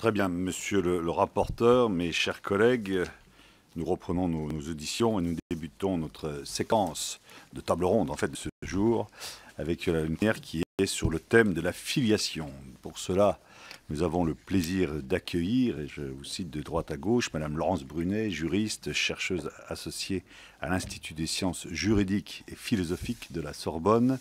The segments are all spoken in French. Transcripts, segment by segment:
Très bien, monsieur le, rapporteur, mes chers collègues, nous reprenons nos, nos, auditions et nous débutons notre séquence de table ronde, en fait, de ce jour, avec la lumière qui est sur le thème de la filiation. Pour cela, nous avons le plaisir d'accueillir, et je vous cite de droite à gauche, Madame Laurence Brunet, juriste, chercheuse associée à l'Institut des sciences juridiques et philosophiques de la Sorbonne,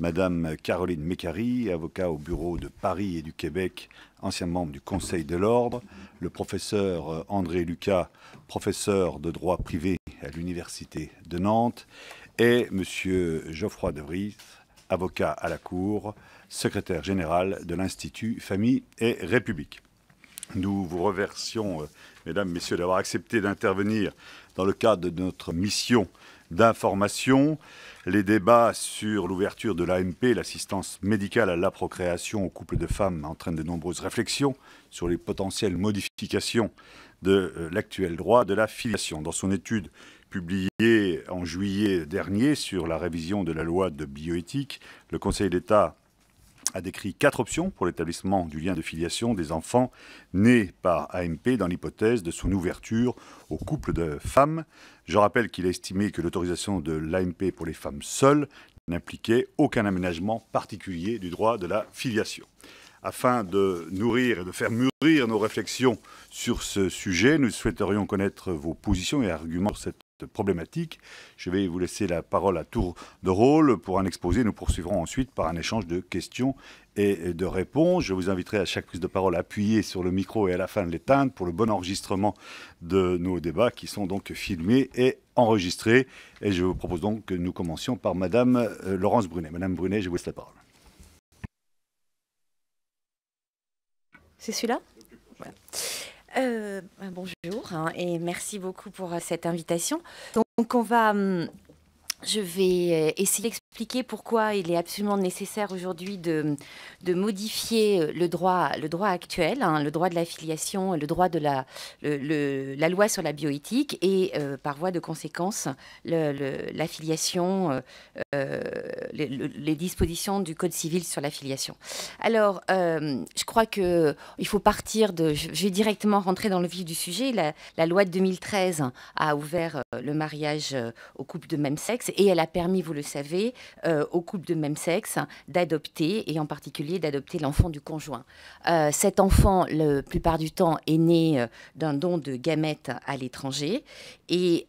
Madame Caroline Mécari, avocat au bureau de Paris et du Québec, ancien membre du Conseil de l'Ordre, le professeur euh, André Lucas, professeur de droit privé à l'Université de Nantes, et Monsieur Geoffroy de avocat à la Cour, secrétaire général de l'Institut Famille et République. Nous vous remercions, euh, mesdames, messieurs, d'avoir accepté d'intervenir dans le cadre de notre mission d'information les débats sur l'ouverture de l'AMP, l'assistance médicale à la procréation aux couples de femmes, entraînent de nombreuses réflexions sur les potentielles modifications de euh, l'actuel droit de la filiation. Dans son étude publiée en juillet dernier sur la révision de la loi de bioéthique, le Conseil d'État a décrit quatre options pour l'établissement du lien de filiation des enfants nés par AMP dans l'hypothèse de son ouverture aux couples de femmes je rappelle qu'il a estimé que l'autorisation de l'AMP pour les femmes seules n'impliquait aucun aménagement particulier du droit de la filiation. Afin de nourrir et de faire mûrir nos réflexions sur ce sujet, nous souhaiterions connaître vos positions et arguments sur cette problématique. Je vais vous laisser la parole à tour de rôle pour un exposé. Nous poursuivrons ensuite par un échange de questions et de réponses. Je vous inviterai à chaque prise de parole à appuyer sur le micro et à la fin de l'éteindre pour le bon enregistrement de nos débats qui sont donc filmés et enregistrés. Et je vous propose donc que nous commencions par Madame euh, Laurence Brunet. Madame Brunet, je vous laisse la parole. C'est celui-là voilà. Euh, bonjour hein, et merci beaucoup pour euh, cette invitation. Donc on va, hum, je vais euh, essayer expliquer pourquoi il est absolument nécessaire aujourd'hui de, modifier euh, le droit, le droit actuel, hein, le droit de l'affiliation, le droit de la, la loi sur la bioéthique et euh, par voie de conséquence l'affiliation, euh, euh les, dispositions du Code civil sur l'affiliation. Alors, je crois qu'il faut partir de... Je vais directement rentrer dans le vif du sujet. La, la loi de 2013 a ouvert le mariage aux couples de même sexe et elle a permis, vous le savez, euh, aux couples de même sexe d'adopter, et en particulier d'adopter l'enfant du conjoint. Euh, cet enfant, la plupart du temps, est né euh, d'un don de gamètes à l'étranger, et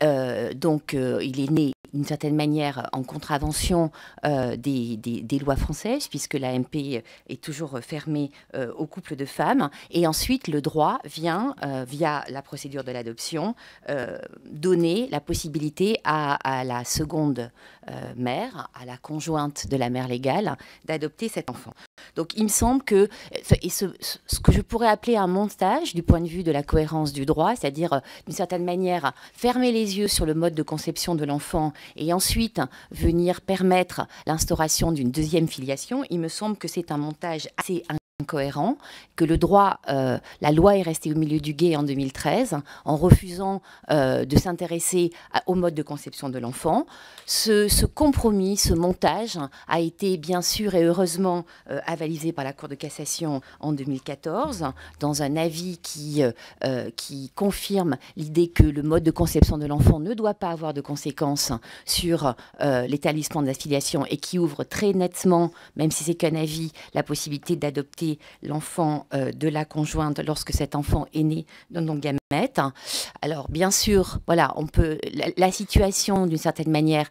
donc il est né d'une certaine manière en contravention des, lois françaises, puisque l'AMP est toujours fermée aux couples de femmes. Et ensuite, le droit vient, via la procédure de l'adoption, donner la possibilité à, la seconde mère, à la conjointe de la mère légale d'adopter cet enfant. Donc il me semble que ce, que je pourrais appeler un montage du point de vue de la cohérence du droit, c'est-à-dire euh, d'une certaine manière fermer les yeux sur le mode de conception de l'enfant et ensuite venir permettre l'instauration d'une deuxième filiation, il me semble que c'est un montage assez cohérent que le droit, euh, la loi est restée au milieu du guet en 2013 en refusant euh, de s'intéresser au mode de conception de l'enfant. Ce, compromis, ce montage a été bien sûr et heureusement euh, avalisé par la Cour de cassation en 2014 dans un avis qui, qui confirme l'idée que le mode de conception de l'enfant ne doit pas avoir de conséquences sur l'établissement de la filiation et qui ouvre très nettement, même si c'est qu'un avis, la possibilité d'adopter l'enfant euh, de la conjointe lorsque cet enfant est né dans nos gamètes. Alors bien sûr, voilà, on peut la situation d'une certaine manière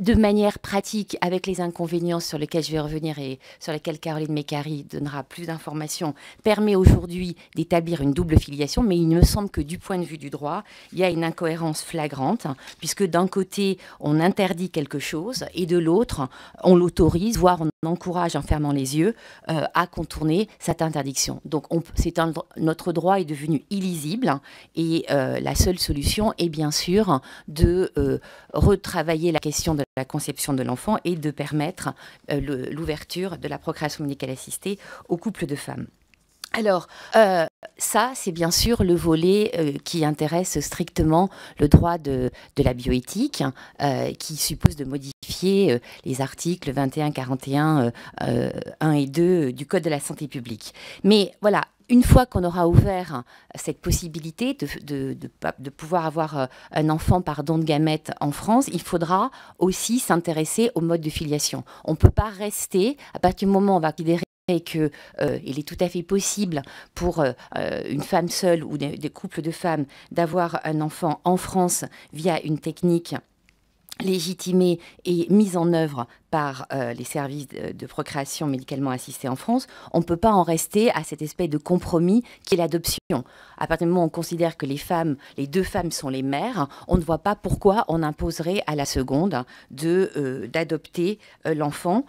de manière pratique, avec les inconvénients sur lesquels je vais revenir et sur lesquels Caroline Mécari donnera plus d'informations, permet aujourd'hui d'établir une double filiation, mais il me semble que du point de vue du droit, il y a une incohérence flagrante, puisque d'un côté, on interdit quelque chose, et de l'autre, on l'autorise, voire on encourage, en fermant les yeux, euh, à contourner cette interdiction. Donc notre droit est devenu illisible, et euh, la seule solution est bien sûr de euh, retravailler la question de la conception de l'enfant et de permettre euh, l'ouverture de la procréation médicale assistée aux couples de femmes. Alors, euh, ça, c'est bien sûr le volet euh, qui intéresse strictement le droit de, la bioéthique, hein, euh, qui suppose de modifier les articles 21, 41, 1 et 2 du Code de la santé publique. Mais voilà, une fois qu'on aura ouvert hein, cette possibilité de, de, pouvoir avoir un enfant par don de gamètes en France, il faudra aussi s'intéresser au mode de filiation. On ne peut pas rester, à partir du moment où on va et qu'il euh, est tout à fait possible pour euh, euh, une femme seule ou des, des couples de femmes d'avoir un enfant en France via une technique légitimée et mise en œuvre par euh, les services de, procréation médicalement assistée en France, on ne peut pas en rester à cet espèce de compromis qui est l'adoption. À partir du moment où on considère que les femmes, les deux femmes sont les mères, on ne voit pas pourquoi on imposerait à la seconde de euh, d'adopter euh, l'enfant,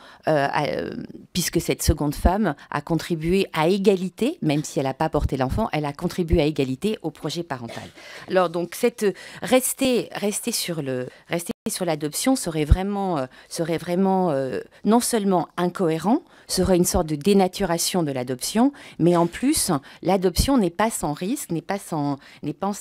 puisque cette seconde femme a contribué à égalité, même si elle n'a pas porté l'enfant, elle a contribué à égalité au projet parental. Alors donc rester rester sur le rester sur l'adoption serait vraiment serait vraiment euh, non seulement incohérent, serait une sorte de dénaturation de l'adoption, mais en plus, l'adoption n'est pas sans risque, n'est pas sans, n'est pas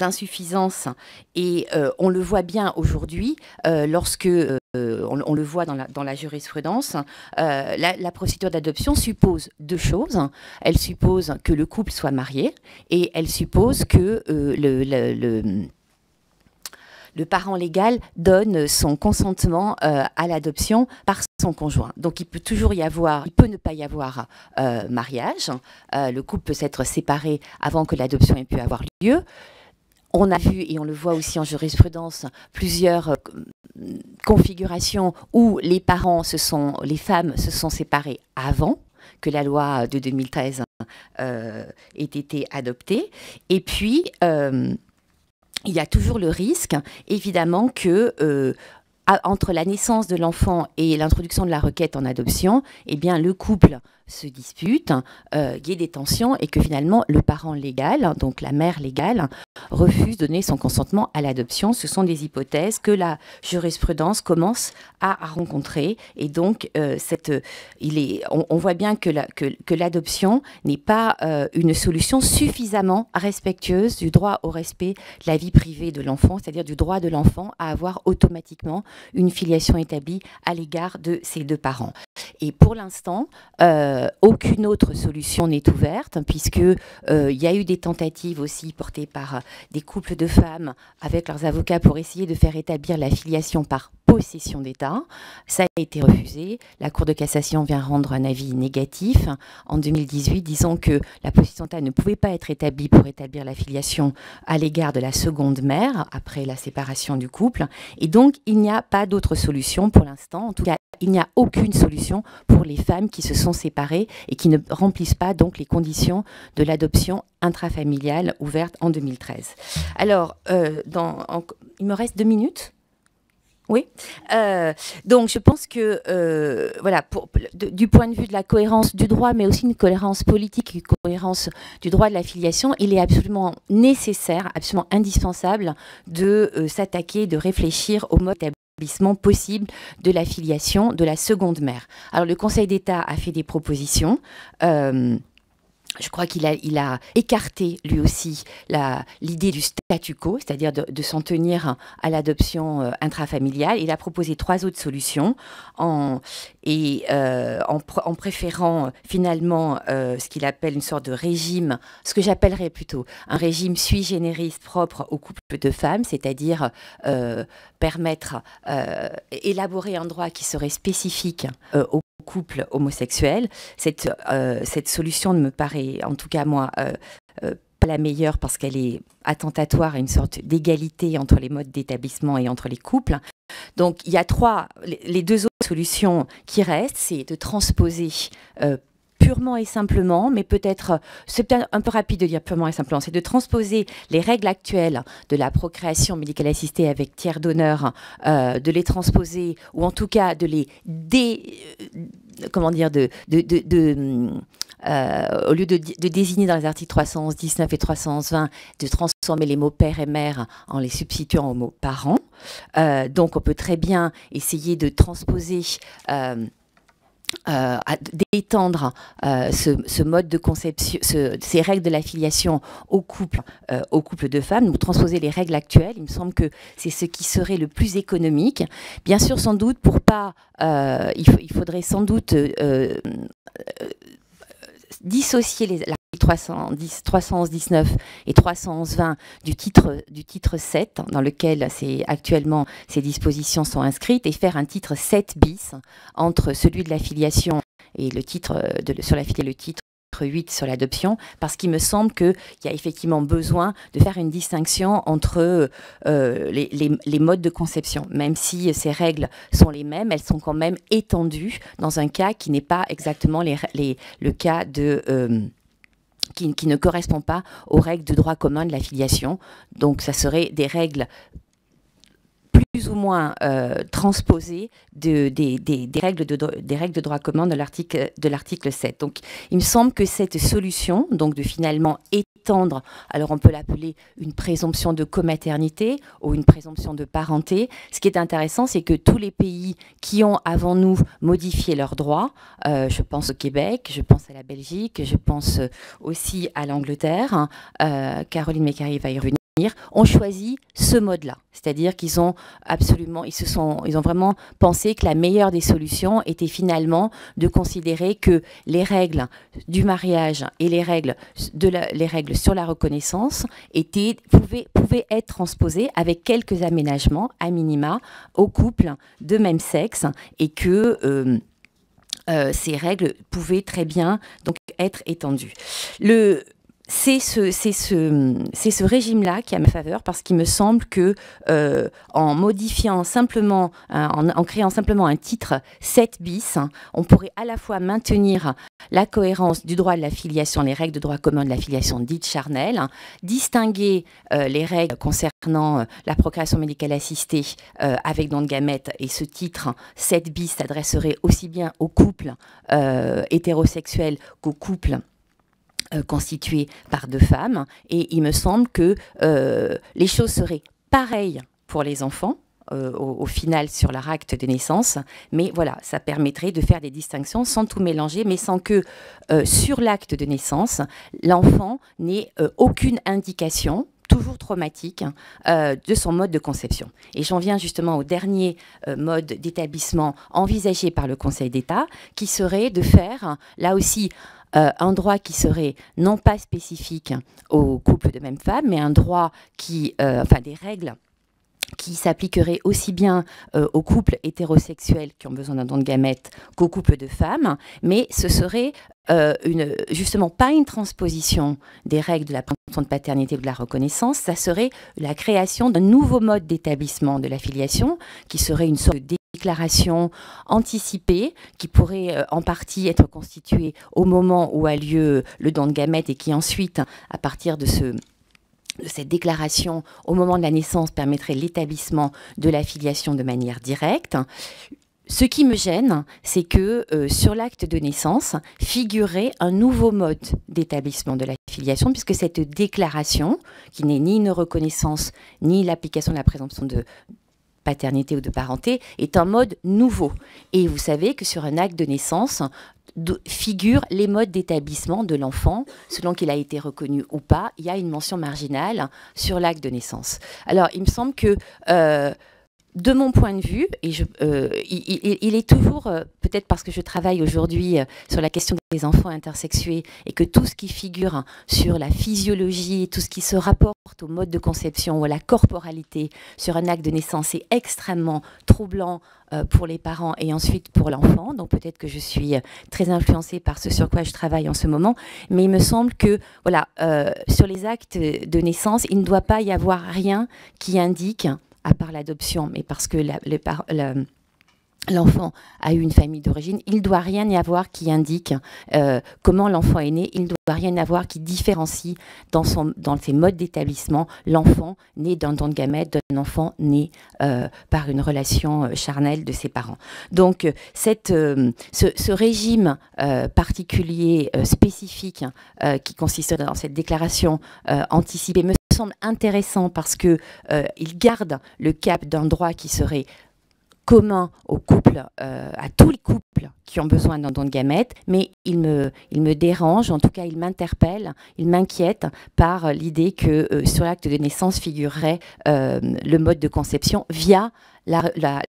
insuffisance. Et euh, on le voit bien aujourd'hui, euh, lorsque on, le voit dans la, jurisprudence, la, procédure d'adoption suppose deux choses. Elle suppose que le couple soit marié et elle suppose que le le parent légal donne son consentement euh, à l'adoption par son conjoint. Donc il peut toujours y avoir, il peut ne pas y avoir euh, mariage. Euh, le couple peut s'être séparé avant que l'adoption ait pu avoir lieu. On a vu, et on le voit aussi en jurisprudence, plusieurs configurations où les parents se sont, les femmes se sont séparées avant que la loi de 2013 ait été adoptée. Et puis, il y a toujours le risque, évidemment, que euh, entre la naissance de l'enfant et l'introduction de la requête en adoption, eh bien, le couple se dispute, euh, y ait des tensions et que finalement le parent légal, donc la mère légale, refuse de donner son consentement à l'adoption. Ce sont des hypothèses que la jurisprudence commence à, rencontrer et donc euh, cette, euh, il est, on, voit bien que, que, l'adoption n'est pas euh, une solution suffisamment respectueuse du droit au respect de la vie privée de l'enfant, c'est-à-dire du droit de l'enfant à avoir automatiquement une filiation établie à l'égard de ses deux parents. Et pour l'instant, euh, aucune autre solution n'est ouverte, hein, puisqu'il euh, y a eu des tentatives aussi portées par euh, des couples de femmes avec leurs avocats pour essayer de faire établir la filiation par possession d'État. Ça a été refusé. La Cour de cassation vient rendre un avis négatif en 2018, disant que la possession d'État ne pouvait pas être établie pour établir la filiation à l'égard de la seconde mère après la séparation du couple. Et donc, il n'y a pas d'autre solution pour l'instant, en tout cas il n'y a aucune solution pour les femmes qui se sont séparées et qui ne remplissent pas donc les conditions de l'adoption intrafamiliale ouverte en 2013. Alors, euh, il me reste deux minutes. Oui. Euh, donc, je pense que, euh, voilà, du point de vue de la cohérence du droit, mais aussi une cohérence politique, une cohérence du droit de la filiation, il est absolument nécessaire, absolument indispensable de s'attaquer, de réfléchir au mode possible de la filiation de la seconde mère. Alors le Conseil d'État a fait des propositions. Euh, je crois qu'il a, écarté lui aussi l'idée du statu quo, c'est-à-dire de, s'en tenir à l'adoption euh, intrafamiliale. Il a proposé trois autres solutions en, et, euh, en, préférant finalement euh, ce qu'il appelle une sorte de régime, ce que j'appellerais plutôt un régime sui generis propre aux couples de femmes, c'est-à-dire permettre, élaborer un droit qui serait spécifique aux couples homosexuels. Cette, cette solution ne me paraît en tout cas moi, euh, euh, pas la meilleure parce qu'elle est attentatoire à une sorte d'égalité entre les modes d'établissement et entre les couples. Donc il y a trois, les deux autres solutions qui restent, c'est de transposer euh, purement et simplement, mais peut-être, euh, c'est peut-être un peu rapide de dire purement et simplement, c'est de transposer les règles actuelles de la procréation médicale assistée avec tiers d'honneur, euh, de les transposer, ou en tout cas de les dé... Euh, comment dire, de... de, au lieu de, désigner dans les articles 319 et 320, de transformer les mots père et mère en les substituant aux mots parents. donc on peut très bien essayer de transposer... Euh, d'étendre euh, ce, mode de conception, ces règles de l'affiliation au couple, euh, au couple de femmes, nous transposer les règles actuelles, il me semble que c'est ce qui serait le plus économique. Bien sûr, sans doute, pour pas, il, faudrait sans doute dissocier les, 310, et 320 du titre, du titre 7, hein, dans lequel actuellement ces dispositions sont inscrites, et faire un titre 7 bis entre celui de l'affiliation et le titre euh, de, sur le titre 8 sur l'adoption, parce qu'il me semble qu'il y a effectivement besoin de faire une distinction entre euh, les, modes de conception. Même si ces règles sont les mêmes, elles sont quand même étendues dans un cas qui n'est pas exactement le cas de... Euh, qui, ne correspond pas aux règles de droit commun de la filiation. Donc ça serait des règles plus ou moins euh, transposé de, des, règles de, des règles de droit commun de l'article 7. Donc il me semble que cette solution, donc de finalement étendre, alors on peut l'appeler une présomption de comaternité ou une présomption de parenté, ce qui est intéressant, c'est que tous les pays qui ont avant nous modifié leurs droits, euh, je pense au Québec, je pense à la Belgique, je pense euh, aussi à l'Angleterre, hein, Caroline Mécari va y revenir, ont choisi ce mode-là. C'est-à-dire qu'ils ont absolument, ils se sont, ils ont vraiment pensé que la meilleure des solutions était finalement de considérer que les règles du mariage et les règles, de les règles sur la reconnaissance étaient, pouvaient, pouvaient être transposées avec quelques aménagements à minima aux couples de même sexe et que euh, euh, ces règles pouvaient très bien donc être étendues. Le, c'est ce, c'est ce, régime-là qui est à ma faveur parce qu'il me semble que euh, en modifiant simplement, euh, en, créant simplement un titre 7 bis, on pourrait à la fois maintenir la cohérence du droit de la filiation, les règles de droit commun de la filiation dite charnelle, distinguer euh, les règles concernant la procréation médicale assistée avec don de gamètes et ce titre 7 bis s'adresserait aussi bien aux couples hétérosexuels qu'aux couples euh, constitué par deux femmes. Et il me semble que euh, les choses seraient pareilles pour les enfants. Euh, au, final sur leur acte de naissance, mais voilà, ça permettrait de faire des distinctions sans tout mélanger, mais sans que sur l'acte de naissance, l'enfant n'ait aucune indication toujours traumatique de son mode de conception. Et j'en viens justement au dernier mode d'établissement envisagé par le Conseil d'État, qui serait de faire, là aussi, euh, un droit qui serait non pas spécifique aux couples de même femme, mais un droit qui, euh, enfin des règles qui s'appliqueraient aussi bien euh, aux couples hétérosexuels qui ont besoin d'un don de gamètes qu'aux couples de femmes, mais ce serait une, justement pas une transposition des règles de la pension de paternité ou de la reconnaissance, ça serait la création d'un nouveau mode d'établissement de la filiation qui serait une sorte de déclaration anticipée qui pourrait euh, en partie être constituée au moment où a lieu le don de gamètes et qui ensuite, à partir de cette déclaration au moment de la naissance permettrait l'établissement de la filiation de manière directe. Ce qui me gêne, c'est que euh, sur l'acte de naissance figurait un nouveau mode d'établissement de la filiation, puisque cette déclaration, qui n'est ni une reconnaissance ni l'application de la présomption de, paternité ou de parenté est un mode nouveau. Et vous savez que sur un acte de naissance, figurent les modes d'établissement de l'enfant, selon qu'il a été reconnu ou pas. Il y a une mention marginale sur l'acte de naissance. Alors, il me semble que euh, de mon point de vue, et je, euh, il, est toujours, euh, peut-être parce que je travaille aujourd'hui euh, sur la question des enfants intersexués et que tout ce qui figure hein, sur la physiologie, tout ce qui se rapporte au mode de conception ou à la corporalité sur un acte de naissance est extrêmement troublant pour les parents et ensuite pour l'enfant. Donc peut-être que je suis très influencée par ce sur quoi je travaille en ce moment, mais il me semble que voilà, sur les actes de naissance, il ne doit pas y avoir rien qui indique à part l'adoption, mais parce que la, les par, l'enfant a eu une famille d'origine, il ne doit rien y avoir qui indique euh, comment l'enfant est né, il ne doit rien y avoir qui différencie dans, ses modes d'établissement l'enfant né d'un don de gamète d'un enfant né euh, par une relation euh, charnelle de ses parents. Donc ce, ce, régime particulier, spécifique, qui consiste dans cette déclaration anticipée, me semble intéressant parce qu'il garde le cap d'un droit qui serait commun aux couples, euh, à tous les couples qui ont besoin d'un don de gamète, mais il me, il me dérange, en tout cas il m'interpelle, il m'inquiète par l'idée que euh, sur l'acte de naissance figurerait euh, le mode de conception via la,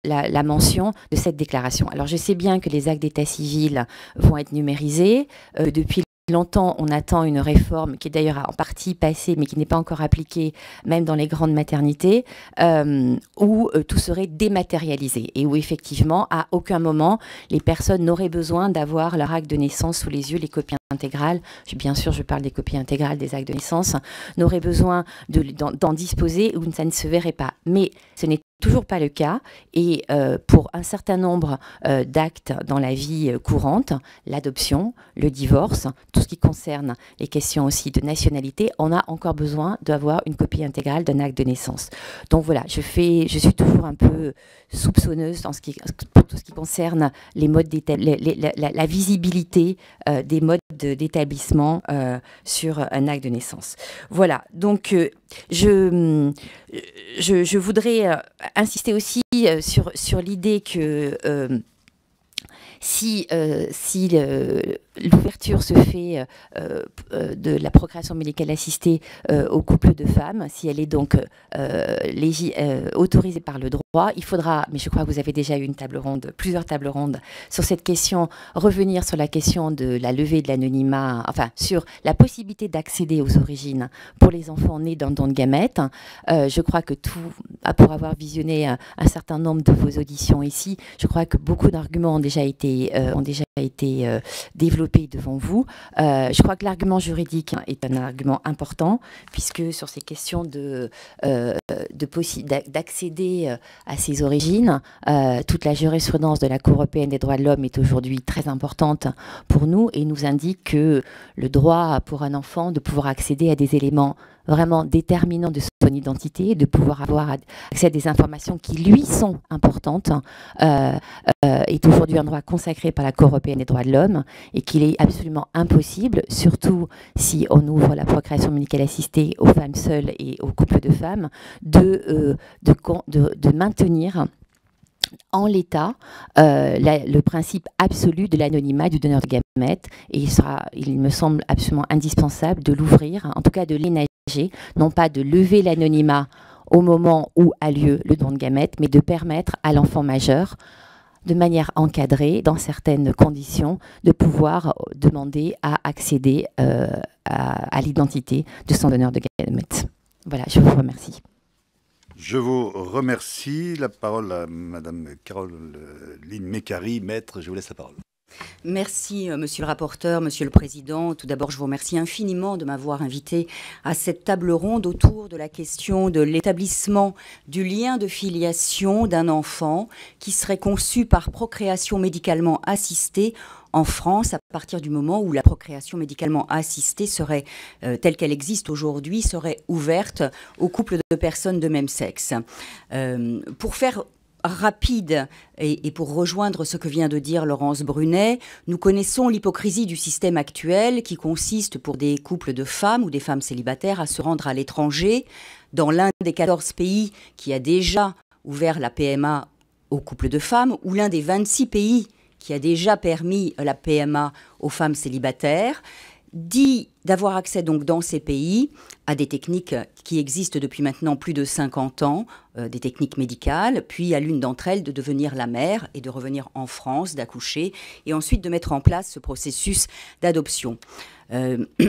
la, mention de cette déclaration. Alors je sais bien que les actes d'état civil vont être numérisés. depuis Longtemps, on attend une réforme qui est d'ailleurs en partie passée, mais qui n'est pas encore appliquée, même dans les grandes maternités, euh, où euh, tout serait dématérialisé et où effectivement, à aucun moment, les personnes n'auraient besoin d'avoir leur acte de naissance sous les yeux, les copiens intégrale, bien sûr je parle des copies intégrales des actes de naissance, n'aurait besoin d'en disposer ou ça ne se verrait pas. Mais ce n'est toujours pas le cas et euh, pour un certain nombre euh, d'actes dans la vie euh, courante, l'adoption, le divorce, tout ce qui concerne les questions aussi de nationalité, on a encore besoin d'avoir une copie intégrale d'un acte de naissance. Donc voilà, je, fais, je suis toujours un peu soupçonneuse dans ce qui, pour tout ce qui concerne les modes la, visibilité des modes d'établissement euh, sur un acte de naissance. Voilà, donc euh, euh, je, je, voudrais insister aussi sur, sur l'idée que si, euh, euh, l'ouverture se fait euh, de la procréation médicale assistée au aux couples de femmes, si elle est donc autorisée par le droit, il faudra, mais je crois que vous avez déjà eu une table ronde, plusieurs tables rondes sur cette question, revenir sur la question de la levée de l'anonymat, enfin sur la possibilité d'accéder aux origines pour les enfants nés d'un don de gamètes. je crois que tout, pour avoir visionné un certain nombre de vos auditions ici, je crois que beaucoup d'arguments ont déjà été euh, ont déjà été euh, développés devant vous. Euh, je crois que l'argument juridique est un argument important, puisque sur ces questions de, d'accéder à ses origines, toute la jurisprudence de la Cour européenne des droits de l'homme est aujourd'hui très importante pour nous et nous indique que le droit pour un enfant de pouvoir accéder à des éléments vraiment déterminants de identité, de pouvoir avoir accès à des informations qui lui sont importantes, euh, euh, est aujourd'hui un droit consacré par la Cour européenne des droits de l'homme et qu'il est absolument impossible, surtout si on ouvre la procréation médicale assistée aux femmes seules et aux couples de femmes, de, euh, de maintenir en l'état euh, le principe absolu de l'anonymat du donneur de gamètes et il, sera, il me semble absolument indispensable de l'ouvrir, hein, en tout cas de l'énager, non pas de lever l'anonymat au moment où a lieu le don de gamètes, mais de permettre à l'enfant majeur de manière encadrée, dans certaines conditions, de pouvoir demander à accéder euh, à, à l'identité de son donneur de gamètes. Voilà, je vous remercie. Je vous remercie. La parole à Madame Caroline euh, Mécari. Maître, je vous laisse la parole. Merci, euh, monsieur le rapporteur, monsieur le président. Tout d'abord, je vous remercie infiniment de m'avoir invité à cette table ronde autour de la question de l'établissement du lien de filiation d'un enfant qui serait conçu par procréation médicalement assistée en France à partir du moment où la procréation médicalement assistée serait, euh, telle qu'elle existe aujourd'hui, serait ouverte aux couples de personnes de même sexe. Euh, pour faire rapide et, et, pour rejoindre ce que vient de dire Laurence Brunet, nous connaissons l'hypocrisie du système actuel qui consiste pour des couples de femmes ou des femmes célibataires à se rendre à l'étranger dans l'un des 14 pays qui a déjà ouvert la PMA aux couples de femmes ou l'un des 26 pays qui a déjà permis euh, la PMA aux femmes célibataires, dit d'avoir accès donc dans ces pays à des techniques euh, qui existent depuis maintenant plus de 50 ans, euh, des techniques médicales, puis à l'une d'entre elles de devenir la mère et de revenir en France, d'accoucher, et ensuite de mettre en place ce processus d'adoption.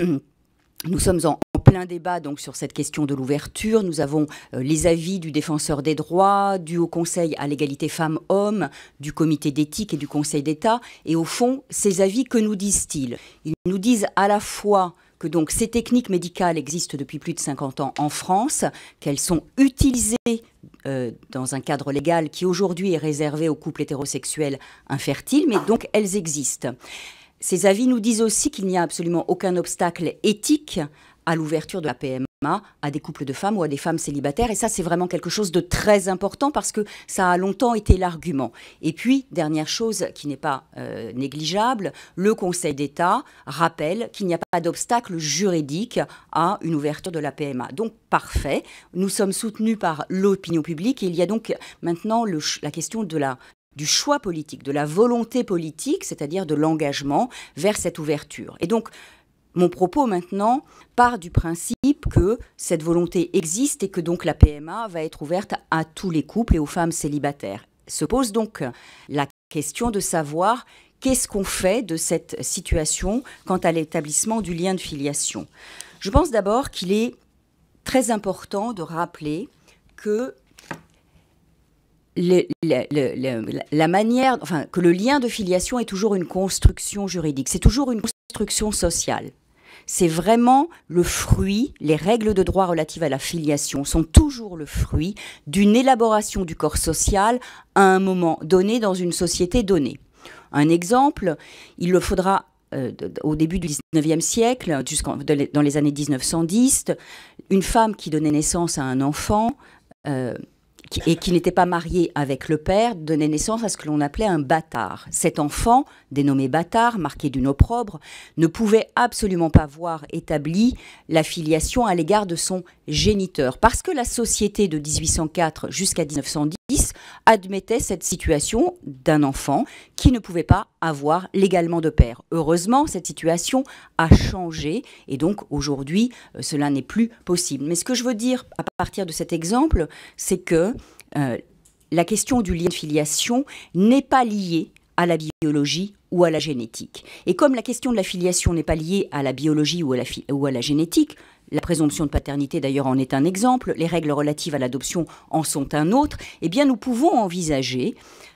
Nous sommes en plein débat donc sur cette question de l'ouverture. Nous avons euh, les avis du défenseur des droits, du Haut Conseil à l'égalité femmes-hommes, du Comité d'éthique et du Conseil d'État. Et au fond, ces avis, que nous disent-ils Ils nous disent à la fois que donc ces techniques médicales existent depuis plus de 50 ans en France, qu'elles sont utilisées euh, dans un cadre légal qui aujourd'hui est réservé aux couples hétérosexuels infertiles, mais donc elles existent. Ces avis nous disent aussi qu'il n'y a absolument aucun obstacle éthique à l'ouverture de la PMA à des couples de femmes ou à des femmes célibataires. Et ça, c'est vraiment quelque chose de très important parce que ça a longtemps été l'argument. Et puis, dernière chose qui n'est pas euh, négligeable, le Conseil d'État rappelle qu'il n'y a pas d'obstacle juridique à une ouverture de la PMA. Donc, parfait. Nous sommes soutenus par l'opinion publique et il y a donc maintenant la question de la du choix politique, de la volonté politique, c'est-à-dire de l'engagement vers cette ouverture. Et donc, mon propos maintenant part du principe que cette volonté existe et que donc la PMA va être ouverte à tous les couples et aux femmes célibataires. Se pose donc la question de savoir qu'est-ce qu'on fait de cette situation quant à l'établissement du lien de filiation. Je pense d'abord qu'il est très important de rappeler que la manière, enfin, que le lien de filiation est toujours une construction juridique, c'est toujours une construction sociale. C'est vraiment le fruit, les règles de droit relatives à la filiation sont toujours le fruit d'une élaboration du corps social à un moment donné dans une société donnée. Un exemple, il le faudra euh, au début du 19e siècle, dans les années 1910, une femme qui donnait naissance à un enfant, euh, et qui n'était pas marié avec le père, donnait naissance à ce que l'on appelait un bâtard. Cet enfant, dénommé bâtard, marqué d'une opprobre, ne pouvait absolument pas voir établi la filiation à l'égard de son géniteur, parce que la société de 1804 jusqu'à 1910 admettait cette situation d'un enfant qui ne pouvait pas avoir légalement de père. Heureusement, cette situation a changé et donc aujourd'hui, euh, cela n'est plus possible. Mais ce que je veux dire à partir de cet exemple, c'est que euh, la question du lien de filiation n'est pas liée à la biologie ou à la génétique. Et comme la question de la filiation n'est pas liée à la biologie ou à la, génétique, la présomption de paternité d'ailleurs en est un exemple, les règles relatives à l'adoption en sont un autre, eh bien nous pouvons envisager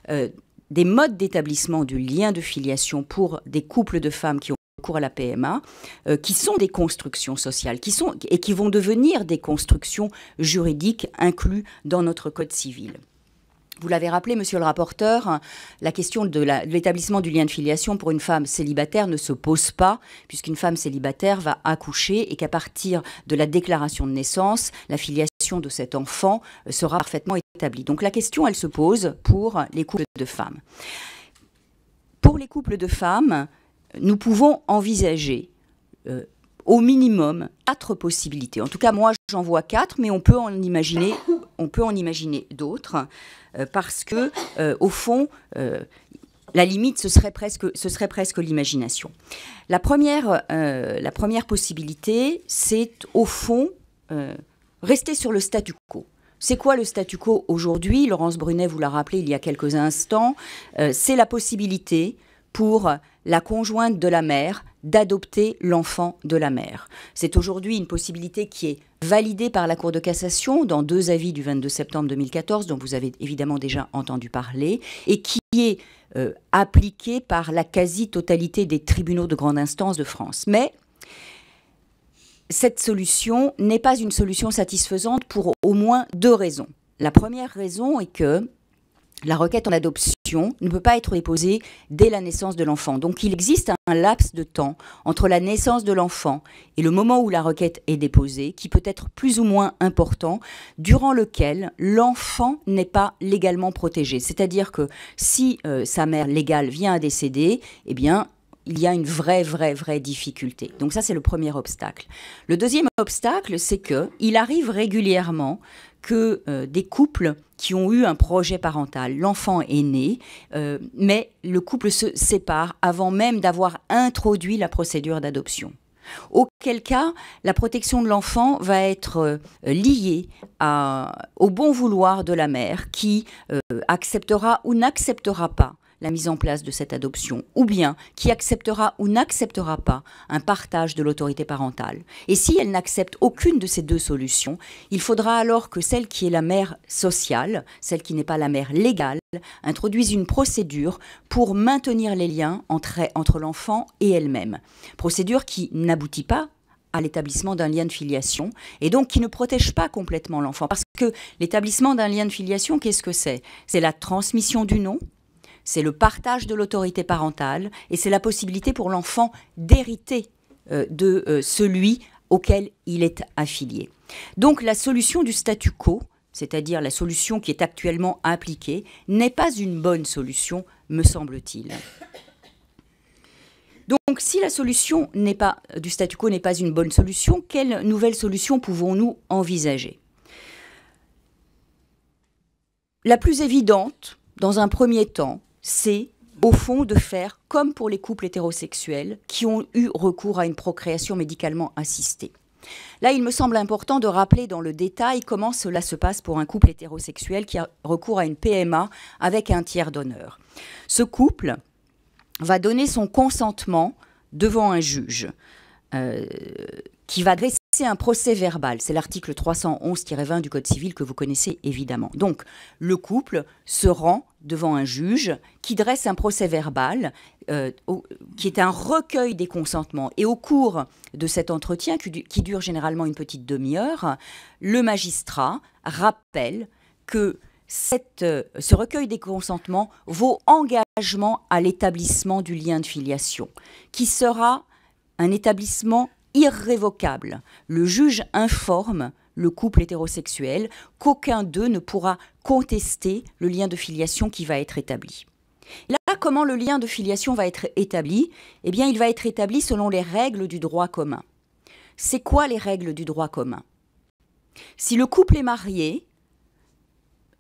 euh, des modes d'établissement du lien de filiation pour des couples de femmes qui ont cours à la PMA, euh, qui sont des constructions sociales, qui sont et qui vont devenir des constructions juridiques incluses dans notre code civil. Vous l'avez rappelé, monsieur le rapporteur, la question de l'établissement du lien de filiation pour une femme célibataire ne se pose pas, puisqu'une femme célibataire va accoucher et qu'à partir de la déclaration de naissance, la filiation de cet enfant euh, sera parfaitement établie. Donc la question, elle se pose pour les couples de femmes. Pour les couples de femmes, nous pouvons envisager euh, au minimum quatre possibilités. En tout cas, moi, j'en vois quatre, mais on peut en imaginer, on peut en imaginer d'autres, euh, parce que, euh, au fond, la limite, ce serait presque, ce serait presque l'imagination. la première possibilité, c'est au fond rester sur le statu quo. C'est quoi le statu quo aujourd'hui Laurence Brunet vous l'a rappelé il y a quelques instants. c'est la possibilité pour la conjointe de la mère d'adopter l'enfant de la mère. C'est aujourd'hui une possibilité qui est validée par la Cour de cassation dans deux avis du 22 septembre 2014 dont vous avez évidemment déjà entendu parler et qui est euh, appliquée par la quasi-totalité des tribunaux de grande instance de France. Mais cette solution n'est pas une solution satisfaisante pour au moins deux raisons. La première raison est que la requête en adoption ne peut pas être déposée dès la naissance de l'enfant. Donc il existe un laps de temps entre la naissance de l'enfant et le moment où la requête est déposée, qui peut être plus ou moins important, durant lequel l'enfant n'est pas légalement protégé. C'est-à-dire que si euh, sa mère légale vient à décéder, eh bien, il y a une vraie, vraie, vraie difficulté. Donc ça, c'est le premier obstacle. Le deuxième obstacle, c'est que il arrive régulièrement que euh, des couples qui ont eu un projet parental. L'enfant est né, euh, mais le couple se sépare avant même d'avoir introduit la procédure d'adoption. Auquel cas, la protection de l'enfant va être euh, liée au bon vouloir de la mère qui euh, acceptera ou n'acceptera pas la mise en place de cette adoption, ou bien qui acceptera ou n'acceptera pas un partage de l'autorité parentale. Et si elle n'accepte aucune de ces deux solutions, il faudra alors que celle qui est la mère sociale, celle qui n'est pas la mère légale, introduise une procédure pour maintenir les liens entre, l'enfant et elle-même. Procédure qui n'aboutit pas à l'établissement d'un lien de filiation et donc qui ne protège pas complètement l'enfant. Parce que l'établissement d'un lien de filiation, qu'est-ce que c'est C'est la transmission du nom, c'est le partage de l'autorité parentale et c'est la possibilité pour l'enfant d'hériter euh, de euh, celui auquel il est affilié. Donc la solution du statu quo, c'est-à-dire la solution qui est actuellement appliquée, n'est pas une bonne solution, me semble-t-il. Donc si la solution pas, du statu quo n'est pas une bonne solution, quelle nouvelle solution pouvons-nous envisager La plus évidente, dans un premier temps, c'est au fond de faire comme pour les couples hétérosexuels qui ont eu recours à une procréation médicalement assistée. Là, il me semble important de rappeler dans le détail comment cela se passe pour un couple hétérosexuel qui a recours à une PMA avec un tiers d'honneur. Ce couple va donner son consentement devant un juge euh, qui va dresser un procès verbal. C'est l'article 311-20 du Code civil que vous connaissez évidemment. Donc, le couple se rend devant un juge qui dresse un procès verbal euh, qui est un recueil des consentements. Et au cours de cet entretien, qui, dure généralement une petite demi-heure, le magistrat rappelle que euh, ce recueil des consentements vaut engagement à l'établissement du lien de filiation, qui sera un établissement irrévocable. Le juge informe le couple hétérosexuel qu'aucun d'eux ne pourra contester le lien de filiation qui va être établi. Là, comment le lien de filiation va être établi Eh bien, il va être établi selon les règles du droit commun. C'est quoi les règles du droit commun Si le couple est marié,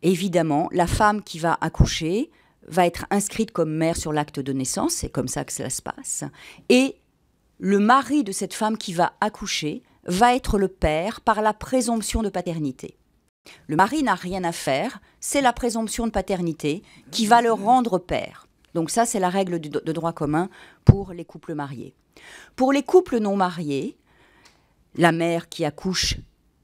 évidemment, la femme qui va accoucher va être inscrite comme mère sur l'acte de naissance, c'est comme ça que cela se passe, et le mari de cette femme qui va accoucher va être le père par la présomption de paternité. Le mari n'a rien à faire, c'est la présomption de paternité qui va le rendre père. Donc ça, c'est la règle de droit commun pour les couples mariés. Pour les couples non mariés, la mère qui accouche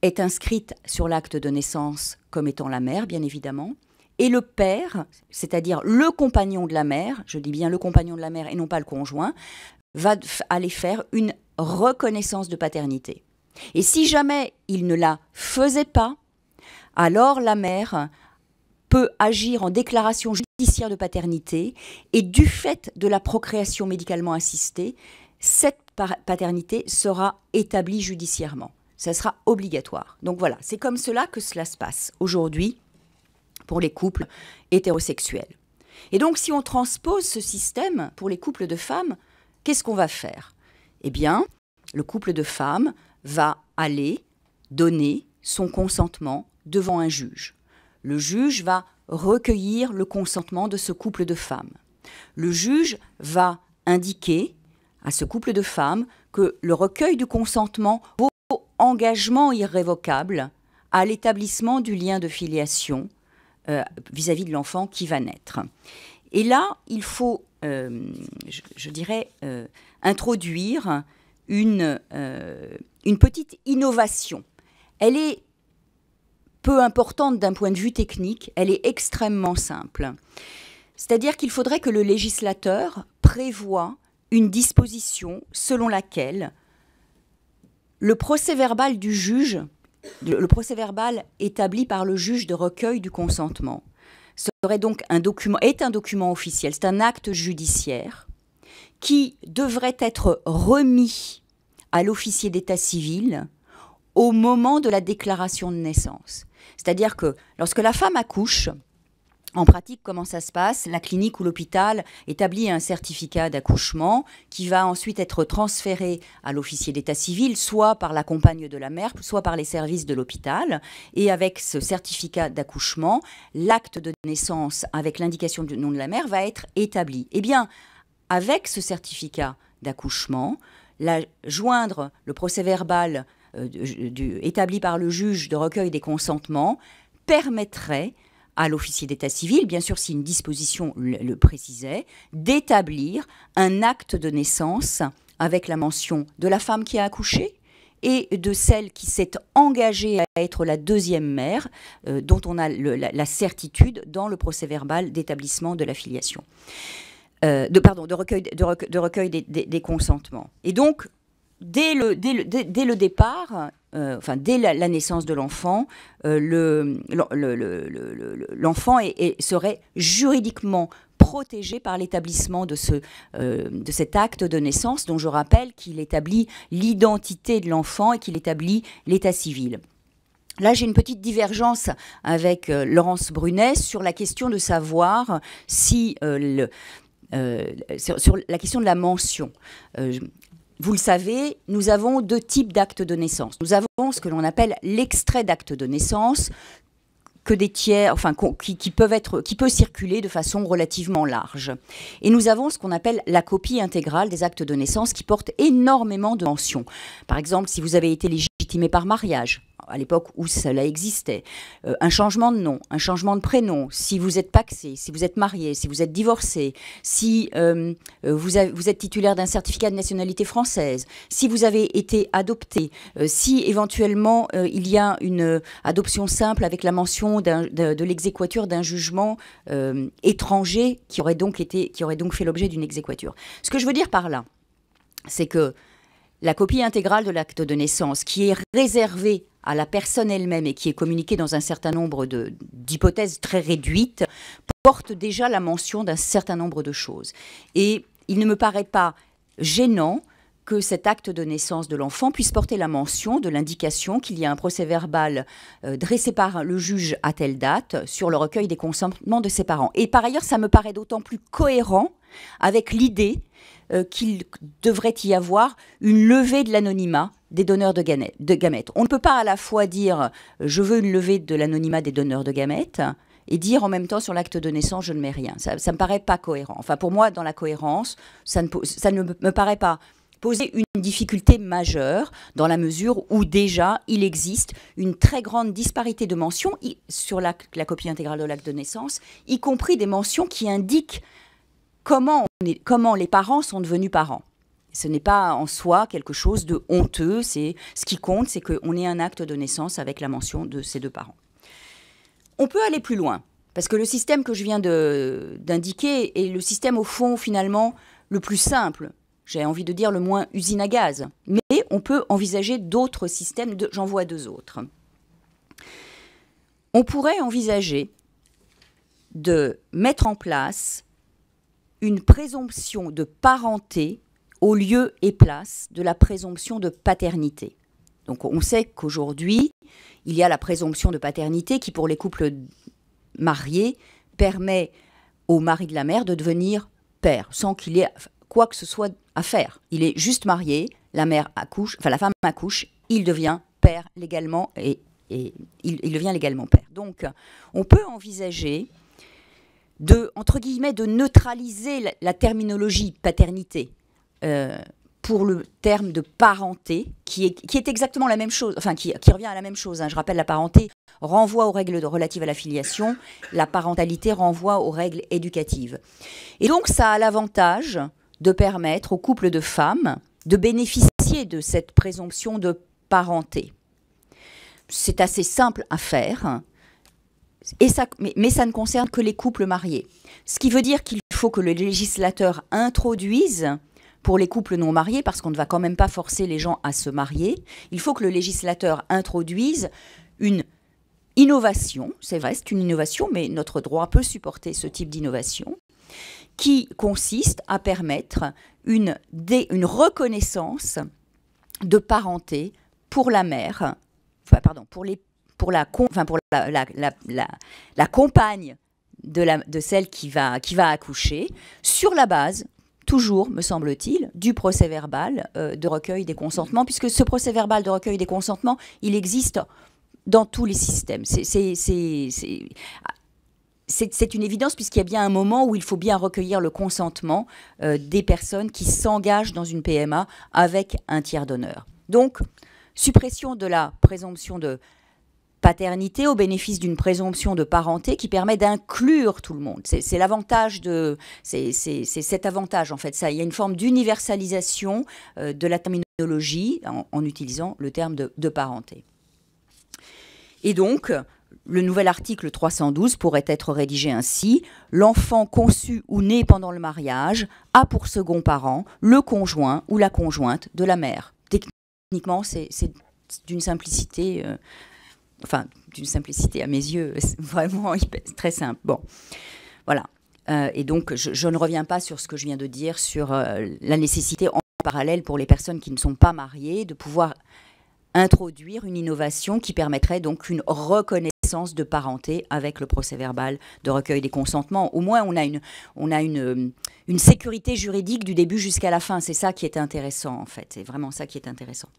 est inscrite sur l'acte de naissance comme étant la mère, bien évidemment, et le père, c'est-à-dire le compagnon de la mère, je dis bien le compagnon de la mère et non pas le conjoint, va aller faire une reconnaissance de paternité. Et si jamais il ne la faisait pas, alors la mère peut agir en déclaration judiciaire de paternité et du fait de la procréation médicalement assistée, cette paternité sera établie judiciairement. Ça sera obligatoire. Donc voilà, c'est comme cela que cela se passe aujourd'hui pour les couples hétérosexuels. Et donc si on transpose ce système pour les couples de femmes, qu'est-ce qu'on va faire Eh bien, le couple de femmes va aller donner son consentement devant un juge. Le juge va recueillir le consentement de ce couple de femmes. Le juge va indiquer à ce couple de femmes que le recueil du consentement vaut engagement irrévocable à l'établissement du lien de filiation euh, vis-à-vis de l'enfant qui va naître. Et là, il faut, euh, je, dirais, euh, introduire une, une petite innovation. Elle est peu importante d'un point de vue technique, elle est extrêmement simple. C'est-à-dire qu'il faudrait que le législateur prévoie une disposition selon laquelle le procès verbal du juge le procès verbal établi par le juge de recueil du consentement serait donc document, est un document officiel, c'est un acte judiciaire qui devrait être remis à l'officier d'état civil au moment de la déclaration de naissance. C'est-à-dire que lorsque la femme accouche, en pratique, comment ça se passe La clinique ou l'hôpital établit un certificat d'accouchement qui va ensuite être transféré à l'officier d'état civil, soit par la compagne de la mère, soit par les services de l'hôpital. Et avec ce certificat d'accouchement, l'acte de naissance avec l'indication du nom de la mère va être établi. Eh bien, avec ce certificat d'accouchement, joindre le procès verbal euh, établi par le juge de recueil des consentements permettrait à l'officier d'état civil, bien sûr si une disposition le, précisait, d'établir un acte de naissance avec la mention de la femme qui a accouché et de celle qui s'est engagée à être la deuxième mère, euh, dont on a la, certitude dans le procès verbal d'établissement de la filiation. Euh, de, recueil, des, consentements. Et donc, dès le départ, euh, dès la, naissance de l'enfant, l'enfant serait juridiquement protégé par l'établissement euh, de, cet acte de naissance dont je rappelle qu'il établit l'identité de l'enfant et qu'il établit l'état civil. Là, j'ai une petite divergence avec euh, Laurence Brunet sur la question de savoir si sur, la question de la mention. Vous le savez, nous avons deux types d'actes de naissance. Nous avons ce que l'on appelle l'extrait d'acte de naissance, que des tiers, enfin, qui, qui, peuvent peut circuler de façon relativement large. Et nous avons ce qu'on appelle la copie intégrale des actes de naissance qui porte énormément de mentions. Par exemple, si vous avez été légitime par mariage, à l'époque où cela existait, euh, un changement de nom, un changement de prénom, si vous êtes paxé, si vous êtes marié, si vous êtes divorcé, si euh, euh, vous, vous, êtes titulaire d'un certificat de nationalité française, si vous avez été adopté, si éventuellement il y a une adoption simple avec la mention de, l'exéquature d'un jugement étranger qui aurait donc, été, qui aurait donc fait l'objet d'une exéquature. Ce que je veux dire par là, c'est que la copie intégrale de l'acte de naissance qui est réservée à la personne elle-même et qui est communiquée dans un certain nombre d'hypothèses très réduites, porte déjà la mention d'un certain nombre de choses. Et il ne me paraît pas gênant que cet acte de naissance de l'enfant puisse porter la mention de l'indication qu'il y a un procès verbal euh, dressé par le juge à telle date sur le recueil des consentements de ses parents. Et par ailleurs, ça me paraît d'autant plus cohérent avec l'idée euh, qu'il devrait y avoir une levée de l'anonymat des donneurs de, gamètes. On ne peut pas à la fois dire euh, je veux une levée de l'anonymat des donneurs de gamètes et dire en même temps sur l'acte de naissance je ne mets rien. Ça, ne me paraît pas cohérent. Enfin pour moi dans la cohérence ça ne, me paraît pas poser une difficulté majeure dans la mesure où déjà il existe une très grande disparité de mentions sur la copie intégrale de l'acte de naissance, y compris des mentions qui indiquent comment, les parents sont devenus parents. Ce n'est pas en soi quelque chose de honteux. C'est ce qui compte, c'est qu'on ait un acte de naissance avec la mention de ces deux parents. On peut aller plus loin parce que le système que je viens d'indiquer est le système au fond finalement le plus simple. J'ai envie de dire le moins usine à gaz. Mais on peut envisager d'autres systèmes. j'en vois deux autres. On pourrait envisager de mettre en place une présomption de parenté au lieu et place de la présomption de paternité. Donc on sait qu'aujourd'hui, il y a la présomption de paternité qui, pour les couples mariés, permet au mari de la mère de devenir père, sans qu'il ait quoi que ce soit à faire. Il est juste marié, la mère accouche, enfin la femme accouche, il devient père légalement et, il, devient légalement père. Donc on peut envisager de, entre guillemets, de neutraliser la, terminologie paternité euh, pour le terme de parenté, qui est, qui est exactement la même chose, enfin qui, revient à la même chose. Hein. Je rappelle, la parenté renvoie aux règles relatives à la filiation, la parentalité renvoie aux règles éducatives. Et donc ça a l'avantage de permettre aux couples de femmes de bénéficier de cette présomption de parenté. C'est assez simple à faire. Hein. Et ça, mais, ça ne concerne que les couples mariés. Ce qui veut dire qu'il faut que le législateur introduise pour les couples non mariés, parce qu'on ne va quand même pas forcer les gens à se marier, il faut que le législateur introduise une innovation, c'est vrai, c'est une innovation, mais notre droit peut supporter ce type d'innovation, qui consiste à permettre une, une reconnaissance de parenté pour la mère, enfin, pardon, pour les pour la, enfin pour la, la, la, la compagne de, de, celle qui va, qui va accoucher, sur la base toujours, me semble-t-il, du procès verbal euh, de recueil des consentements, puisque ce procès verbal de recueil des consentements, il existe dans tous les systèmes. C'est une évidence, puisqu'il y a bien un moment où il faut bien recueillir le consentement euh, des personnes qui s'engagent dans une PMA avec un tiers d'honneur. Donc, suppression de la présomption de paternité au bénéfice d'une présomption de parenté qui permet d'inclure tout le monde. C'est l'avantage de, c'est cet avantage en fait. Ça, il y a une forme d'universalisation euh, de la terminologie en, utilisant le terme de, parenté. Et donc, le nouvel article 312 pourrait être rédigé ainsi L'enfant conçu ou né pendant le mariage a pour second parent le conjoint ou la conjointe de la mère. Techniquement, c'est d'une simplicité euh, enfin d'une simplicité à mes yeux, vraiment très simple. Bon, voilà. Euh, et donc, je, ne reviens pas sur ce que je viens de dire sur euh, la nécessité en parallèle pour les personnes qui ne sont pas mariées de pouvoir introduire une innovation qui permettrait donc une reconnaissance de parenté avec le procès verbal de recueil des consentements. Au moins, on a une, on a une, euh, une sécurité juridique du début jusqu'à la fin. C'est ça qui est intéressant, en fait. C'est vraiment ça qui est intéressant.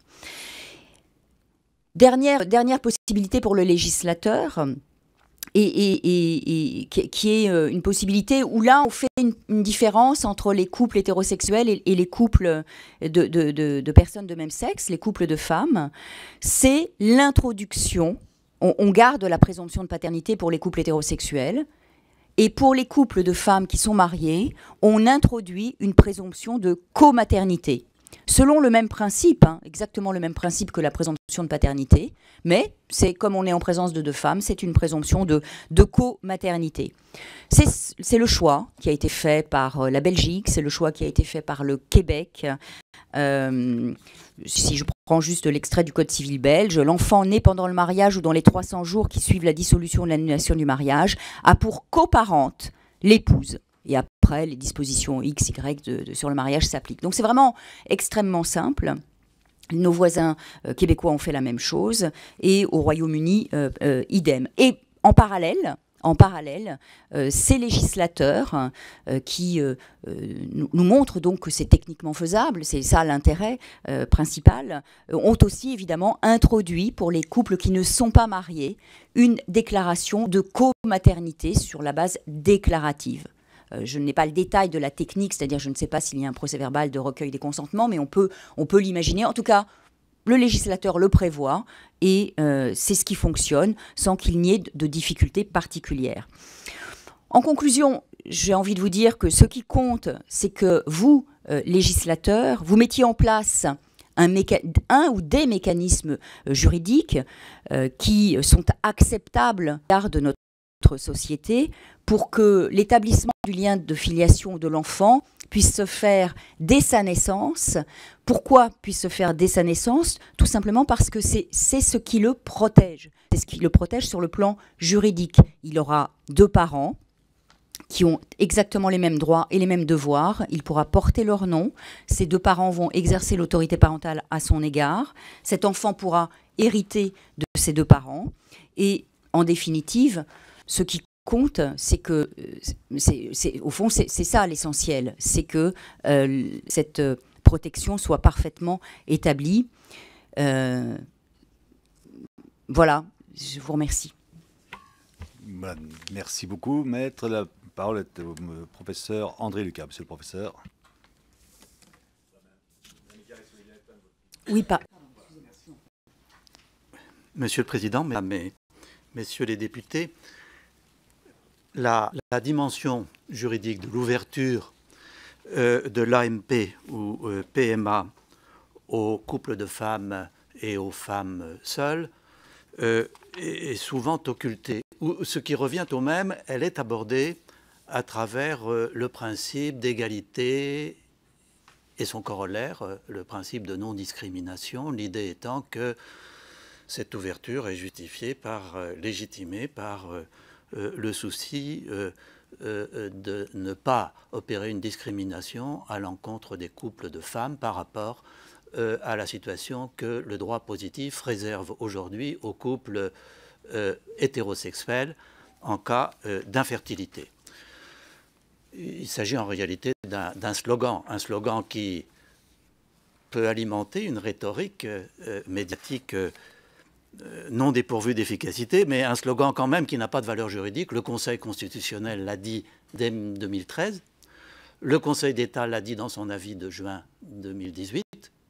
Dernière, possibilité pour le législateur, euh, et, qui est euh, une possibilité où là on fait une, différence entre les couples hétérosexuels et, les couples de, personnes de même sexe, les couples de femmes, c'est l'introduction. On, garde la présomption de paternité pour les couples hétérosexuels. Et pour les couples de femmes qui sont mariées, on introduit une présomption de comaternité selon le même principe, hein, exactement le même principe que la présomption de paternité, mais c'est comme on est en présence de deux femmes, c'est une présomption de, de co-maternité. C'est le choix qui a été fait par euh, la Belgique, c'est le choix qui a été fait par le Québec. Euh, si je prends juste l'extrait du Code civil belge, l'enfant né pendant le mariage ou dans les 300 jours qui suivent la dissolution ou l'annulation du mariage a pour coparente l'épouse et a les dispositions X, Y sur le mariage s'appliquent. Donc c'est vraiment extrêmement simple. Nos voisins euh, québécois ont fait la même chose et au Royaume-Uni, euh, euh, idem. Et en parallèle, en parallèle, ces législateurs qui nous, nous montrent donc que c'est techniquement faisable, c'est ça l'intérêt principal, ont aussi évidemment introduit pour les couples qui ne sont pas mariés une déclaration de co-maternité sur la base déclarative. Euh, je n'ai pas le détail de la technique, c'est-à-dire je ne sais pas s'il y a un procès verbal de recueil des consentements, mais on peut, on peut l'imaginer. En tout cas, le législateur le prévoit et euh, c'est ce qui fonctionne sans qu'il n'y ait de difficultés particulières. En conclusion, j'ai envie de vous dire que ce qui compte, c'est que vous, législateur, législateurs, vous mettiez en place un, ou des mécanismes euh, juridiques qui sont acceptables de notre société pour que l'établissement du lien de filiation de l'enfant puisse se faire dès sa naissance. Pourquoi puisse se faire dès sa naissance Tout simplement parce que c'est ce qui le protège. C'est ce qui le protège sur le plan juridique. Il aura deux parents qui ont exactement les mêmes droits et les mêmes devoirs. Il pourra porter leur nom. ces deux parents vont exercer l'autorité parentale à son égard. Cet enfant pourra hériter de ses deux parents. Et en définitive, ce qui compte, c'est que, euh, c'est, au fond, c'est ça l'essentiel, c'est que euh, cette euh, protection soit parfaitement établie. voilà, je vous remercie. Bah, merci beaucoup, maître. La parole est au professeur André Lucas, monsieur le professeur. Oui, pas. Monsieur le Président, Mesdames et Messieurs les députés, la, dimension juridique de l'ouverture euh, de l'AMP ou euh, PMA aux couples de femmes et aux femmes seules euh, est, souvent occultée. ce qui revient au même, elle est abordée à travers le principe d'égalité et son corollaire, le principe de non-discrimination, l'idée étant que cette ouverture est justifiée par, légitimée par euh, le souci euh, euh, de ne pas opérer une discrimination à l'encontre des couples de femmes par rapport à la situation que le droit positif réserve aujourd'hui aux couples hétérosexuels en cas d'infertilité. Il s'agit en réalité d'un slogan, un slogan qui peut alimenter une rhétorique médiatique euh, non dépourvu d'efficacité, mais un slogan quand même qui n'a pas de valeur juridique. Le Conseil constitutionnel l'a dit dès 2013, le Conseil d'État l'a dit dans son avis de juin 2018,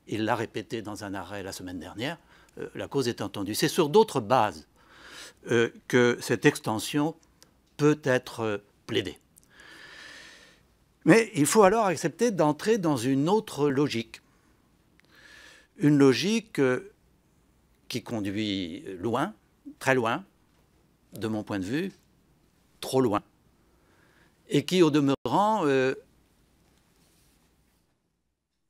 il l'a répété dans un arrêt la semaine dernière, euh, la cause est entendue. C'est sur d'autres bases euh, que cette extension peut être plaidée. Mais il faut alors accepter d'entrer dans une autre logique, une logique qui conduit loin, très loin, de mon point de vue, trop loin, et qui, au demeurant, euh,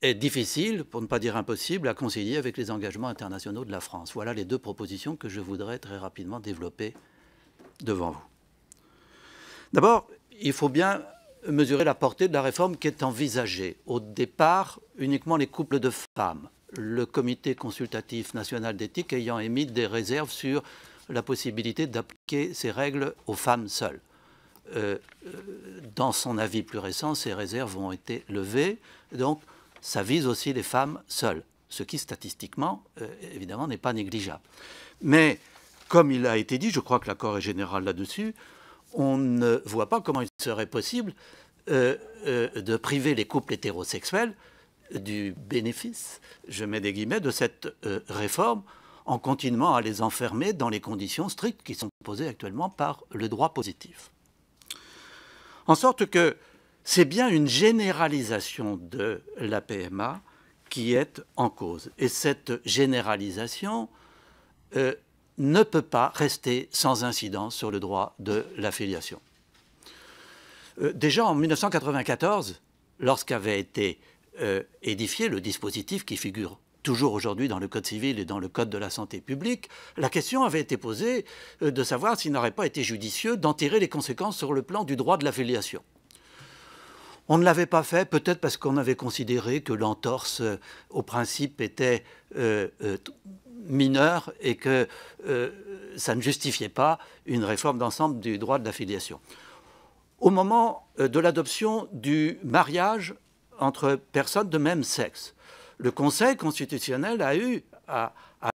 est difficile, pour ne pas dire impossible, à concilier avec les engagements internationaux de la France. Voilà les deux propositions que je voudrais très rapidement développer devant vous. D'abord, il faut bien mesurer la portée de la réforme qui est envisagée. Au départ, uniquement les couples de femmes le comité consultatif national d'éthique ayant émis des réserves sur la possibilité d'appliquer ces règles aux femmes seules. Euh, euh, dans son avis plus récent, ces réserves ont été levées, donc ça vise aussi les femmes seules, ce qui statistiquement, euh, évidemment, n'est pas négligeable. Mais, comme il a été dit, je crois que l'accord est général là-dessus, on ne voit pas comment il serait possible de priver les couples hétérosexuels du bénéfice, je mets des guillemets, de cette euh, réforme en continuant à les enfermer dans les conditions strictes qui sont posées actuellement par le droit positif. En sorte que c'est bien une généralisation de la PMA qui est en cause. Et cette généralisation euh, ne peut pas rester sans incidence sur le droit de l'affiliation. Euh, déjà en 1994, lorsqu'avait été euh, édifier le dispositif qui figure toujours aujourd'hui dans le Code civil et dans le Code de la santé publique, la question avait été posée euh, de savoir s'il n'aurait pas été judicieux d'enterrer les conséquences sur le plan du droit de l'affiliation. On ne l'avait pas fait, peut-être parce qu'on avait considéré que l'entorse euh, au principe était mineure et que ça ne justifiait pas une réforme d'ensemble du droit de l'affiliation. Au moment de l'adoption du mariage, entre personnes de même sexe. Le Conseil constitutionnel a eu à,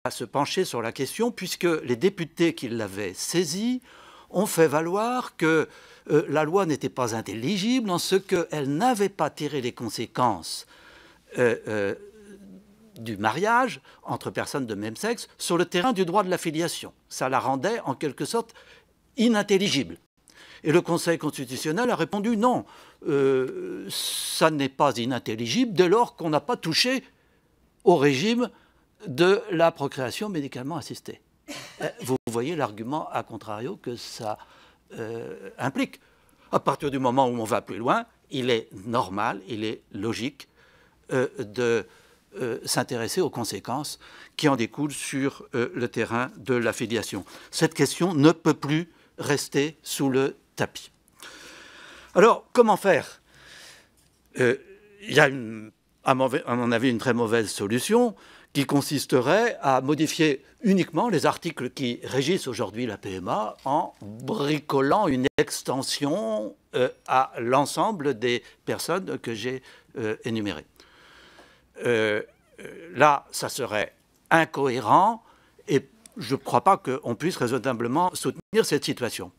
se pencher sur la question puisque les députés qui l'avaient saisi ont fait valoir que euh, la loi n'était pas intelligible en ce qu'elle n'avait pas tiré les conséquences euh, euh, du mariage entre personnes de même sexe sur le terrain du droit de la filiation. Ça la rendait en quelque sorte inintelligible. Et le Conseil constitutionnel a répondu non, euh, ça n'est pas inintelligible dès lors qu'on n'a pas touché au régime de la procréation médicalement assistée. Euh, vous voyez l'argument à contrario que ça euh, implique. À partir du moment où on va plus loin, il est normal, il est logique de s'intéresser aux conséquences qui en découlent sur le terrain de l'affiliation. Cette question ne peut plus rester sous le alors, comment faire Il euh, y a, à mon avis, une très mauvaise solution qui consisterait à modifier uniquement les articles qui régissent aujourd'hui la PMA en bricolant une extension euh, à l'ensemble des personnes que j'ai euh, énumérées. là, ça serait incohérent et je ne crois pas qu'on puisse raisonnablement soutenir cette situation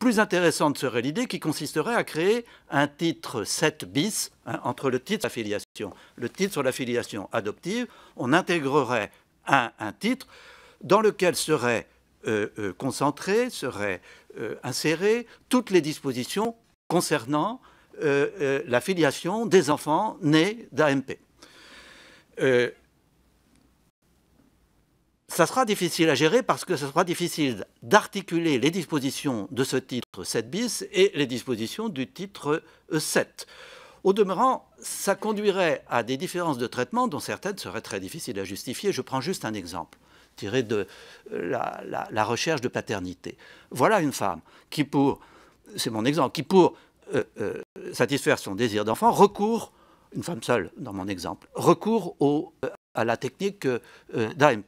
plus intéressante serait l'idée qui consisterait à créer un titre 7 bis hein, entre le titre et la Le titre sur l'affiliation adoptive, on intégrerait un, titre dans lequel seraient euh, euh, concentrées, seraient euh, insérées toutes les dispositions concernant la filiation des enfants nés d'AMP ça sera difficile à gérer parce que ça sera difficile d'articuler les dispositions de ce titre 7 bis et les dispositions du titre 7. E au demeurant, ça conduirait à des différences de traitement dont certaines seraient très difficiles à justifier. Je prends juste un exemple tiré de euh, la, recherche de paternité. Voilà une femme qui, pour, c'est mon exemple, qui pour euh, euh, satisfaire son désir d'enfant recourt, une femme seule dans mon exemple, recourt à la technique d'AMP.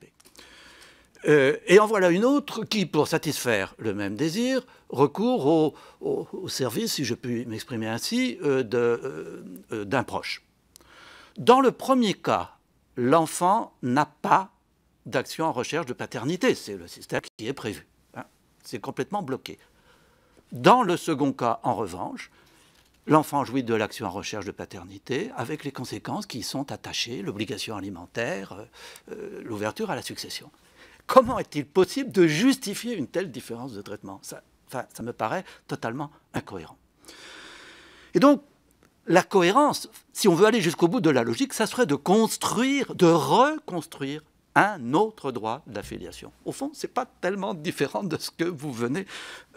Euh, et en voilà une autre qui, pour satisfaire le même désir, recourt au, service, si je puis m'exprimer ainsi, euh, euh, d'un proche. Dans le premier cas, l'enfant n'a pas d'action en recherche de paternité. C'est le système qui est prévu. Hein. C'est complètement bloqué. Dans le second cas, en revanche, l'enfant jouit de l'action en recherche de paternité avec les conséquences qui y sont attachées, l'obligation alimentaire, l'ouverture à la succession. Comment est-il possible de justifier une telle différence de traitement ça, me paraît totalement incohérent. Et donc, la cohérence, si on veut aller jusqu'au bout de la logique, ça serait de construire, de reconstruire un autre droit d'affiliation. Au fond, ce n'est pas tellement différent de ce que vous venez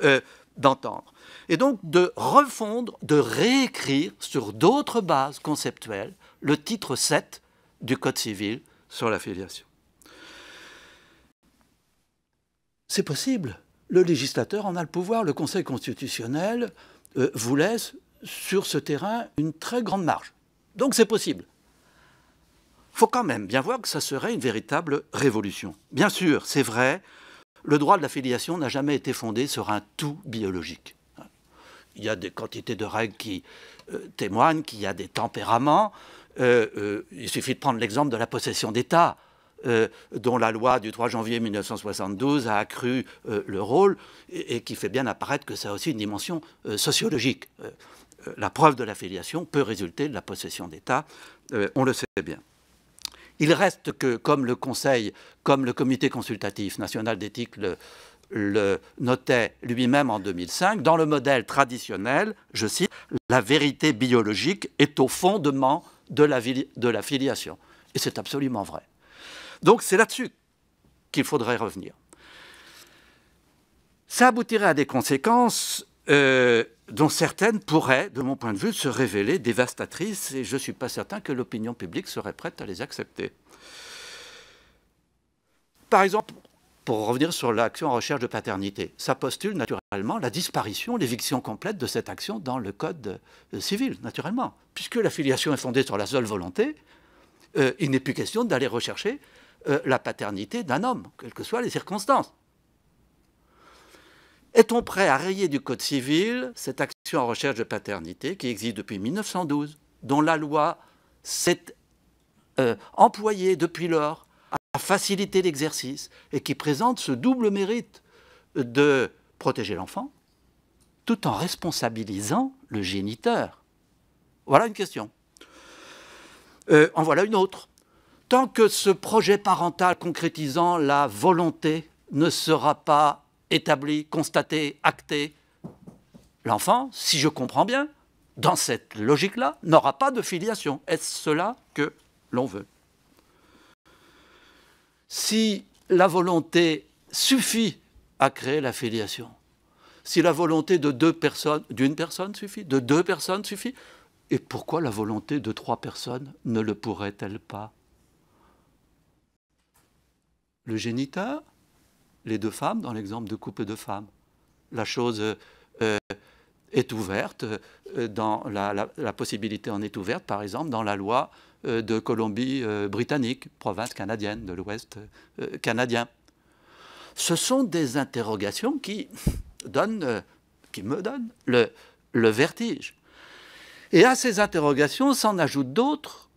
euh, d'entendre. Et donc de refondre, de réécrire sur d'autres bases conceptuelles le titre 7 du Code civil sur l'affiliation. C'est possible. Le législateur en a le pouvoir. Le Conseil constitutionnel euh, vous laisse sur ce terrain une très grande marge. Donc c'est possible. Il faut quand même bien voir que ça serait une véritable révolution. Bien sûr, c'est vrai, le droit de la filiation n'a jamais été fondé sur un tout biologique. Il y a des quantités de règles qui euh, témoignent qu'il y a des tempéraments. Euh, il suffit de prendre l'exemple de la possession d'État. Euh, dont la loi du 3 janvier 1972 a accru euh, le rôle et, qui fait bien apparaître que ça a aussi une dimension euh, sociologique. la preuve de l'affiliation peut résulter de la possession d'État, on le sait bien. Il reste que, comme le Conseil, comme le Comité consultatif national d'éthique le, notait lui-même en 2005, dans le modèle traditionnel, je cite, la vérité biologique est au fondement de la, de la filiation. Et c'est absolument vrai. Donc c'est là-dessus qu'il faudrait revenir. Ça aboutirait à des conséquences euh, dont certaines pourraient, de mon point de vue, se révéler dévastatrices et je ne suis pas certain que l'opinion publique serait prête à les accepter. Par exemple, pour revenir sur l'action en recherche de paternité, ça postule naturellement la disparition, l'éviction complète de cette action dans le code euh, civil, naturellement. Puisque la filiation est fondée sur la seule volonté, euh, il n'est plus question d'aller rechercher euh, la paternité d'un homme, quelles que soient les circonstances. Est-on prêt à rayer du Code civil cette action en recherche de paternité qui existe depuis 1912, dont la loi s'est euh, employée depuis lors à faciliter l'exercice et qui présente ce double mérite de protéger l'enfant tout en responsabilisant le géniteur Voilà une question. Euh, en voilà une autre. Tant que ce projet parental concrétisant la volonté ne sera pas établi, constaté, acté, l'enfant, si je comprends bien, dans cette logique-là, n'aura pas de filiation. Est-ce cela que l'on veut Si la volonté suffit à créer la filiation, si la volonté de deux personnes, d'une personne suffit, de deux personnes suffit, et pourquoi la volonté de trois personnes ne le pourrait-elle pas le géniteur, les deux femmes, dans l'exemple de couple de femmes. La chose euh, est ouverte, euh, dans la, possibilité en est ouverte, par exemple, dans la loi euh, de Colombie-Britannique, province canadienne, de l'Ouest canadien. Ce sont des interrogations qui, donnent, qui me donnent le, le vertige. Et à ces interrogations s'en ajoutent d'autres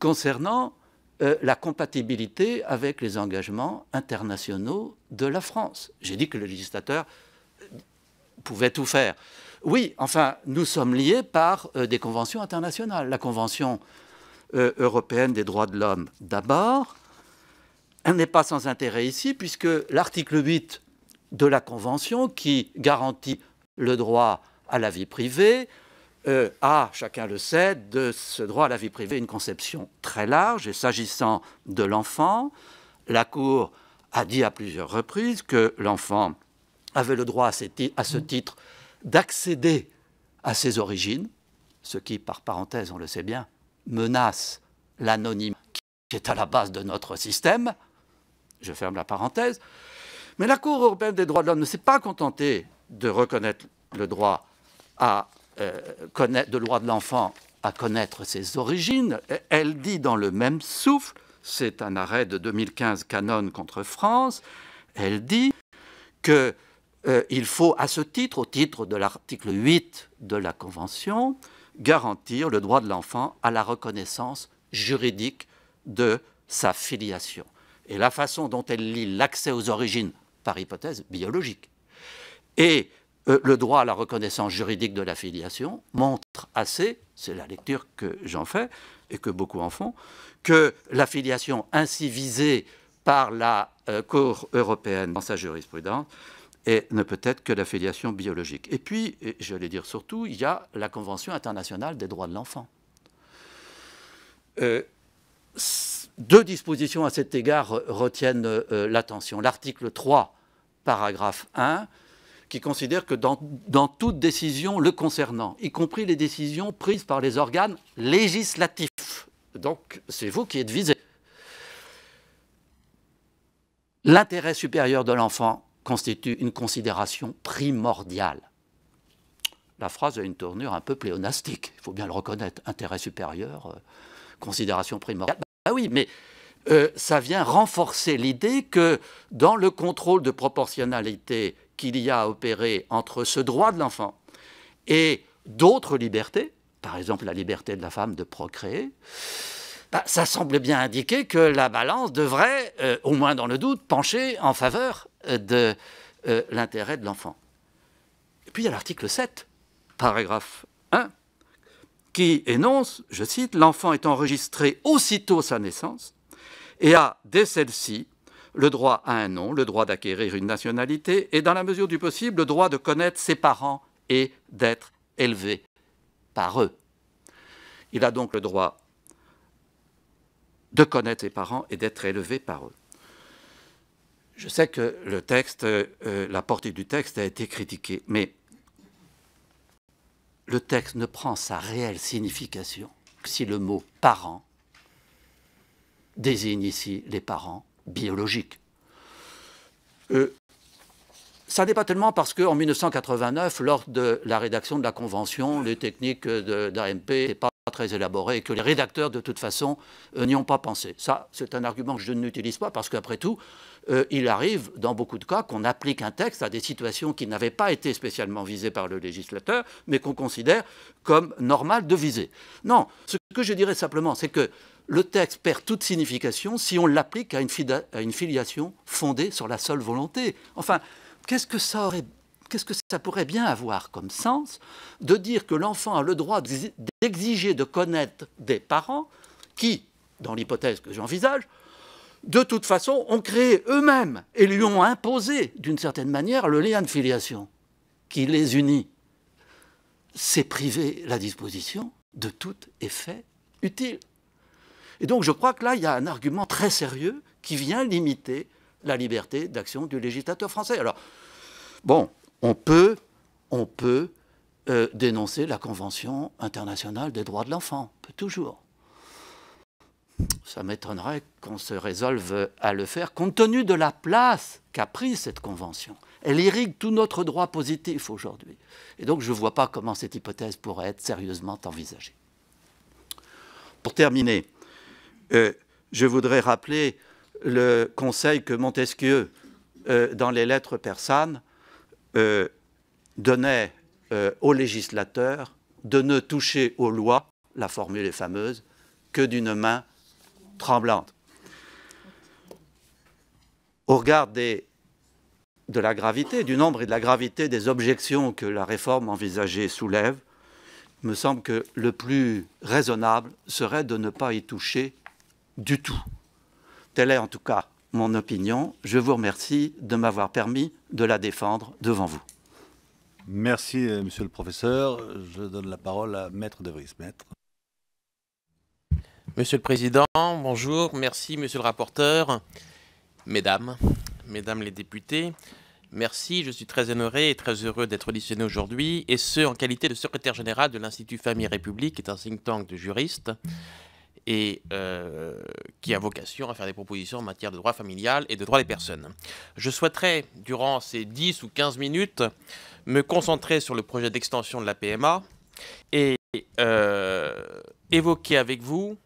concernant euh, la compatibilité avec les engagements internationaux de la France. J'ai dit que le législateur euh, pouvait tout faire. Oui, enfin, nous sommes liés par euh, des conventions internationales. La Convention européenne des droits de l'homme d'abord. Elle n'est pas sans intérêt ici, puisque l'article 8 de la Convention, qui garantit le droit à la vie privée, euh, a, chacun le sait, de ce droit à la vie privée une conception très large. Et s'agissant de l'enfant, la Cour a dit à plusieurs reprises que l'enfant avait le droit à, ce mm. titre d'accéder à ses origines, ce qui, par parenthèse, on le sait bien, menace l'anonymat qui est à la base de notre système. Je ferme la parenthèse. Mais la Cour européenne des droits de l'homme ne s'est pas contentée de reconnaître le droit à euh, de droit de l'enfant à connaître ses origines. Elle dit dans le même souffle, c'est un arrêt de 2015 Canon contre France, elle dit qu'il euh, faut à ce titre, au titre de l'article 8 de la Convention, garantir le droit de l'enfant à la reconnaissance juridique de sa filiation. Et la façon dont elle lit l'accès aux origines par hypothèse biologique. Et euh, le droit à la reconnaissance juridique de la filiation montre assez, c'est la lecture que j'en fais et que beaucoup en font, que la filiation ainsi visée par la euh, Cour européenne dans sa jurisprudence ne peut être que la filiation biologique. Et puis, je vais dire surtout, il y a la Convention internationale des droits de l'enfant. Euh, deux dispositions à cet égard retiennent l'attention. L'article 3, paragraphe 1, qui considère que dans, toute décision le concernant, y compris les décisions prises par les organes législatifs, donc c'est vous qui êtes visé, l'intérêt supérieur de l'enfant constitue une considération primordiale. La phrase a une tournure un peu pléonastique, il faut bien le reconnaître, intérêt supérieur, euh, considération primordiale. Bah oui, mais euh, ça vient renforcer l'idée que dans le contrôle de proportionnalité qu'il y a à opérer entre ce droit de l'enfant et d'autres libertés, par exemple la liberté de la femme de procréer, bah, ça semble bien indiquer que la balance devrait, euh, au moins dans le doute, pencher en faveur euh, de euh, l'intérêt de l'enfant. Et puis il y a l'article 7, paragraphe 1, qui énonce, je cite, L'enfant est enregistré aussitôt sa naissance et a, dès celle-ci, le droit à un nom, le droit d'acquérir une nationalité et, dans la mesure du possible, le droit de connaître ses parents et d'être élevé par eux. Il a donc le droit de connaître ses parents et d'être élevé par eux. Je sais que le texte, euh, la portée du texte a été critiquée, mais le texte ne prend sa réelle signification que si le mot parent désigne ici les parents biologique. Euh, ça n'est pas tellement parce qu'en 1989, lors de la rédaction de la Convention, les techniques d'AMP n'étaient pas très élaborées et que les rédacteurs, de toute façon, euh, n'y ont pas pensé. Ça, c'est un argument que je n'utilise pas parce qu'après tout, euh, il arrive dans beaucoup de cas qu'on applique un texte à des situations qui n'avaient pas été spécialement visées par le législateur, mais qu'on considère comme normal de viser. Non, ce que je dirais simplement, c'est que le texte perd toute signification si on l'applique à, une filiation fondée sur la seule volonté. Enfin, qu'est-ce que ça aurait qu'est-ce que ça pourrait bien avoir comme sens de dire que l'enfant a le droit d'exiger de connaître des parents qui, dans l'hypothèse que j'envisage, de toute façon ont créé eux-mêmes et lui ont imposé, d'une certaine manière, le lien de filiation qui les unit. C'est priver la disposition de tout effet utile. Et donc je crois que là, il y a un argument très sérieux qui vient limiter la liberté d'action du législateur français. Alors, bon, on peut, on peut euh, dénoncer la Convention internationale des droits de l'enfant, toujours. Ça m'étonnerait qu'on se résolve à le faire, compte tenu de la place qu'a prise cette Convention. Elle irrigue tout notre droit positif aujourd'hui. Et donc, je ne vois pas comment cette hypothèse pourrait être sérieusement envisagée. Pour terminer, euh, je voudrais rappeler le conseil que Montesquieu, euh, dans les lettres persanes, euh, donnait aux législateurs de ne toucher aux lois, la formule est fameuse, que d'une main tremblante. Au regard de la gravité, du nombre et de la gravité des objections que la réforme envisagée soulève, me semble que le plus raisonnable serait de ne pas y toucher du tout. Telle est en tout cas mon opinion. Je vous remercie de m'avoir permis de la défendre devant vous. Merci, euh, monsieur le professeur. Je donne la parole à Maître De Vries. Maître. Monsieur le Président, bonjour. Merci, monsieur le rapporteur. Mesdames, mesdames les députés, merci. Je suis très honoré et très heureux d'être auditionné aujourd'hui, et ce, en qualité de secrétaire général de l'Institut Famille République, qui est un think tank de juristes et euh, qui a vocation à faire des propositions en matière de droit familial et de droit des personnes. Je souhaiterais, durant ces 10 ou 15 minutes, me concentrer sur le projet d'extension de la PMA et euh, évoquer avec vous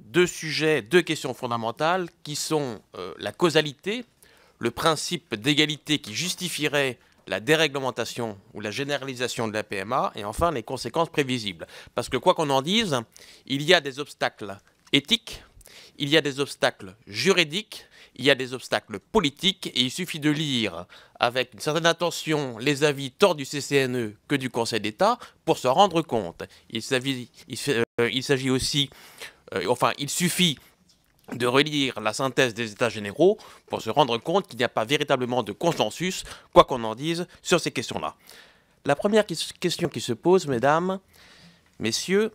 deux sujets, deux questions fondamentales qui sont euh, la causalité, le principe d'égalité qui justifierait la déréglementation ou la généralisation de la PMA et enfin les conséquences prévisibles. Parce que quoi qu'on en dise, il y a des obstacles éthique, il y a des obstacles juridiques, il y a des obstacles politiques, et il suffit de lire avec une certaine attention les avis tant du CCNE que du Conseil d'État pour se rendre compte. Il euh, s'agit aussi, euh, enfin, il suffit de relire la synthèse des États généraux pour se rendre compte qu'il n'y a pas véritablement de consensus, quoi qu'on en dise, sur ces questions-là. La première question qui se pose, mesdames, messieurs,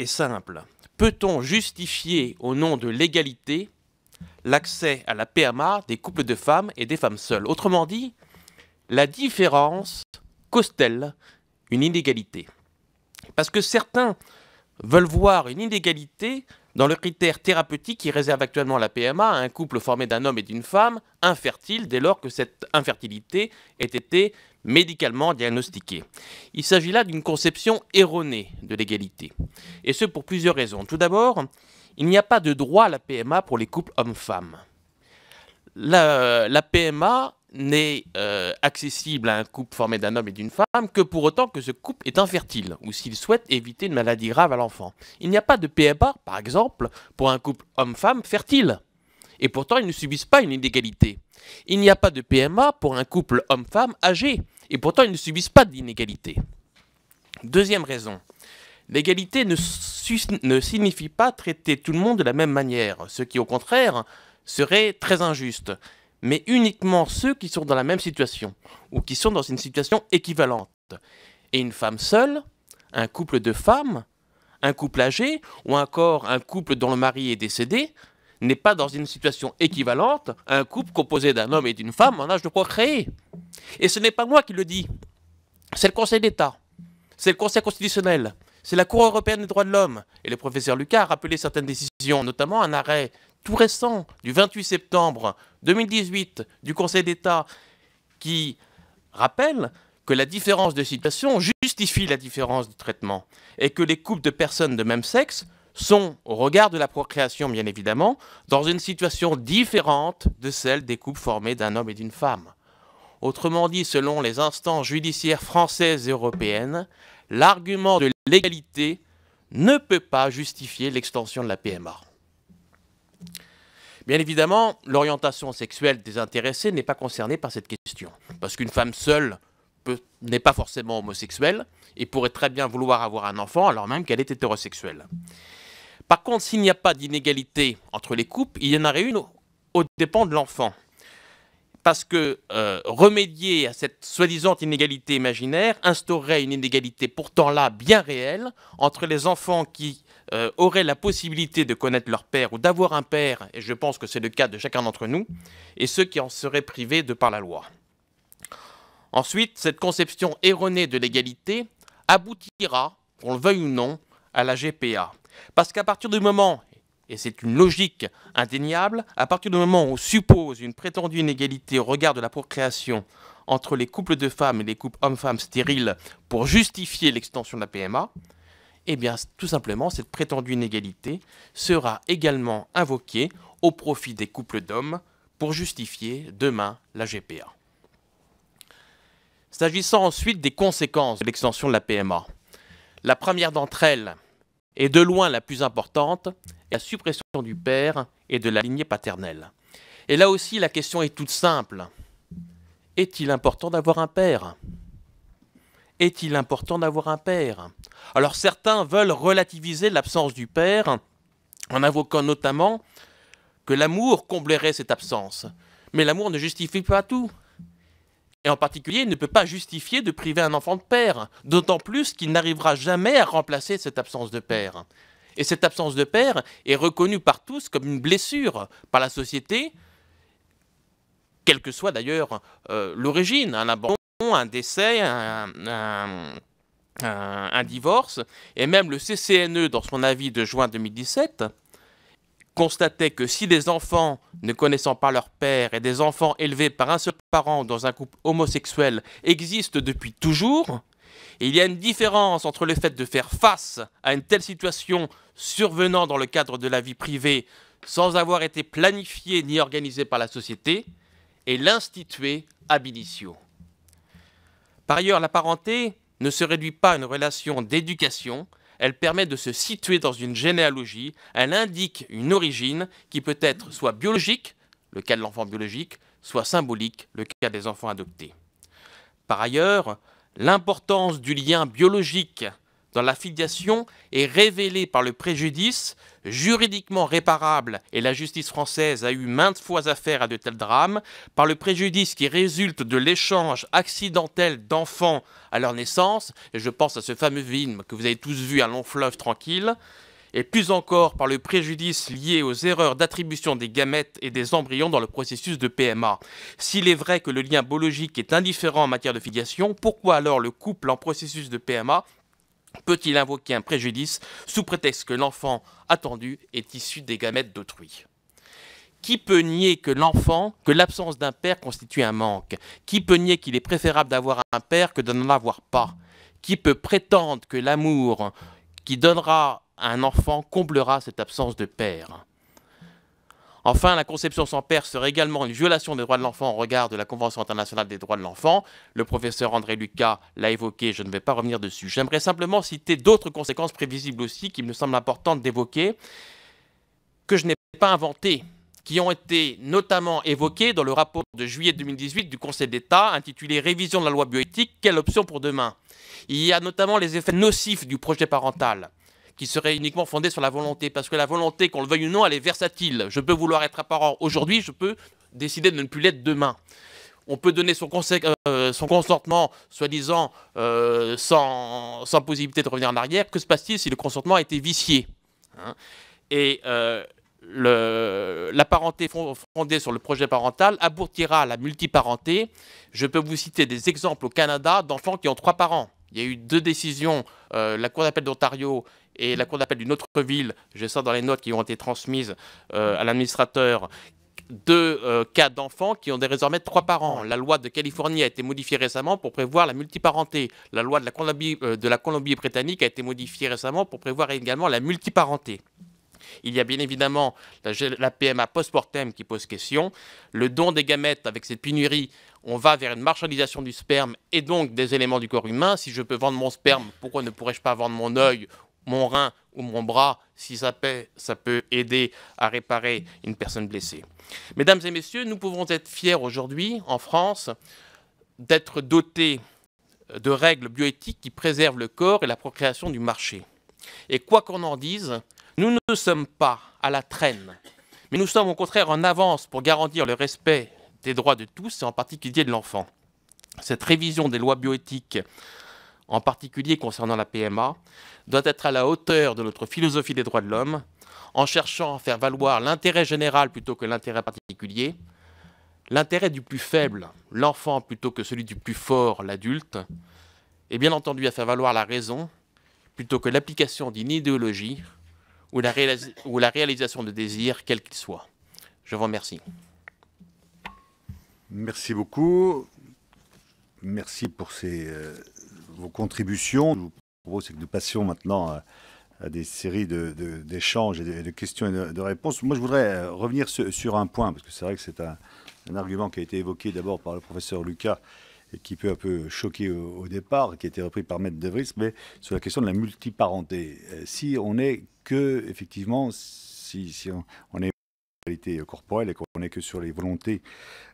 est simple. Peut-on justifier au nom de l'égalité l'accès à la PMA des couples de femmes et des femmes seules Autrement dit, la différence cause-t-elle une inégalité Parce que certains veulent voir une inégalité dans le critère thérapeutique qui réserve actuellement la PMA à un couple formé d'un homme et d'une femme infertile dès lors que cette infertilité ait été médicalement diagnostiquée. Il s'agit là d'une conception erronée de l'égalité. Et ce pour plusieurs raisons. Tout d'abord, il n'y a pas de droit à la PMA pour les couples hommes-femmes. La, la PMA n'est euh, accessible à un couple formé d'un homme et d'une femme que pour autant que ce couple est infertile ou s'il souhaite éviter une maladie grave à l'enfant. Il n'y a pas de PMA, par exemple, pour un couple homme-femme fertile. Et pourtant, ils ne subissent pas une inégalité. Il n'y a pas de PMA pour un couple homme-femme âgé. Et pourtant, ils ne subissent pas d'inégalité. Deuxième raison. L'égalité ne signifie pas traiter tout le monde de la même manière, ce qui au contraire serait très injuste mais uniquement ceux qui sont dans la même situation, ou qui sont dans une situation équivalente. Et une femme seule, un couple de femmes, un couple âgé, ou encore un couple dont le mari est décédé, n'est pas dans une situation équivalente à un couple composé d'un homme et d'une femme en âge de procréer. Et ce n'est pas moi qui le dis, c'est le Conseil d'État, c'est le Conseil constitutionnel, c'est la Cour européenne des droits de l'homme. Et le professeur Lucas a rappelé certaines décisions, notamment un arrêt tout récent du 28 septembre 2018 du Conseil d'État qui rappelle que la différence de situation justifie la différence de traitement et que les couples de personnes de même sexe sont, au regard de la procréation bien évidemment, dans une situation différente de celle des couples formés d'un homme et d'une femme. Autrement dit, selon les instances judiciaires françaises et européennes, l'argument de l'égalité ne peut pas justifier l'extension de la PMA. Bien évidemment, l'orientation sexuelle des intéressés n'est pas concernée par cette question, parce qu'une femme seule n'est pas forcément homosexuelle et pourrait très bien vouloir avoir un enfant alors même qu'elle est hétérosexuelle. Par contre, s'il n'y a pas d'inégalité entre les couples, il y en aurait une au dépend de l'enfant. Parce que euh, remédier à cette soi-disant inégalité imaginaire instaurerait une inégalité pourtant là bien réelle entre les enfants qui euh, auraient la possibilité de connaître leur père ou d'avoir un père, et je pense que c'est le cas de chacun d'entre nous, et ceux qui en seraient privés de par la loi. Ensuite, cette conception erronée de l'égalité aboutira, qu'on le veuille ou non, à la GPA. Parce qu'à partir du moment, et c'est une logique indéniable, à partir du moment où on suppose une prétendue inégalité au regard de la procréation entre les couples de femmes et les couples hommes-femmes stériles pour justifier l'extension de la PMA, eh bien, tout simplement, cette prétendue inégalité sera également invoquée au profit des couples d'hommes pour justifier demain la GPA. S'agissant ensuite des conséquences de l'extension de la PMA, la première d'entre elles est de loin la plus importante, la suppression du père et de la lignée paternelle. Et là aussi, la question est toute simple. Est-il important d'avoir un père est-il important d'avoir un père Alors certains veulent relativiser l'absence du père en invoquant notamment que l'amour comblerait cette absence. Mais l'amour ne justifie pas tout. Et en particulier, il ne peut pas justifier de priver un enfant de père, d'autant plus qu'il n'arrivera jamais à remplacer cette absence de père. Et cette absence de père est reconnue par tous comme une blessure par la société, quelle que soit d'ailleurs euh, l'origine, hein, un décès, un, divorce, et même le CCNE, dans son avis de juin 2017, constatait que si des enfants ne connaissant pas leur père et des enfants élevés par un seul parent dans un couple homosexuel existent depuis toujours, il y a une différence entre le fait de faire face à une telle situation survenant dans le cadre de la vie privée sans avoir été planifiée ni organisée par la société et l'instituer ab par ailleurs, la parenté ne se réduit pas à une relation d'éducation, elle permet de se situer dans une généalogie, elle indique une origine qui peut être soit biologique, le cas de l'enfant biologique, soit symbolique, le cas des enfants adoptés. Par ailleurs, l'importance du lien biologique dans la filiation est révélée par le préjudice juridiquement réparable, et la justice française a eu maintes fois affaire à de tels drames, par le préjudice qui résulte de l'échange accidentel d'enfants à leur naissance, et je pense à ce fameux film que vous avez tous vu, à long fleuve tranquille, et plus encore par le préjudice lié aux erreurs d'attribution des gamètes et des embryons dans le processus de PMA. S'il est vrai que le lien biologique est indifférent en matière de filiation, pourquoi alors le couple en processus de PMA peut-il invoquer un préjudice sous prétexte que l'enfant attendu est issu des gamètes d'autrui qui peut nier que l'enfant, que l'absence d'un père constitue un manque Qui peut nier qu'il est préférable d'avoir un père que de n'en avoir pas Qui peut prétendre que l'amour qui donnera à un enfant comblera cette absence de père Enfin, la conception sans père serait également une violation des droits de l'enfant au regard de la Convention internationale des droits de l'enfant. Le professeur André Lucas l'a évoqué, je ne vais pas revenir dessus. J'aimerais simplement citer d'autres conséquences prévisibles aussi qu'il me semble importantes d'évoquer, que je n'ai pas inventées, qui ont été notamment évoquées dans le rapport de juillet 2018 du Conseil d'État intitulé Révision de la loi bioéthique, quelle option pour demain Il y a notamment les effets nocifs du projet parental qui serait uniquement fondée sur la volonté, parce que la volonté, qu'on le veuille ou non, elle est versatile. Je peux vouloir être apparent aujourd'hui, je peux décider de ne plus l'être demain. On peut donner son, euh, son consentement, soi-disant, euh, sans, possibilité de revenir en arrière. Que se passe-t-il si le consentement a été vicié hein Et euh, la parenté fondée sur le projet parental aboutira à la multiparenté. Je peux vous citer des exemples au Canada d'enfants qui ont trois parents. Il y a eu deux décisions, la Cour d'appel d'Ontario et la cour d'appel d'une autre ville, j'ai ça dans les notes qui ont été transmises euh, à l'administrateur, deux euh, cas d'enfants qui ont désormais trois parents. La loi de Californie a été modifiée récemment pour prévoir la multiparenté. La loi de la euh, Colombie-Britannique a été modifiée récemment pour prévoir également la multiparenté. Il y a bien évidemment la, PMA post-mortem qui pose question. Le don des gamètes avec cette pénurie, on va vers une marchandisation du sperme et donc des éléments du corps humain. Si je peux vendre mon sperme, pourquoi ne pourrais-je pas vendre mon œil mon rein ou mon bras, si ça peut aider à réparer une personne blessée. Mesdames et messieurs, nous pouvons être fiers aujourd'hui en France d'être dotés de règles bioéthiques qui préservent le corps et la procréation du marché. Et quoi qu'on en dise, nous ne sommes pas à la traîne, mais nous sommes au contraire en avance pour garantir le respect des droits de tous et en particulier de l'enfant. Cette révision des lois bioéthiques en particulier concernant la PMA, doit être à la hauteur de notre philosophie des droits de l'homme, en cherchant à faire valoir l'intérêt général plutôt que l'intérêt particulier, l'intérêt du plus faible, l'enfant plutôt que celui du plus fort, l'adulte, et bien entendu à faire valoir la raison plutôt que l'application d'une idéologie ou la, ou réalisation de désirs, quels qu'ils soient. Je vous remercie. Merci beaucoup. Merci pour ces... Euh, vos contributions. Je vous propose que nous passions maintenant euh, à, des séries d'échanges de, et de, questions et de, réponses. Moi, je voudrais euh, revenir sur, un point, parce que c'est vrai que c'est un, argument qui a été évoqué d'abord par le professeur Lucas et qui peut un peu choquer au, départ, qui a été repris par Maître De Vries, mais sur la question de la multiparenté. Euh, si on est que, effectivement, si, si on, en réalité corporelle et qu'on n'est que sur les volontés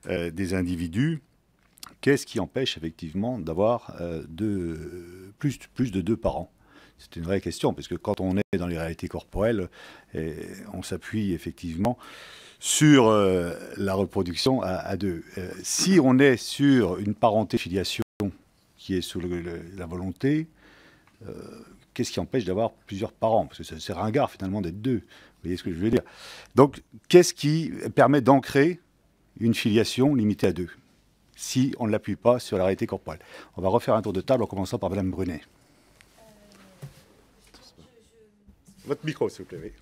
des individus, Qu'est-ce qui empêche effectivement d'avoir euh, plus, de deux parents c'est une vraie question, parce que quand on est dans les réalités corporelles, on s'appuie effectivement sur euh, la reproduction à, deux. Euh, si on est sur une parenté filiation qui est sous la volonté, qu'est-ce qui empêche d'avoir plusieurs parents Parce que c'est ringard finalement d'être deux. Vous voyez ce que je veux dire Donc, qu'est-ce qui permet d'ancrer une filiation limitée à deux si on ne l'appuie pas sur la réalité corporelle. On va refaire un tour de table en commençant par Madame Brunet. Votre micro, s'il vous plaît.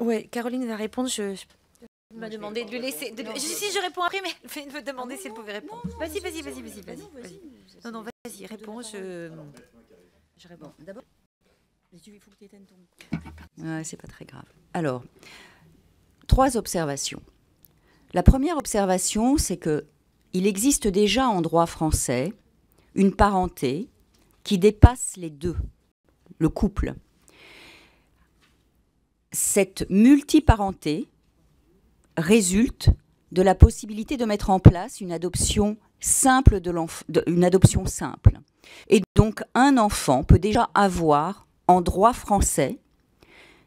Oui. Caroline va répondre. Je, m'a demandé de lui laisser. si je réponds après, mais elle me demander si elle pouvait répondre. Vas-y, vas-y, vas-y, vas-y, vas-y. Non, non, vas-y, réponds. Je, réponds. D'abord, Ouais, c'est pas très grave. Alors, trois observations. La première observation, c'est que il existe déjà en droit français une parenté qui dépasse les deux, le couple. Cette multiparenté résulte de la possibilité de mettre en place une adoption simple, une adoption simple. Et donc un enfant peut déjà avoir en droit français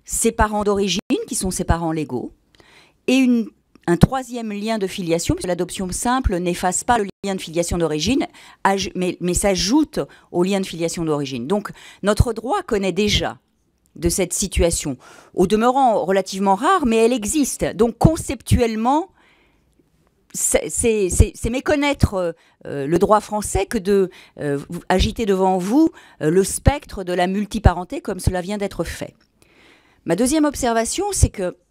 ses parents d'origine qui sont ses parents légaux et une un troisième lien de filiation, parce l'adoption simple n'efface pas le lien de filiation d'origine, mais, s'ajoute au lien de filiation d'origine. Donc notre droit connaît déjà de cette situation, au demeurant relativement rare, mais elle existe. Donc conceptuellement, c'est méconnaître euh, le droit français que de euh, agiter devant vous euh, le spectre de la multiparenté comme cela vient d'être fait. Ma deuxième observation, c'est que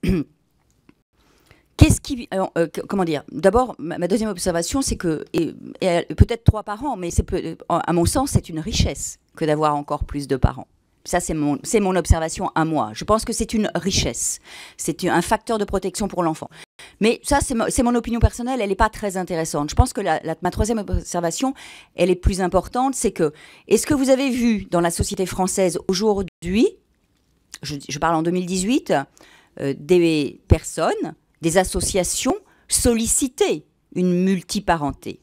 Qu'est-ce qui, euh, euh, comment dire D'abord, ma deuxième observation, c'est que et, euh, peut-être trois parents, mais c'est à mon sens, c'est une richesse que d'avoir encore plus de parents. Ça, c'est mon, mon, observation à moi. Je pense que c'est une richesse. C'est un facteur de protection pour l'enfant. Mais ça, c'est, mon opinion personnelle. Elle n'est pas très intéressante. Je pense que la, ma troisième observation, elle est plus importante. C'est que, est-ce que vous avez vu dans la société française aujourd'hui, je, parle en 2018, des personnes des associations solliciter une multiparenté.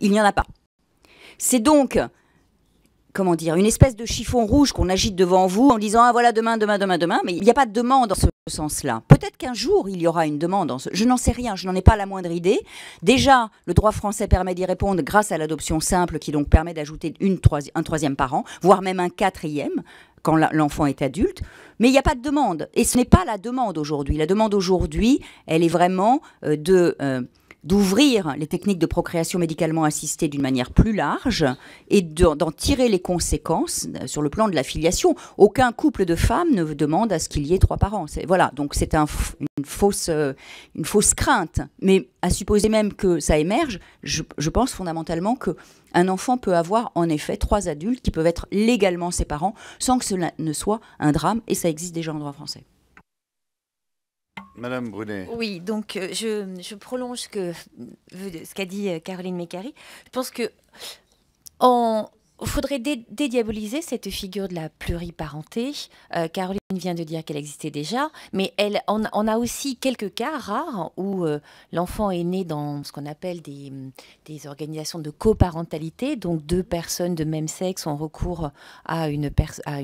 Il n'y en a pas. C'est donc, comment dire, une espèce de chiffon rouge qu'on agite devant vous en disant Ah voilà, demain, demain, demain, demain, mais il n'y a pas de demande dans ce sens-là. Peut-être qu'un jour, il y aura une demande. Je n'en sais rien, je n'en ai pas la moindre idée. Déjà, le droit français permet d'y répondre grâce à l'adoption simple qui donc permet d'ajouter un troisième parent, voire même un quatrième quand l'enfant est adulte, mais il n'y a pas de demande. Et ce n'est pas la demande aujourd'hui. La demande aujourd'hui, elle est vraiment euh, de euh, d'ouvrir les techniques de procréation médicalement assistée d'une manière plus large et d'en tirer les conséquences euh, sur le plan de la filiation. Aucun couple de femmes ne demande à ce qu'il y ait trois parents. Voilà, donc c'est euh, une, fausse, crainte. Mais à supposer même que ça émerge, je, je pense fondamentalement que un enfant peut avoir en effet trois adultes qui peuvent être légalement ses parents sans que cela ne soit un drame, et ça existe déjà en droit français. Madame Brunet. Oui, donc euh, je, prolonge que, euh, ce qu'a dit euh, Caroline Mécari. Je pense que on, faudrait dé dédiaboliser cette figure de la pluriparenté. Caroline vient de dire qu'elle existait déjà, mais elle, on, a aussi quelques cas rares où l'enfant est né dans ce qu'on appelle mm, des, organisations de coparentalité, donc deux personnes de même sexe ont recours à une,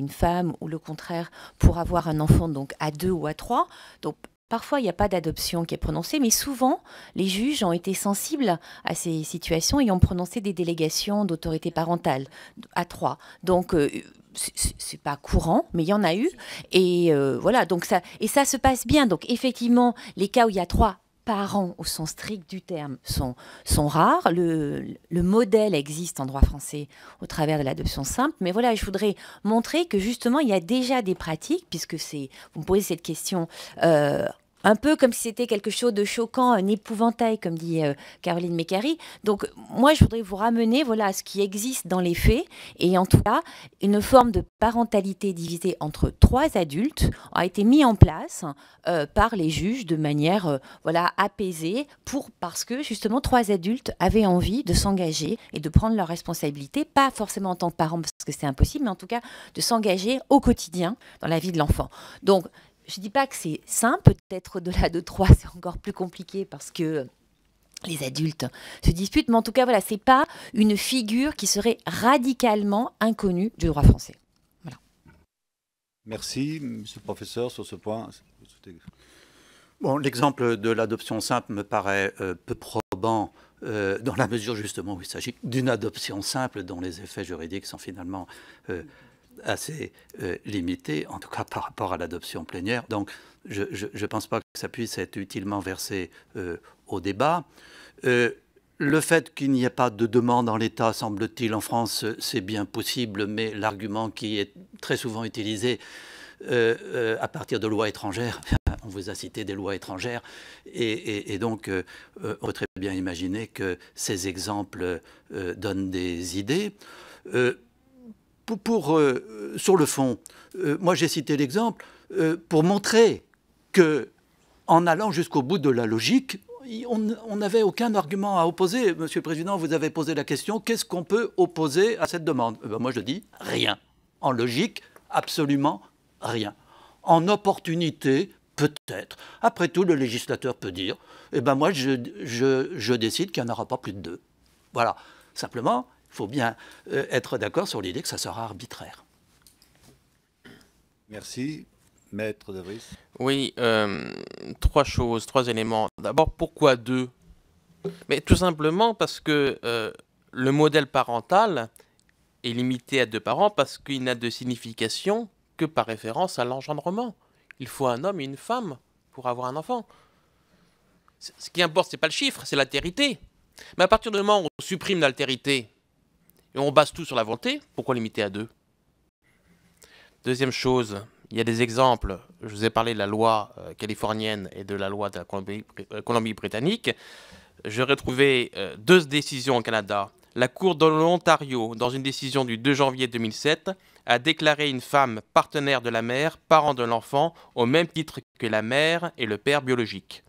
femme ou le contraire pour avoir un enfant donc à deux ou à trois. Donc Parfois, il n'y a pas d'adoption qui est prononcée, mais souvent, les juges ont été sensibles à ces situations et ont prononcé des délégations d'autorité parentale à trois. Donc, euh, c'est pas courant, mais il y en a eu. Et euh, voilà, donc ça, et ça se passe bien. Donc, effectivement, les cas où il y a trois parents au sens strict du terme sont, sont rares. Le, modèle existe en droit français au travers de l'adoption simple. Mais voilà, je voudrais montrer que justement, il y a déjà des pratiques, puisque c'est, vous me posez cette question euh, un peu comme si c'était quelque chose de choquant, un épouvantail, comme dit euh, Caroline Mécary. Donc, moi, je voudrais vous ramener voilà, à ce qui existe dans les faits, et en tout cas, une forme de parentalité divisée entre trois adultes a été mise en place euh, par les juges de manière euh, voilà, apaisée, pour, parce que justement, trois adultes avaient envie de s'engager et de prendre leurs responsabilités, pas forcément en tant que parents, parce que c'est impossible, mais en tout cas, de s'engager au quotidien dans la vie de l'enfant. Donc, je ne dis pas que c'est simple, peut-être au-delà de 3, c'est encore plus compliqué parce que les adultes se disputent, mais en tout cas, voilà, c'est pas une figure qui serait radicalement inconnue du droit français. Voilà. Merci, monsieur le professeur, sur ce point. Bon, l'exemple de l'adoption simple me paraît euh, peu probant. Euh, dans la mesure justement où il s'agit d'une adoption simple dont les effets juridiques sont finalement euh, assez euh, limité, en tout cas par rapport à l'adoption plénière. Donc je ne pense pas que ça puisse être utilement versé euh, au débat. Euh, le fait qu'il n'y ait pas de demande en l'État, semble-t-il, en France, c'est bien possible, mais l'argument qui est très souvent utilisé à partir de lois étrangères, on vous a cité des lois étrangères, et, donc on peut très bien imaginer que ces exemples donnent des idées pour, euh, sur le fond, euh, moi j'ai cité l'exemple euh, pour montrer que, en allant jusqu'au bout de la logique, on n'avait aucun argument à opposer. Monsieur le Président, vous avez posé la question qu'est-ce qu'on peut opposer à cette demande eh ben, Moi je dis rien. En logique, absolument rien. En opportunité, peut-être. Après tout, le législateur peut dire eh ben moi je, je décide qu'il n'y en aura pas plus de deux. Voilà. Simplement, il faut bien euh, être d'accord sur l'idée que ça sera arbitraire. Merci. Maître Davris Oui, euh, trois choses, trois éléments. D'abord, pourquoi deux Mais tout simplement parce que euh, le modèle parental est limité à deux parents parce qu'il n'a de signification que par référence à l'engendrement. Il faut un homme et une femme pour avoir un enfant. Ce qui importe, ce n'est pas le chiffre, c'est l'altérité. Mais à partir du moment où on supprime l'altérité, on base tout sur la volonté, pourquoi limiter à deux Deuxième chose, il y a des exemples. Je vous ai parlé de la loi euh, californienne et de la loi de la euh, Colombie-Britannique. J'ai retrouvé euh, deux décisions au Canada. La Cour de l'Ontario, dans une décision du 2 janvier 2007, a déclaré une femme partenaire de la mère, parent de l'enfant, au même titre que la mère et le père biologique.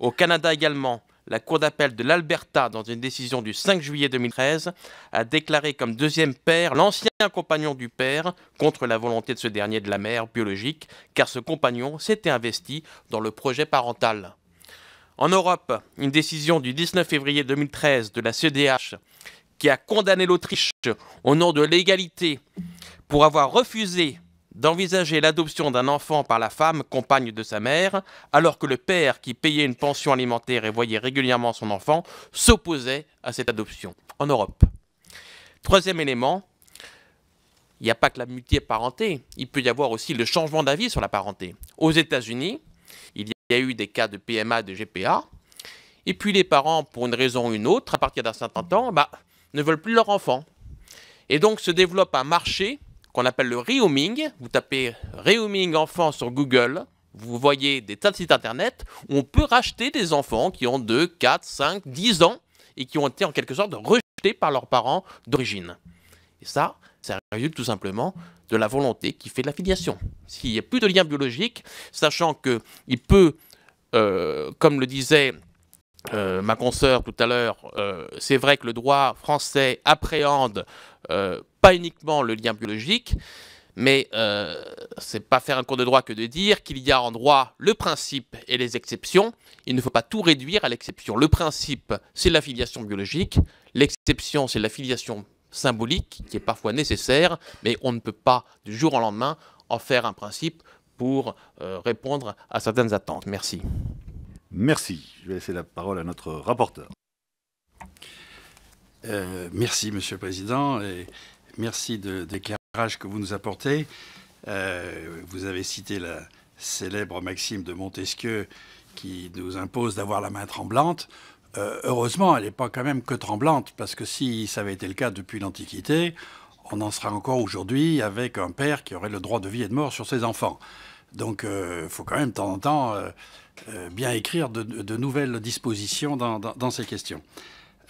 Au Canada également, la Cour d'appel de l'Alberta, dans une décision du 5 juillet 2013, a déclaré comme deuxième père l'ancien compagnon du père, contre la volonté de ce dernier de la mère biologique, car ce compagnon s'était investi dans le projet parental. En Europe, une décision du 19 février 2013 de la CDH, qui a condamné l'Autriche au nom de l'égalité pour avoir refusé d'envisager l'adoption d'un enfant par la femme compagne de sa mère, alors que le père, qui payait une pension alimentaire et voyait régulièrement son enfant, s'opposait à cette adoption en Europe. Troisième élément, il n'y a pas que la parenté il peut y avoir aussi le changement d'avis sur la parenté. Aux États-Unis, il y a eu des cas de PMA de GPA, et puis les parents, pour une raison ou une autre, à partir d'un certain temps, bah, ne veulent plus leur enfant. Et donc se développe un marché qu'on appelle le rehoming. Vous tapez rehoming enfants » sur Google, vous voyez des tas de sites internet où on peut racheter des enfants qui ont 2, 4, 5, 10 ans et qui ont été en quelque sorte rejetés par leurs parents d'origine. Et ça, ça résulte tout simplement de la volonté qui fait de la filiation. S'il n'y a plus de lien biologique, sachant que il peut, euh, comme le disait euh, ma consoeur tout à l'heure, euh, c'est vrai que le droit français appréhende euh, pas uniquement le lien biologique, mais euh, c'est pas faire un cours de droit que de dire qu'il y a en droit le principe et les exceptions. Il ne faut pas tout réduire à l'exception. Le principe, c'est l'affiliation biologique. L'exception, c'est l'affiliation symbolique, qui est parfois nécessaire, mais on ne peut pas du jour au lendemain en faire un principe pour euh, répondre à certaines attentes. Merci. Merci. Je vais laisser la parole à notre rapporteur. Euh, merci, Monsieur le Président, et merci de l'éclairage que vous nous apportez. Euh, vous avez cité la célèbre maxime de Montesquieu qui nous impose d'avoir la main tremblante. Euh, heureusement, elle n'est pas quand même que tremblante, parce que si ça avait été le cas depuis l'Antiquité, on en sera encore aujourd'hui avec un père qui aurait le droit de vie et de mort sur ses enfants. Donc il faut quand même de temps en temps bien écrire de, nouvelles dispositions dans ces questions.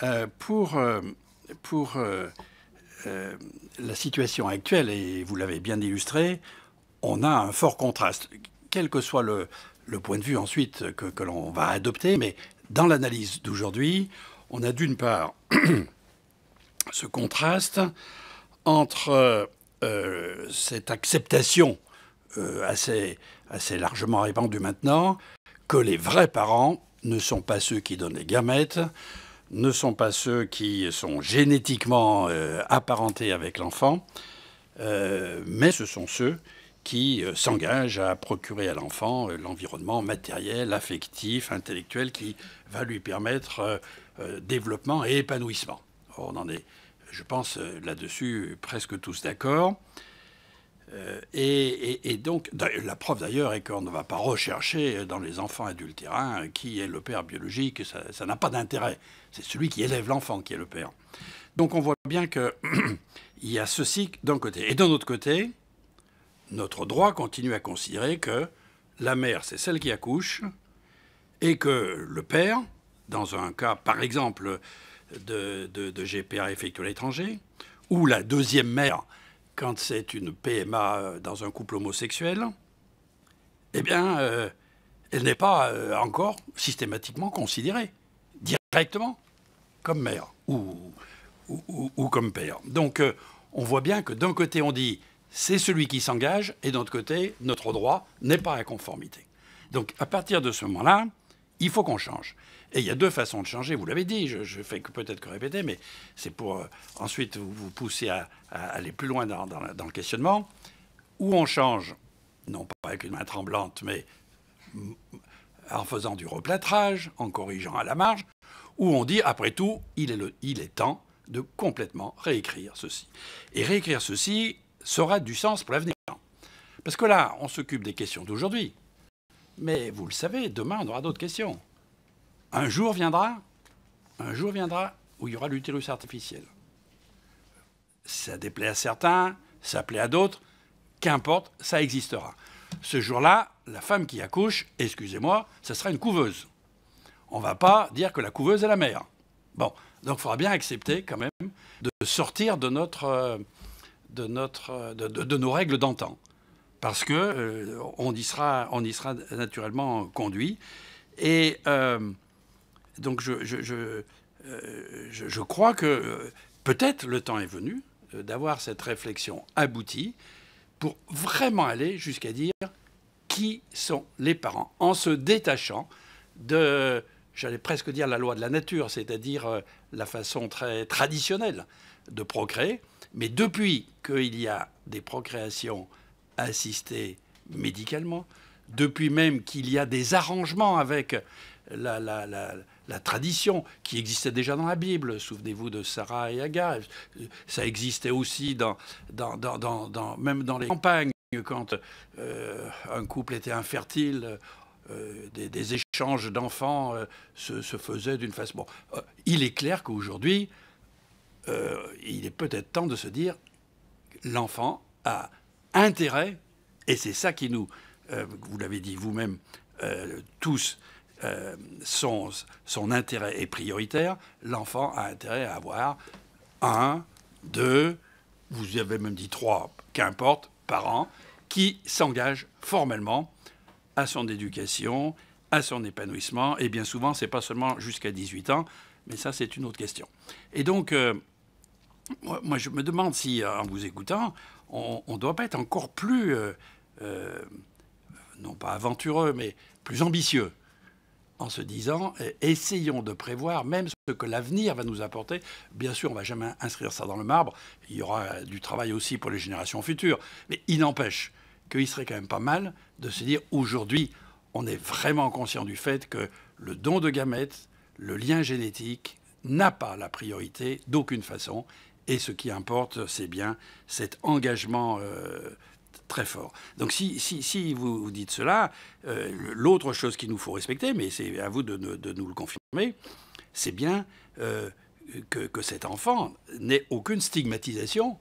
Euh, pour euh, euh, la situation actuelle, et vous l'avez bien illustré, on a un fort contraste, quel que soit le, point de vue ensuite que, l'on va adopter, mais dans l'analyse d'aujourd'hui, on a d'une part ce contraste entre cette acceptation assez, assez largement répandue maintenant que les vrais parents ne sont pas ceux qui donnent les gamètes, ne sont pas ceux qui sont génétiquement euh, apparentés avec l'enfant, euh, mais ce sont ceux qui euh, s'engagent à procurer à l'enfant l'environnement matériel, affectif, intellectuel qui va lui permettre développement et épanouissement. On en est, je pense, là-dessus presque tous d'accord. et, donc, la preuve d'ailleurs est qu'on ne va pas rechercher dans les enfants adultérins qui est le père biologique, ça n'a pas d'intérêt. C'est celui qui élève l'enfant qui est le père. Donc on voit bien qu'il y a ceci d'un côté. Et d'un autre côté, notre droit continue à considérer que la mère, c'est celle qui accouche, et que le père, dans un cas par exemple de, GPA effectué à l'étranger, ou la deuxième mère, quand c'est une PMA euh, dans un couple homosexuel, eh bien, euh, elle n'est pas euh, encore systématiquement considérée directement comme maire ou, ou, comme père. Donc euh, on voit bien que d'un côté on dit c'est celui qui s'engage et d'un côté notre droit n'est pas à conformité. Donc à partir de ce moment-là, il faut qu'on change. Et il y a deux façons de changer, vous l'avez dit, je, ne fais peut-être que répéter, mais c'est pour euh, ensuite vous, pousser à, aller plus loin dans, dans, le questionnement. Où on change, non pas avec une main tremblante, mais mm, en faisant du replâtrage, en corrigeant à la marge, où on dit, après tout, il est, temps de complètement réécrire ceci. Et réécrire ceci sera du sens pour l'avenir. Parce que là, on s'occupe des questions d'aujourd'hui. Mais vous le savez, demain, on aura d'autres questions. Un jour viendra, un jour viendra où il y aura l'utérus artificiel. Ça déplaît à certains, ça plaît à d'autres, qu'importe, ça existera. Ce jour-là, la femme qui accouche, excusez-moi, ça sera une couveuse. On ne va pas dire que la couveuse est la mère. Bon, donc il faudra bien accepter quand même de sortir de, notre, euh, de, notre, euh, de, nos règles d'antan. Parce que euh, on, y sera, y sera naturellement conduit. Et donc je, je, je, crois que peut-être le temps est venu d'avoir cette réflexion aboutie pour vraiment aller jusqu'à dire qui sont les parents, en se détachant de j'allais presque dire la loi de la nature, c'est-à-dire euh, la façon très traditionnelle de procréer. Mais depuis qu'il y a des procréations assistées médicalement, depuis même qu'il y a des arrangements avec la, la, la, la, tradition qui existait déjà dans la Bible. Souvenez-vous de Sarah et Agar. Ça existait aussi dans, dans, dans, dans même dans les campagnes. Quand euh, un couple était infertile, euh, des, échanges d'enfants euh, se, faisaient d'une façon. Bon, euh, il est clair qu'aujourd'hui, il est peut-être temps de se dire l'enfant a intérêt, et c'est ça qui nous, vous l'avez dit vous-même tous, son, son intérêt est prioritaire. L'enfant a intérêt à avoir un, deux, vous avez même dit trois, qu'importe, parents, qui s'engagent formellement à son éducation, à son épanouissement. Et bien souvent, c'est pas seulement jusqu'à 18 ans, mais ça, c'est une autre question. Et donc, euh, moi, je me demande si, euh, en vous écoutant, on ne doit pas être encore plus, euh, non pas aventureux, mais plus ambitieux en se disant, essayons de prévoir même ce que l'avenir va nous apporter. Bien sûr, on ne va jamais inscrire ça dans le marbre, il y aura du travail aussi pour les générations futures, mais il n'empêche qu'il serait quand même pas mal de se dire aujourd'hui, on est vraiment conscient du fait que le don de gamètes, le lien génétique n'a pas la priorité d'aucune façon. Et ce qui importe, c'est bien cet engagement euh, très fort. Donc si, si, vous, dites cela, euh, l'autre chose qu'il nous faut respecter, mais c'est à vous de, nous le confirmer, c'est bien euh, que, que, cet enfant n'ait aucune stigmatisation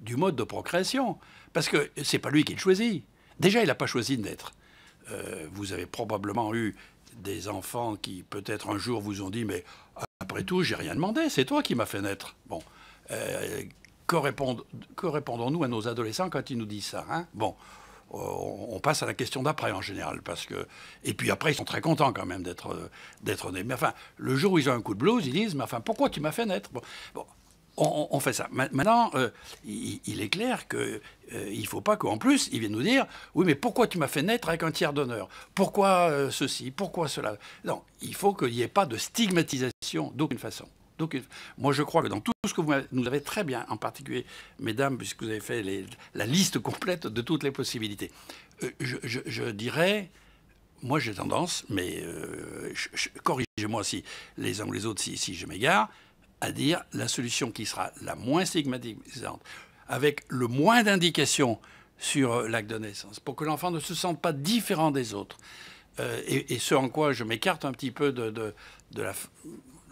du mode de procréation. Parce que c'est pas lui qui le choisit. Déjà, il n'a pas choisi de naître. Euh, vous avez probablement eu des enfants qui, peut-être un jour, vous ont dit Mais après tout, j'ai rien demandé, c'est toi qui m'as fait naître. Bon. Euh, que, répondons-nous à nos adolescents quand ils nous disent ça hein Bon, on, passe à la question d'après en général, parce que et puis après ils sont très contents quand même d'être d'être nés. Mais enfin, le jour où ils ont un coup de blues, ils disent mais enfin pourquoi tu m'as fait naître on, fait ça. Maintenant, euh, il, est clair qu'il euh, ne faut pas qu'en plus, il vienne nous dire Oui, mais pourquoi tu m'as fait naître avec un tiers d'honneur Pourquoi euh, ceci Pourquoi cela Non, il faut qu'il n'y ait pas de stigmatisation d'aucune façon. Donc, moi, je crois que dans tout ce que vous nous avez très bien, en particulier, mesdames, puisque vous avez fait la liste complète de toutes les possibilités, je, dirais moi j'ai tendance, mais corrigez-moi si les uns ou les autres si je m'égare, à dire la solution qui sera la moins stigmatisante, avec le moins d'indications sur euh, l'acte de naissance, pour que l'enfant ne se sente pas différent des autres. Euh, et, ce en quoi je m'écarte un petit peu de, de, la,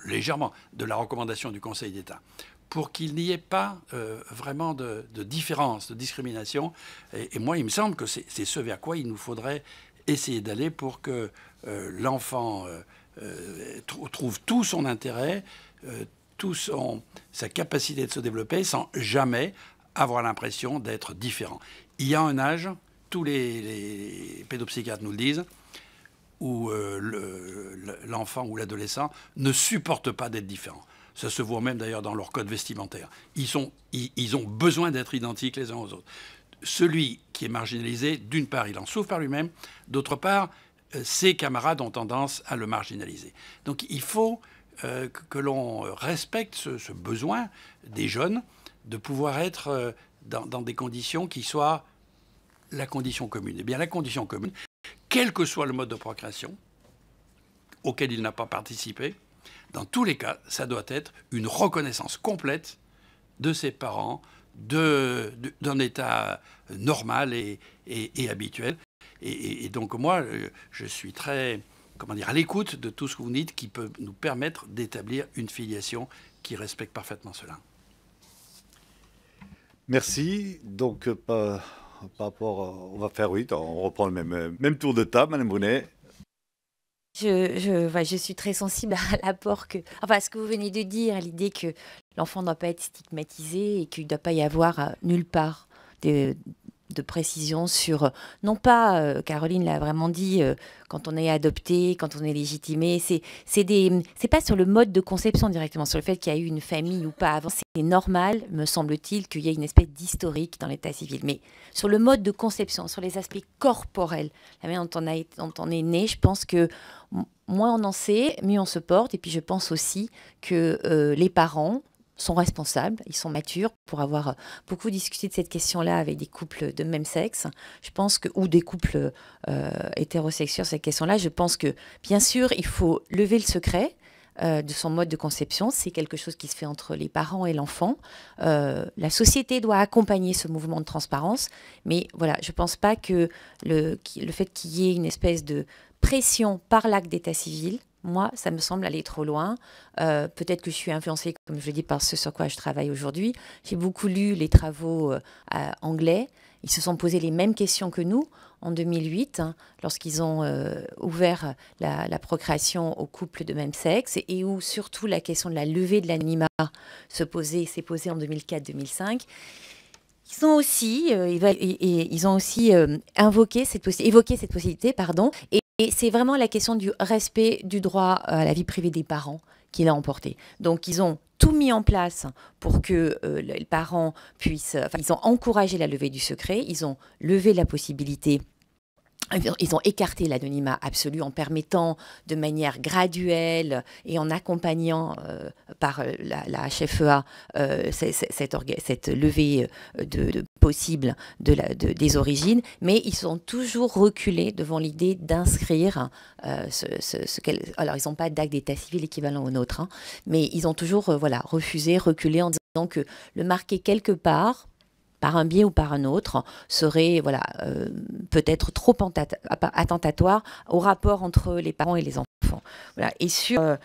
légèrement de la recommandation du Conseil d'État, pour qu'il n'y ait pas euh, vraiment de, différence, de discrimination. Et, moi, il me semble que c'est ce vers quoi il nous faudrait essayer d'aller pour que l'enfant trouve tout son intérêt, tout ont sa capacité de se développer sans jamais avoir l'impression d'être différent. Il y a un âge, tous les, pédopsychiatres nous le disent, où euh, l'enfant ou l'adolescent ne supporte pas d'être différent. Ça se voit même d'ailleurs dans leur code vestimentaire. Ils, sont, ils ont besoin d'être identiques les uns aux autres. Celui qui est marginalisé, d'une part, il en souffre par lui-même, d'autre part, euh, ses camarades ont tendance à le marginaliser. Donc il faut euh, que, l'on respecte ce, besoin des jeunes de pouvoir être euh, dans, des conditions qui soient la condition commune. Eh bien, la condition commune, quel que soit le mode de procréation auquel il n'a pas participé, dans tous les cas, ça doit être une reconnaissance complète de ses parents, d'un de, état normal et, habituel. Et, et, donc moi, euh, je suis très à l'écoute de tout ce que vous dites qui peut nous permettre d'établir une filiation qui respecte parfaitement cela. Merci. Donc, euh, par, rapport, euh, on va faire, oui, on reprend le même, euh, même tour de table, Madame Brunet. Je, je, je, suis très sensible à l'apport que, enfin, ce que vous venez de dire, à l'idée que l'enfant ne doit pas être stigmatisé et qu'il ne doit pas y avoir nulle part de, de précision sur, euh, non pas, euh, Caroline l'a vraiment dit, euh, quand on est adopté, quand on est légitimé, c'est c'est pas sur le mode de conception directement, sur le fait qu'il y a eu une famille ou pas avant. C'est normal, me semble-t-il, qu'il y ait une espèce d'historique dans l'état civil. Mais sur le mode de conception, sur les aspects corporels, la manière dont on, a, dont on est né, je pense que moins on en sait, mieux on se porte. Et puis je pense aussi que les parents, sont responsables, ils sont matures pour avoir euh, beaucoup discuté de cette question-là avec des couples de même sexe. Je pense que ou des couples euh, hétérosexuels cette question-là. Je pense que bien sûr il faut lever le secret. Euh, de son mode de conception, c'est quelque chose qui se fait entre les parents et l'enfant. la société doit accompagner ce mouvement de transparence, mais voilà, je ne pense pas que le, le fait qu'il y ait une espèce de pression par l'acte d'état civil moi, ça me semble aller trop loin. Euh, peut-être que je suis influencée, comme je le dis, par ce sur quoi je travaille aujourd'hui. J'ai beaucoup lu les travaux euh, anglais. Ils se sont posés les mêmes questions que nous en 2008, hein, lorsqu'ils ont euh, ouvert la, procréation aux couples de même sexe, et, où surtout la question de la levée de l'anima se s'est posée en 2004-2005. Ils ont aussi, ils ont aussi invoqué cette évoqué cette possibilité, pardon, et et c'est vraiment la question du respect du droit euh, à la vie privée des parents qui l'a emporté. Donc ils ont tout mis en place pour que euh, les parents puissent... ils ont encouragé la levée du secret, ils ont levé la possibilité ils ont écarté l'anonymat absolu en permettant de manière graduelle et en accompagnant euh, par euh, la, HFEA e euh, cette, cette, levée de, possible de la, des origines, mais ils sont toujours reculés devant l'idée d'inscrire ce, ce, Alors, ils n'ont pas d'acte d'état civil équivalent au nôtre, hein, mais ils ont toujours voilà, refusé, reculé en disant que le marquer quelque part, par un biais ou par un autre, serait voilà, euh, peut-être trop attentatoire au rapport entre les parents et les enfants. Voilà. Et sur. Euh,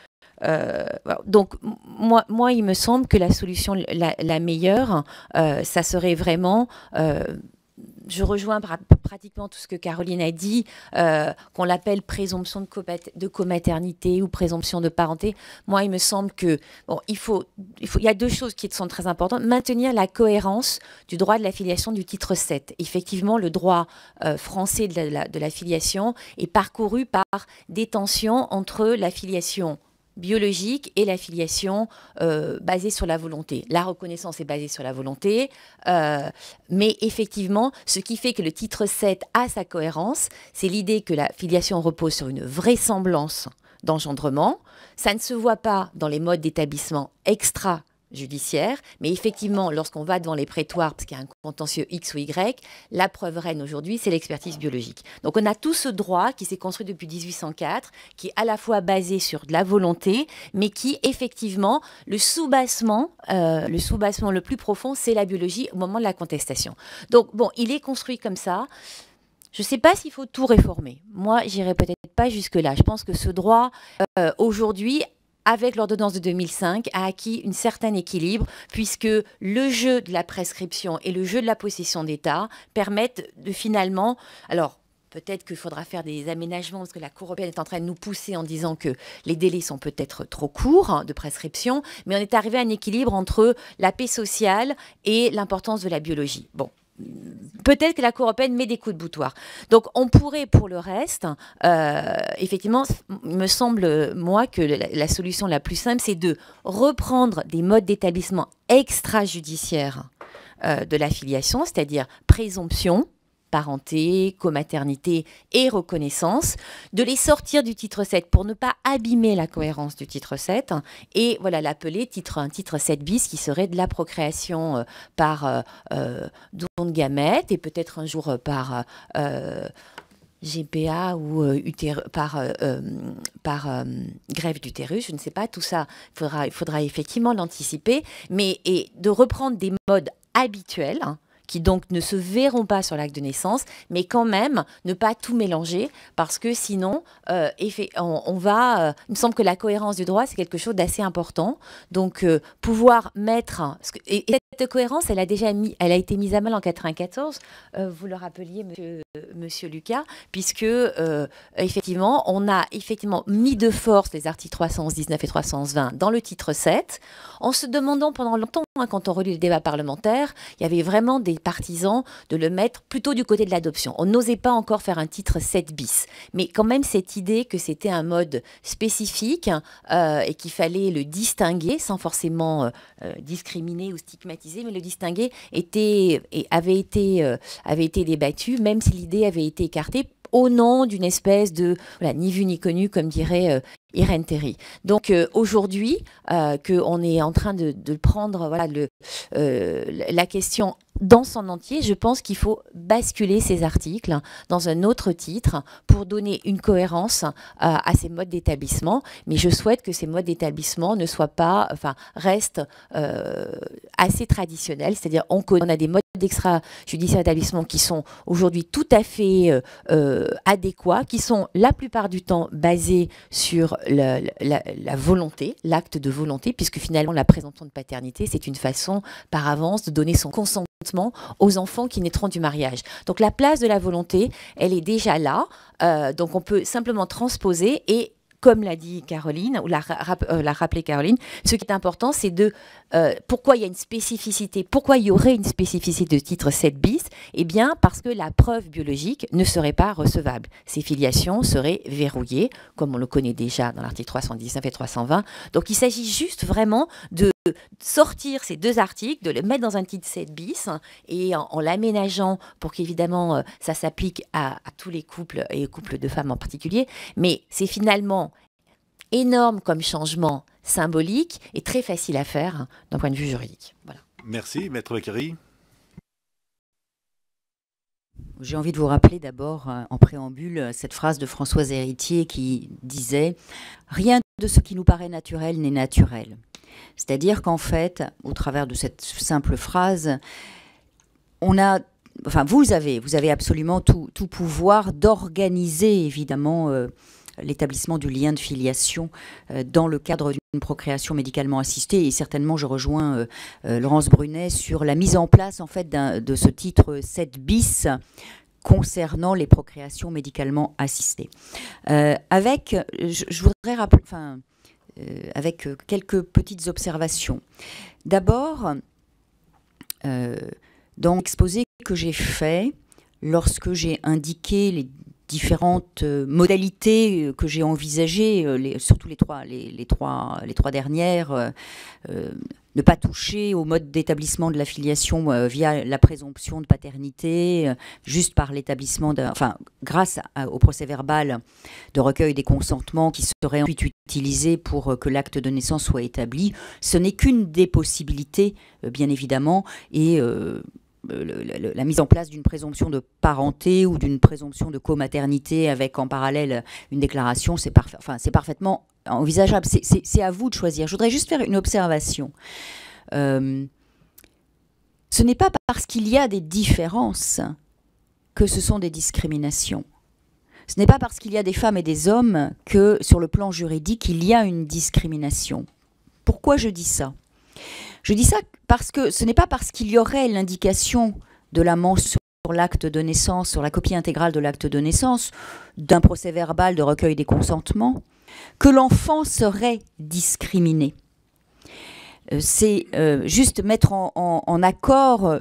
euh, donc moi, moi, il me semble que la solution la meilleure, ça serait vraiment je rejoins pratiquement tout ce que Caroline a dit, euh, qu'on l'appelle présomption de, comaternité ou présomption de parenté. Moi, il me semble que bon, il faut, il y a deux choses qui sont très importantes maintenir la cohérence du droit de l'affiliation du titre 7. Effectivement, le droit euh, français de la, est parcouru par des tensions entre l'affiliation biologique et la filiation euh, basée sur la volonté. La reconnaissance est basée sur la volonté, euh, mais effectivement, ce qui fait que le titre 7 a sa cohérence, c'est l'idée que la filiation repose sur une vraisemblance d'engendrement. Ça ne se voit pas dans les modes d'établissement extra judiciaire. Mais effectivement, lorsqu'on va devant les prétoires, parce qu'il y a un contentieux X ou Y, la preuve reine aujourd'hui, c'est l'expertise biologique. Donc on a tout ce droit qui s'est construit depuis 1804, qui est à la fois basé sur de la volonté, mais qui effectivement, le soubassement, euh, le le plus profond, c'est la biologie au moment de la contestation. Donc bon, il est construit comme ça. Je ne sais pas s'il faut tout réformer. Moi, j'irai peut-être pas jusque-là. Je pense que ce droit, euh, aujourd'hui, avec l'ordonnance de 2005, a acquis une certaine équilibre, puisque le jeu de la prescription et le jeu de la possession d'État permettent de finalement, alors peut-être qu'il faudra faire des aménagements parce que la Cour européenne est en train de nous pousser en disant que les délais sont peut-être trop courts hein, de prescription, mais on est arrivé à un équilibre entre la paix sociale et l'importance de la biologie. Bon, peut-être que la Cour européenne met des coups de boutoir. Donc on pourrait, pour le reste, euh, effectivement, effectivement, me semble, moi, que la, solution la plus simple, c'est de reprendre des modes d'établissement extrajudiciaires euh, de l'affiliation, c'est-à-dire présomption, parenté, comaternité et reconnaissance, de les sortir du titre 7 pour ne pas abîmer la cohérence du titre 7 et voilà l'appeler titre un titre 7 bis qui serait de la procréation euh, par euh, euh, don de gamètes et peut-être un jour par GPA ou par, par grève d'utérus, je ne sais pas, tout ça, il faudra, effectivement l'anticiper, mais et de reprendre des modes habituels, hein, qui donc ne se verront pas sur l'acte de naissance, mais quand même ne pas tout mélanger, parce que sinon, euh, on, va... Euh, il me semble que la cohérence du droit, c'est quelque chose d'assez important. Donc, euh, pouvoir mettre... Et, cette cohérence, elle a déjà mis, elle a été mise à mal en 94, vous le rappeliez, monsieur, Lucas, puisque, effectivement, on a effectivement mis de force les articles 319 et 320 dans le titre 7, en se demandant pendant longtemps, hein, quand on relit le débat parlementaire, il y avait vraiment des partisans de le mettre plutôt du côté de l'adoption. On n'osait pas encore faire un titre 7 bis, mais quand même cette idée que c'était un mode spécifique euh, et qu'il fallait le distinguer sans forcément euh, euh, discriminer ou stigmatiser, mais le distinguer était, et avait, été, avait été débattu, même si l'idée avait été écartée au nom d'une espèce de voilà, ni vu ni connu, comme dirait Irène Terry. Donc euh, aujourd'hui, euh, qu'on est en train de, prendre voilà, le, euh, la question dans son entier, je pense qu'il faut basculer ces articles dans un autre titre pour donner une cohérence à ces modes d'établissement. Mais je souhaite que ces modes d'établissement ne soient pas, enfin, restent assez traditionnels. C'est-à-dire, on, a des modes d'extrajudiciaire d'établissement qui sont aujourd'hui tout à fait adéquats, qui sont la plupart du temps basés sur la, volonté, l'acte de volonté, puisque finalement la présentation de paternité, c'est une façon par avance de donner son consentement aux enfants qui naîtront du mariage. Donc la place de la volonté, elle est déjà là, euh, donc on peut simplement transposer et comme l'a dit Caroline, ou euh, l'a, rappelé Caroline, ce qui est important, c'est de euh, pourquoi il y a une spécificité, pourquoi il y aurait une spécificité de titre 7 bis Eh bien, parce que la preuve biologique ne serait pas recevable. Ces filiations seraient verrouillées, comme on le connaît déjà dans l'article 319 et 320. Donc, il s'agit juste vraiment de euh, sortir ces deux articles, de les mettre dans un titre 7 bis et en, l'aménageant pour qu'évidemment euh, ça s'applique à, tous les couples et aux couples de femmes en particulier. Mais c'est finalement énorme comme changement symbolique et très facile à faire hein, d'un point de vue juridique. Merci, Maître Bakary. J'ai envie de vous rappeler d'abord euh, en préambule cette phrase de Françoise Héritier qui disait ⁇ Rien de ce qui nous paraît naturel n'est naturel ⁇ c'est-à-dire qu'en fait, au travers de cette simple phrase, on a enfin vous avez, vous avez absolument tout, tout pouvoir d'organiser évidemment euh, l'établissement du lien de filiation euh, dans le cadre d'une procréation médicalement assistée. Et certainement, je rejoins euh, Laurence Brunet sur la mise en place en fait de ce titre 7 bis concernant les procréations médicalement assistées. avec, je voudrais rappeler, enfin, euh, avec euh, quelques petites observations. D'abord, euh, dans l'exposé que j'ai fait, lorsque j'ai indiqué les différentes modalités que j'ai envisagées, surtout les trois, les, trois, les trois dernières, ne pas toucher au mode d'établissement de l'affiliation filiation euh, via la présomption de paternité, euh, juste par l'établissement, enfin, grâce au procès verbal de recueil des consentements qui serait ensuite utilisé pour euh, que l'acte de naissance soit établi. Ce n'est qu'une des possibilités, bien évidemment, et la mise en place d'une présomption de parenté ou d'une présomption de comaternité avec en parallèle une déclaration, c'est parfaitement c'est à vous de choisir. Je voudrais juste faire une observation. Euh, ce n'est pas parce qu'il y a des différences que ce sont des discriminations. Ce n'est pas parce qu'il y a des femmes et des hommes que, sur le plan juridique, il y a une discrimination. Pourquoi je dis ça Je dis ça parce que ce n'est pas parce qu'il y aurait l'indication de la mention sur l'acte de naissance, sur la copie intégrale de l'acte de naissance, d'un procès verbal de recueil des consentements, que l'enfant serait discriminé. Euh, c'est euh, juste mettre en, accord euh,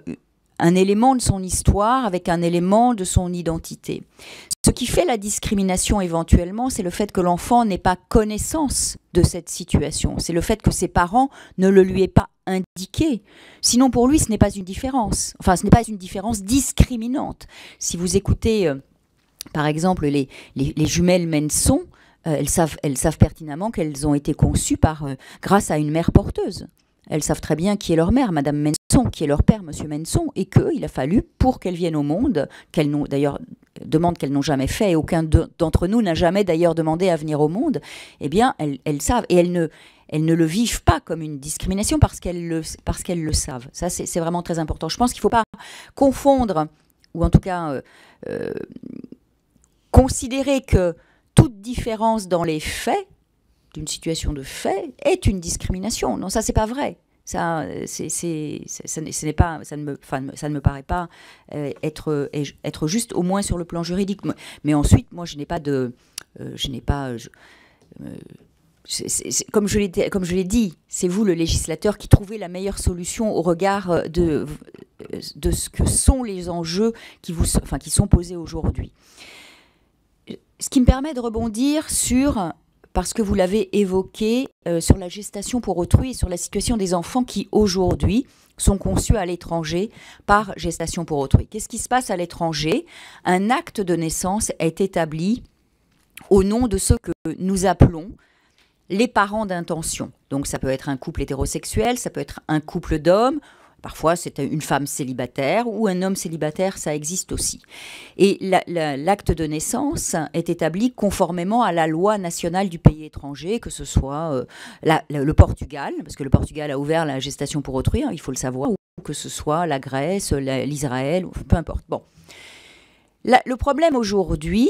un élément de son histoire avec un élément de son identité. Ce qui fait la discrimination éventuellement, c'est le fait que l'enfant n'ait pas connaissance de cette situation, c'est le fait que ses parents ne le lui aient pas indiqué. Sinon pour lui, ce n'est pas une différence, enfin ce n'est pas une différence discriminante. Si vous écoutez par exemple les, les, jumelles Menson, euh, elles, savent, elles savent pertinemment qu'elles ont été conçues par, euh, grâce à une mère porteuse. Elles savent très bien qui est leur mère, Madame Menson, qui est leur père, Monsieur Menson, et qu'il a fallu, pour qu'elles viennent au monde, qu'elles n'ont d'ailleurs demande qu'elles n'ont jamais fait, et aucun d'entre nous n'a jamais d'ailleurs demandé à venir au monde, eh bien, elles, savent, et elles ne, elles ne le vivent pas comme une discrimination parce qu'elles le, parce qu'elles le savent. Ça, c'est vraiment très important. Je pense qu'il ne faut pas confondre, ou en tout cas euh, considérer que toute différence dans les faits, d'une situation de fait, est une discrimination. Non, ça, c'est pas vrai. Ça, n'est pas, ça ne me, ça ne me paraît pas euh, être, être juste, au moins sur le plan juridique. Mais ensuite, moi, je n'ai pas de, euh, je n'ai pas, euh, comme, je l'ai, comme je l'ai dit, c'est vous le législateur qui trouvez la meilleure solution au regard de, de ce que sont les enjeux qui, vous, qui sont posés aujourd'hui. Ce qui me permet de rebondir sur, parce que vous l'avez évoqué, euh, sur la gestation pour autrui et sur la situation des enfants qui aujourd'hui sont conçus à l'étranger par gestation pour autrui. Qu'est-ce qui se passe à l'étranger Un acte de naissance est établi au nom de ceux que nous appelons les parents d'intention. Donc ça peut être un couple hétérosexuel, ça peut être un couple d'hommes Parfois, c'est une femme célibataire ou un homme célibataire, ça existe aussi. Et l'acte de naissance est établi conformément à la loi nationale du pays étranger, que ce soit euh, le Portugal, parce que le Portugal a ouvert la gestation pour autrui, hein, il faut le savoir, ou que ce soit la Grèce, l'Israël, peu importe. Bon. le problème aujourd'hui,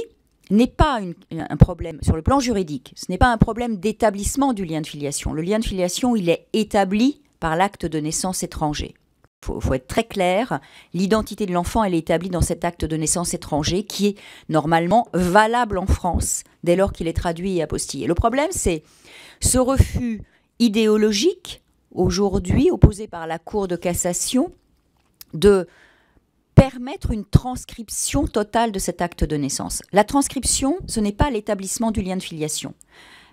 n'est pas un problème sur le plan juridique, ce n'est pas un problème d'établissement du lien de filiation. Le lien de filiation, il est établi par l'acte de naissance étranger. Il faut être très clair, l'identité de l'enfant, elle est établie dans cet acte de naissance étranger qui est normalement valable en France dès lors qu'il est traduit et apostillé. Le problème, c'est ce refus idéologique, aujourd'hui opposé par la Cour de cassation, de permettre une transcription totale de cet acte de naissance. La transcription, ce n'est pas l'établissement du lien de filiation.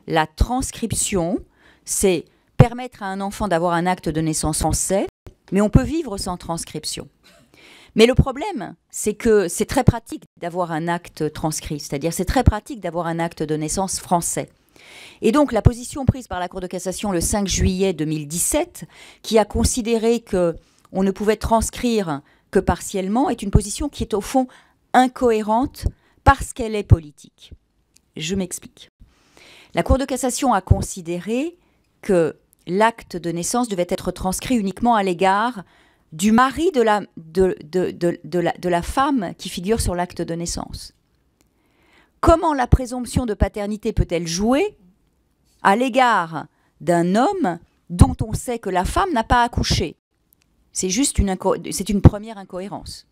La transcription, c'est permettre à un enfant d'avoir un acte de naissance français mais on peut vivre sans transcription. Mais le problème, c'est que c'est très pratique d'avoir un acte transcrit, c'est-à-dire c'est très pratique d'avoir un acte de naissance français. Et donc la position prise par la Cour de cassation le 5 juillet 2017, qui a considéré que on ne pouvait transcrire que partiellement, est une position qui est au fond incohérente parce qu'elle est politique. Je m'explique. La Cour de cassation a considéré que l'acte de naissance devait être transcrit uniquement à l'égard du mari de la, de, la, femme qui figure sur l'acte de naissance. Comment la présomption de paternité peut-elle jouer à l'égard d'un homme dont on sait que la femme n'a pas accouché C'est juste une, c'est une première incohérence.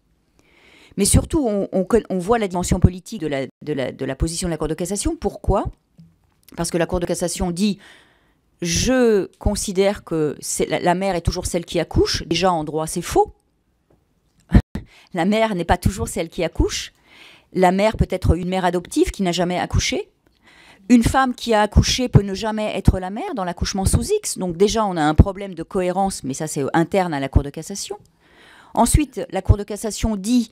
Mais surtout, on, voit la dimension politique de la, de, la, de la position de la Cour de cassation. Pourquoi Parce que la Cour de cassation dit je considère que la, mère est toujours celle qui accouche. Déjà, en droit, c'est faux. la mère n'est pas toujours celle qui accouche. La mère peut être une mère adoptive qui n'a jamais accouché. Une femme qui a accouché peut ne jamais être la mère dans l'accouchement sous X. Donc déjà, on a un problème de cohérence, mais ça c'est interne à la Cour de cassation. Ensuite, la Cour de cassation dit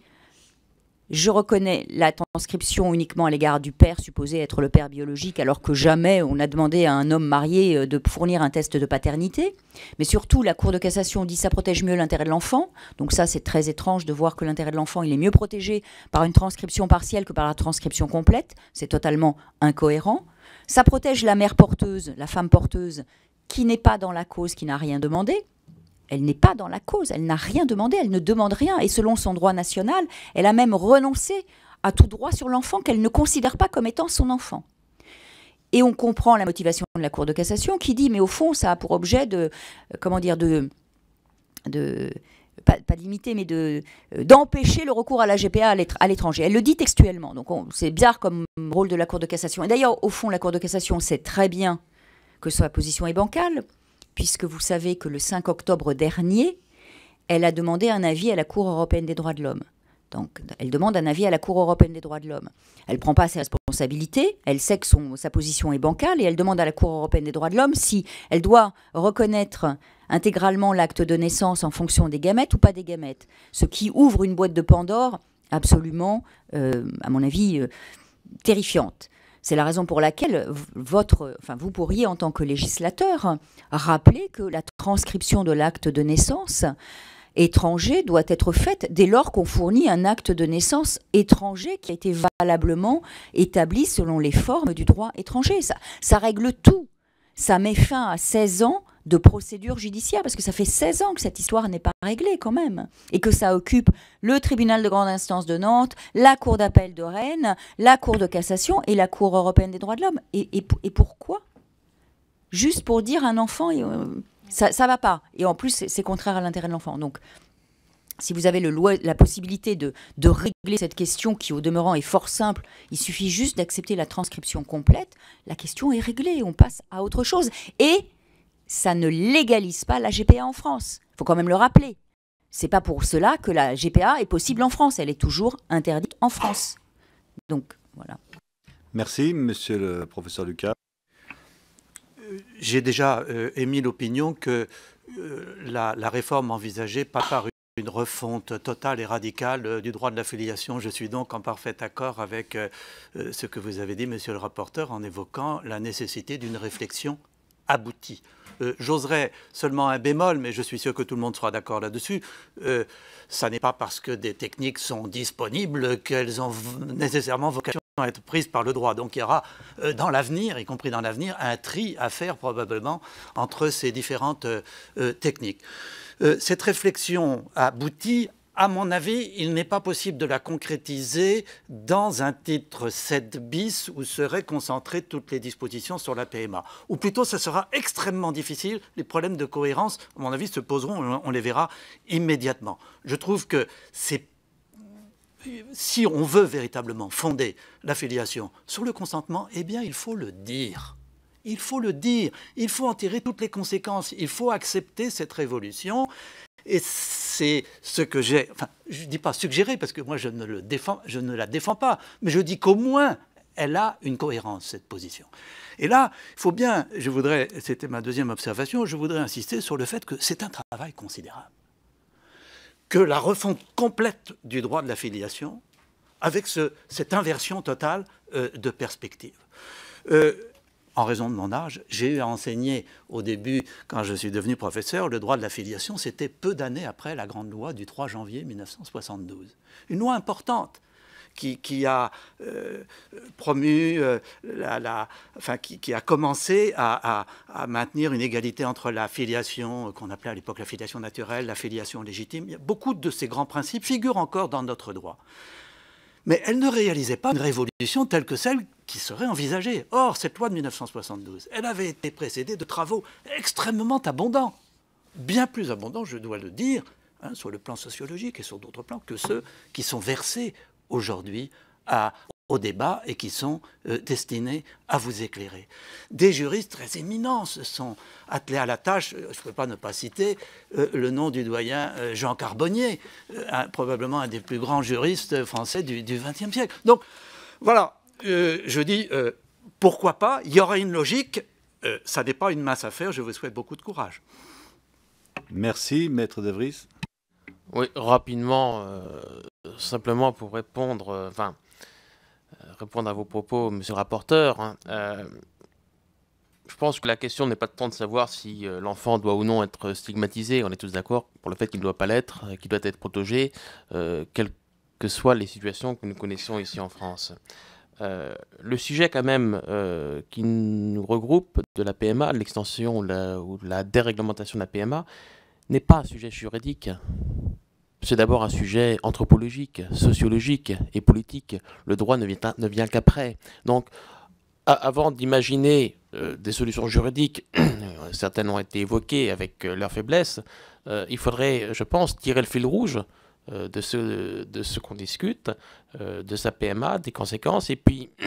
je reconnais la transcription uniquement à l'égard du père supposé être le père biologique, alors que jamais on a demandé à un homme marié euh, de fournir un test de paternité. Mais surtout, la Cour de cassation dit ça protège mieux l'intérêt de l'enfant. Donc ça, c'est très étrange de voir que l'intérêt de l'enfant, il est mieux protégé par une transcription partielle que par la transcription complète. C'est totalement incohérent. Ça protège la mère porteuse, la femme porteuse, qui n'est pas dans la cause, qui n'a rien demandé elle n'est pas dans la cause, elle n'a rien demandé, elle ne demande rien. Et selon son droit national, elle a même renoncé à tout droit sur l'enfant qu'elle ne considère pas comme étant son enfant. Et on comprend la motivation de la Cour de cassation qui dit, mais au fond, ça a pour objet de, euh, comment dire, de, de pas, d'imiter, mais de, euh, d'empêcher le recours à la GPA à l'étranger. Elle le dit textuellement, donc c'est bizarre comme rôle de la Cour de cassation. Et d'ailleurs, au fond, la Cour de cassation sait très bien que sa position est bancale, puisque vous savez que le 5 octobre dernier, elle a demandé un avis à la Cour européenne des droits de l'homme. Donc, elle demande un avis à la Cour européenne des droits de l'homme. Elle ne prend pas ses responsabilités, elle sait que sa position est bancale et elle demande à la Cour européenne des droits de l'homme si elle doit reconnaître intégralement l'acte de naissance en fonction des gamètes ou pas des gamètes. Ce qui ouvre une boîte de Pandore absolument, euh, à mon avis, euh, terrifiante. C'est la raison pour laquelle votre, enfin, vous pourriez, en tant que législateur, rappeler que la transcription de l'acte de naissance étranger doit être faite dès lors qu'on fournit un acte de naissance étranger qui a été valablement établi selon les formes du droit étranger. Ça, ça règle tout. Ça met fin à 16 ans de procédure judiciaire, parce que ça fait 16 ans que cette histoire n'est pas réglée quand même, et que ça occupe le tribunal de grande instance de Nantes, la Cour d'appel de Rennes, la Cour de cassation et la Cour européenne des droits de l'homme. Et, et, pourquoi Juste pour dire un enfant, euh, ça ne va pas. Et en plus, c'est contraire à l'intérêt de l'enfant. Donc, si vous avez le la possibilité de, de, régler cette question qui, au demeurant, est fort simple, il suffit juste d'accepter la transcription complète, la question est réglée, on passe à autre chose. Et ça ne légalise pas la GPA en France. Il faut quand même le rappeler. C'est pas pour cela que la GPA est possible en France. Elle est toujours interdite en France. Donc, voilà. Merci, monsieur le professeur Lucas. Euh, j'ai déjà euh, émis l'opinion que euh, la, réforme envisagée pas par une, refonte totale et radicale du droit de filiation. Je suis donc en parfait accord avec ce que vous avez dit, monsieur le rapporteur, en évoquant la nécessité d'une réflexion aboutie. Euh, j'oserais seulement un bémol, mais je suis sûr que tout le monde sera d'accord là-dessus. Euh, ça n'est pas parce que des techniques sont disponibles qu'elles ont nécessairement vocation à être prises par le droit. Donc il y aura euh, dans l'avenir, y compris dans l'avenir, un tri à faire probablement entre ces différentes euh, techniques. cette réflexion aboutit à mon avis, il n'est pas possible de la concrétiser dans un titre 7 bis où seraient concentrées toutes les dispositions sur la PMA. Ou plutôt, ce sera extrêmement difficile. Les problèmes de cohérence, à mon avis, se poseront, on les verra immédiatement. Je trouve que si on veut véritablement fonder l'affiliation sur le consentement, eh bien, il faut le dire. Il faut le dire, il faut en tirer toutes les conséquences, il faut accepter cette révolution et c'est ce que j'ai, enfin, je ne dis pas suggéré, parce que moi, je ne, le défends, je ne la défends pas, mais je dis qu'au moins, elle a une cohérence, cette position. Et là, il faut bien, je voudrais, c'était ma deuxième observation, je voudrais insister sur le fait que c'est un travail considérable. Que la refonte complète du droit de la filiation, avec cette inversion totale euh, de perspective. Euh, en raison de mon âge, j'ai eu à enseigner au début, quand je suis devenu professeur, le droit de la filiation, c'était peu d'années après la grande loi du 3 janvier 1972. Une loi importante, qui, a euh, promu, euh, la, qui, a commencé à, maintenir une égalité entre la filiation, euh, qu'on appelait à l'époque la filiation naturelle, la filiation légitime. Beaucoup de ces grands principes figurent encore dans notre droit mais elle ne réalisait pas une révolution telle que celle qui serait envisagée. Or, cette loi de 1972, elle avait été précédée de travaux extrêmement abondants, bien plus abondants, je dois le dire, hein, sur le plan sociologique et sur d'autres plans, que ceux qui sont versés aujourd'hui à au débat et qui sont euh, destinés à vous éclairer. Des juristes très éminents se sont attelés à la tâche, euh, je ne peux pas ne pas citer euh, le nom du doyen Jean Carbonnier, probablement un des plus grands juristes français du XXe siècle. Donc voilà, je dis, pourquoi pas, il y aurait une logique, ça n'est pas une masse à faire, je vous souhaite beaucoup de courage. Merci, maître De Vries. Oui, rapidement, simplement pour répondre, enfin répondre à vos propos, monsieur le rapporteur. Hein, euh, je pense que la question n'est pas de de savoir si euh, l'enfant doit ou non être stigmatisé. On est tous d'accord pour le fait qu'il ne doit pas l'être, euh, qu'il doit être protégé, quelles que soient les situations que nous connaissons ici en France. le sujet quand même qui nous regroupe de la PMA, l'extension ou, la déréglementation de la PMA, n'est pas un sujet juridique. C'est d'abord un sujet anthropologique, sociologique et politique. Le droit ne vient, qu'après. Donc, avant d'imaginer euh, des solutions juridiques, certaines ont été évoquées avec euh, leur faiblesse, euh, il faudrait, je pense, tirer le fil rouge de ce, de ce qu'on discute, de sa PMA, des conséquences, et puis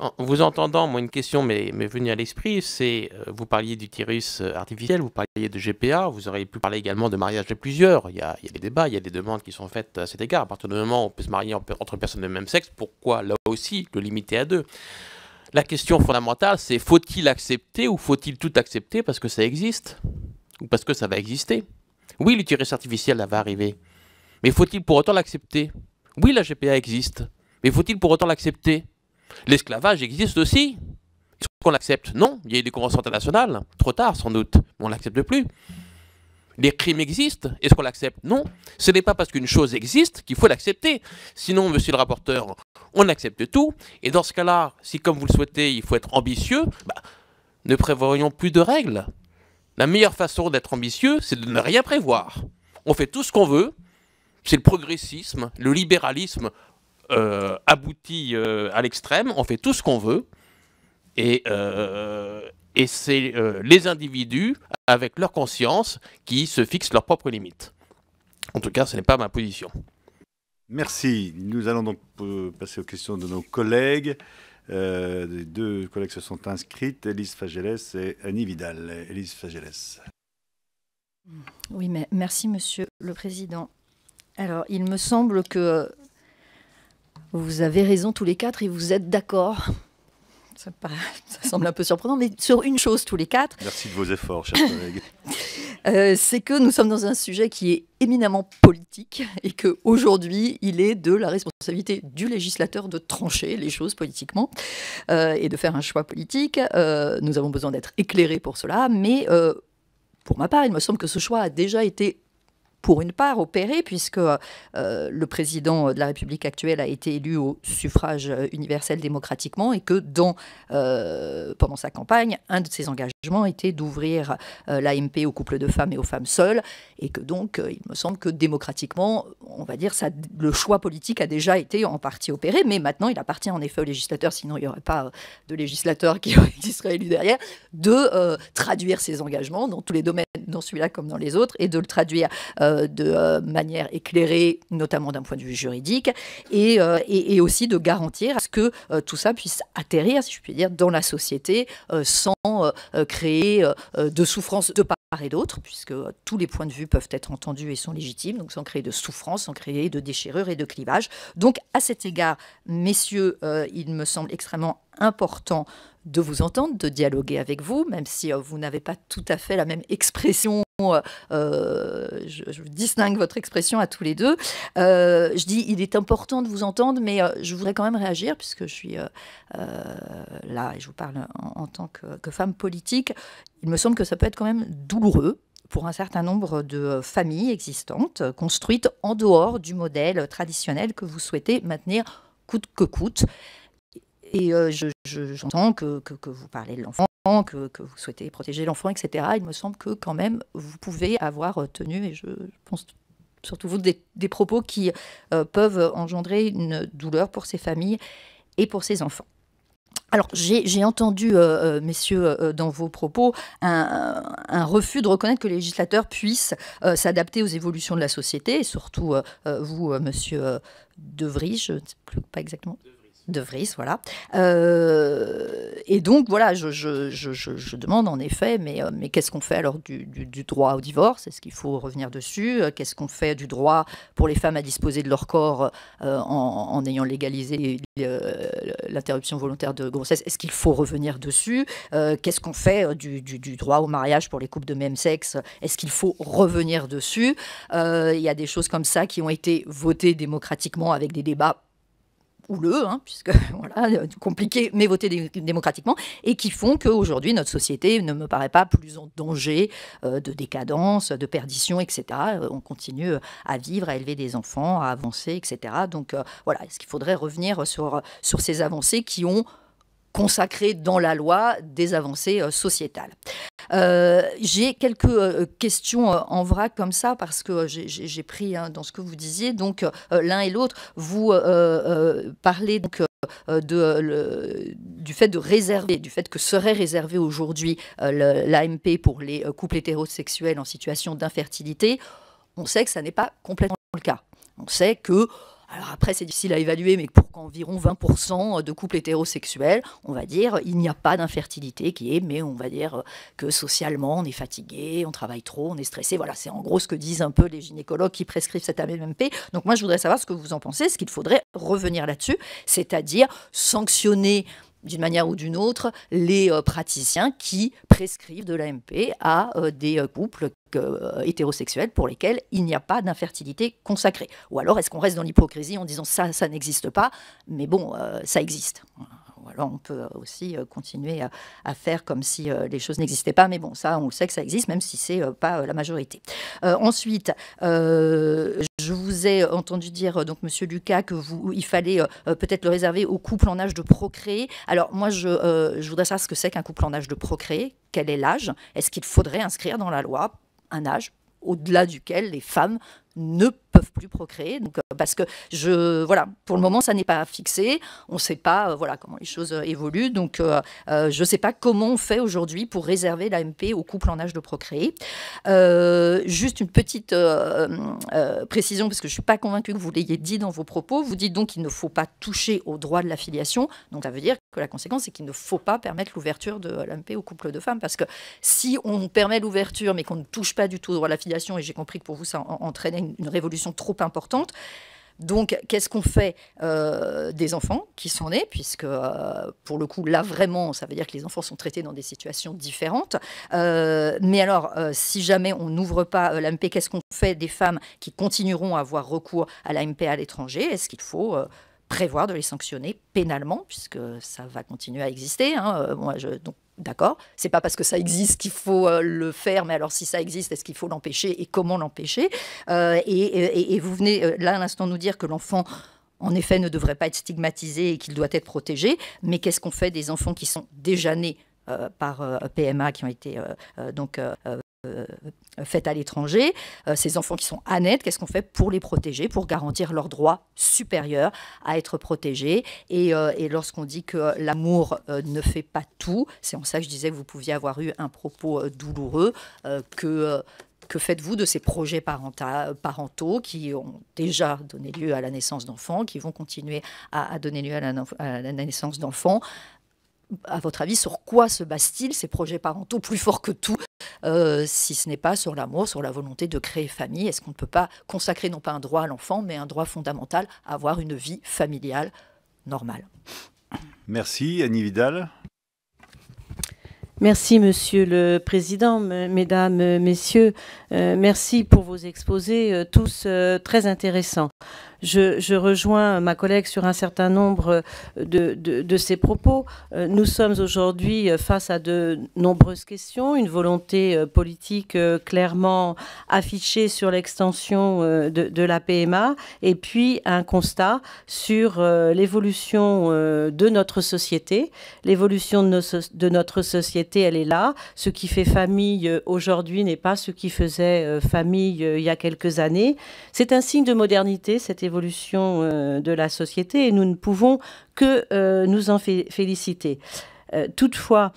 En vous entendant, moi, une question m'est venue à l'esprit, c'est, euh, vous parliez du euh, artificiel, vous parliez de GPA, vous auriez pu parler également de mariage de plusieurs. Il y a, des débats, il y a des demandes qui sont faites à cet égard. À partir du moment où on peut se marier entre personnes de même sexe, pourquoi là aussi le limiter à deux La question fondamentale, c'est faut-il accepter ou faut-il tout accepter parce que ça existe Ou parce que ça va exister Oui, l'utérus artificiel, va arriver. Mais faut-il pour autant l'accepter Oui, la GPA existe. Mais faut-il pour autant l'accepter L'esclavage existe aussi. Est-ce qu'on l'accepte Non, il y a eu des conventions internationales, trop tard sans doute, mais on ne l'accepte plus. Les crimes existent, est-ce qu'on l'accepte Non. Ce n'est pas parce qu'une chose existe qu'il faut l'accepter. Sinon, monsieur le rapporteur, on accepte tout. Et dans ce cas-là, si comme vous le souhaitez, il faut être ambitieux, bah, ne prévoyons plus de règles. La meilleure façon d'être ambitieux, c'est de ne rien prévoir. On fait tout ce qu'on veut. C'est le progressisme, le libéralisme. Euh, aboutit euh, à l'extrême, on fait tout ce qu'on veut, et, euh, et c'est les individus, avec leur conscience, qui se fixent leurs propres limites. En tout cas, ce n'est pas ma position. Merci. Nous allons donc passer aux questions de nos collègues. les deux collègues se sont inscrites, Elise Fageles et Annie Vidal. Elise Fageles. Oui, mais merci, Monsieur le Président. Alors, il me semble que vous avez raison tous les quatre et vous êtes d'accord. Ça, semble un peu surprenant, mais sur une chose tous les quatre. Merci de vos efforts, chers collègues. Euh, c'est que nous sommes dans un sujet qui est éminemment politique et que aujourd'hui il est de la responsabilité du législateur de trancher les choses politiquement euh, et de faire un choix politique. Euh, nous avons besoin d'être éclairés pour cela, mais pour ma part, il me semble que ce choix a déjà été pour une part opéré, puisque euh, le président de la République actuelle a été élu au suffrage euh, universel démocratiquement et que dans, euh, pendant sa campagne, un de ses engagements était d'ouvrir l'AMP aux couples de femmes et aux femmes seules, et que donc, il me semble que démocratiquement, on va dire, ça, le choix politique a déjà été en partie opéré, mais maintenant, il appartient en effet au législateur, sinon il n'y aurait pas de législateur qui, qui serait élu derrière, de traduire ses engagements dans tous les domaines, dans celui-là comme dans les autres, et de le traduire. Euh, de euh, manière éclairée, notamment d'un point de vue juridique, et, euh, et, aussi de garantir à ce que tout ça puisse atterrir, si je puis dire, dans la société sans créer de souffrance de part et d'autre, puisque tous les points de vue peuvent être entendus et sont légitimes, donc sans créer de souffrance, sans créer de déchirure et de clivage. Donc à cet égard, messieurs, il me semble extrêmement important de vous entendre, de dialoguer avec vous, même si euh, vous n'avez pas tout à fait la même expression. Euh, euh, je, distingue votre expression à tous les deux. je dis, il est important de vous entendre, mais je voudrais quand même réagir, puisque je suis là et je vous parle en, tant que femme politique. Il me semble que ça peut être quand même douloureux pour un certain nombre de familles existantes, construites en dehors du modèle traditionnel que vous souhaitez maintenir coûte que coûte. Et euh, j'entends que, vous parlez de l'enfant, que, vous souhaitez protéger l'enfant, etc. Il me semble que quand même, vous pouvez avoir euh, tenu, et je, pense surtout vous, des, propos qui euh, peuvent engendrer une douleur pour ces familles et pour ces enfants. Alors, j'ai entendu, messieurs, dans vos propos, un, refus de reconnaître que les législateurs puissent s'adapter aux évolutions de la société, et surtout vous, monsieur Devry, je ne sais plus pas exactement. De Vries, voilà. Euh, et donc, voilà, je, demande en effet, mais, euh, mais qu'est-ce qu'on fait alors du, droit au divorce Est-ce qu'il faut revenir dessus euh, Qu'est-ce qu'on fait du droit pour les femmes à disposer de leur corps en, ayant légalisé l'interruption volontaire de grossesse Est-ce qu'il faut revenir dessus Qu'est-ce qu'on fait du, du, droit au mariage pour les couples de même sexe Est-ce qu'il faut revenir dessus Il y a des choses comme ça qui ont été votées démocratiquement avec des débats ou le, hein, puisque voilà, euh, compliqué, mais voté démocratiquement, et qui font qu'aujourd'hui, notre société ne me paraît pas plus en danger euh, de décadence, de perdition, etc. Euh, on continue à vivre, à élever des enfants, à avancer, etc. Donc voilà, est-ce qu'il faudrait revenir sur, sur ces avancées qui ont consacré dans la loi des avancées euh, sociétales. Euh, j'ai quelques euh, questions en vrac comme ça parce que j'ai pris hein, dans ce que vous disiez. Donc l'un et l'autre, vous parlez donc de, du fait de réserver, du fait que serait réservé aujourd'hui l'AMP pour les couples hétérosexuels en situation d'infertilité. On sait que ça n'est pas complètement le cas. On sait que alors après, c'est difficile à évaluer, mais pour qu'environ 20% de couples hétérosexuels, on va dire, il n'y a pas d'infertilité qui est, mais on va dire que socialement, on est fatigué, on travaille trop, on est stressé. Voilà, c'est en gros ce que disent un peu les gynécologues qui prescrivent cette AMP. Donc moi, je voudrais savoir ce que vous en pensez, ce qu'il faudrait revenir là-dessus, c'est-à-dire sanctionner d'une manière ou d'une autre les euh, praticiens qui prescrivent de l'AMP à euh, des euh, couples euh, hétérosexuels pour lesquels il n'y a pas d'infertilité consacrée. Ou alors est-ce qu'on reste dans l'hypocrisie en disant ça, ça n'existe pas, mais bon, euh, ça existe Ou alors on peut aussi euh, continuer à, faire comme si les choses n'existaient pas, mais bon, ça, on sait que ça existe, même si c'est pas la majorité. ensuite, je vous ai entendu dire, donc, Monsieur Lucas, que vous, il fallait peut-être le réserver aux couples en âge de procréer. Alors, moi, je, je voudrais savoir ce que c'est qu'un couple en âge de procréer. Quel est l'âge Est-ce qu'il faudrait inscrire dans la loi un âge au-delà duquel les femmes ne peuvent plus procréer. Donc, euh, parce que je, voilà, pour le moment, ça n'est pas fixé. On ne sait pas, euh, voilà, comment les choses euh, évoluent. Donc, je ne sais pas comment on fait aujourd'hui pour réserver l'AMP aux couples en âge de procréer. juste une petite précision, parce que je ne suis pas convaincue que vous l'ayez dit dans vos propos. Vous dites donc qu'il ne faut pas toucher au droit de la filiation. Donc, ça veut dire que la conséquence, c'est qu'il ne faut pas permettre l'ouverture de l'AMP aux couples de femmes, parce que si on permet l'ouverture, mais qu'on ne touche pas du tout au droit de l'affiliation et j'ai compris que pour vous, ça entraînait une, révolution trop importante. Donc, qu'est-ce qu'on fait euh, des enfants qui sont nés, puisque euh, pour le coup, là vraiment, ça veut dire que les enfants sont traités dans des situations différentes. Euh, mais alors, si jamais on n'ouvre pas l'AMP, qu'est-ce qu'on fait des femmes qui continueront à avoir recours à l'AMP à l'étranger Est-ce qu'il faut prévoir de les sanctionner pénalement, puisque ça va continuer à exister. Hein? Moi, je, donc, D'accord C'est pas parce que ça existe qu'il faut euh, le faire, mais alors si ça existe, est-ce qu'il faut l'empêcher et comment l'empêcher euh, et, vous venez euh, là à l'instant nous dire que l'enfant, en effet, ne devrait pas être stigmatisé et qu'il doit être protégé, mais qu'est-ce qu'on fait des enfants qui sont déjà nés par PMA, qui ont été donc faites à l'étranger, euh, ces enfants qui sont à qu'est-ce qu'on fait pour les protéger, pour garantir leur droit supérieur à être protégés Et, euh, lorsqu'on dit que euh, l'amour ne fait pas tout, c'est en ça que je disais que vous pouviez avoir eu un propos douloureux, que faites-vous de ces projets parentaux qui ont déjà donné lieu à la naissance d'enfants, qui vont continuer à, donner lieu à la, naissance d'enfants à votre avis, sur quoi se basent-ils, ces projets parentaux, plus forts que tout, euh, si ce n'est pas sur l'amour, sur la volonté de créer famille. Est-ce qu'on ne peut pas consacrer non pas un droit à l'enfant, mais un droit fondamental à avoir une vie familiale normale Merci Annie Vidal. Merci, Monsieur le Président, Mesdames, Messieurs. Euh, merci pour vos exposés, euh, tous très intéressants. Je, rejoins ma collègue sur un certain nombre de, de, ses propos. Euh, nous sommes aujourd'hui euh, face à de nombreuses questions, une volonté euh, politique clairement affichée sur l'extension de, la PMA, et puis un constat sur l'évolution de notre société. L'évolution de, de notre société, elle est là. Ce qui fait famille aujourd'hui n'est pas ce qui faisait famille il y a quelques années. C'est un signe de modernité, cette évolution euh, de la société et nous ne pouvons que euh, nous en féliciter. Euh, toutefois,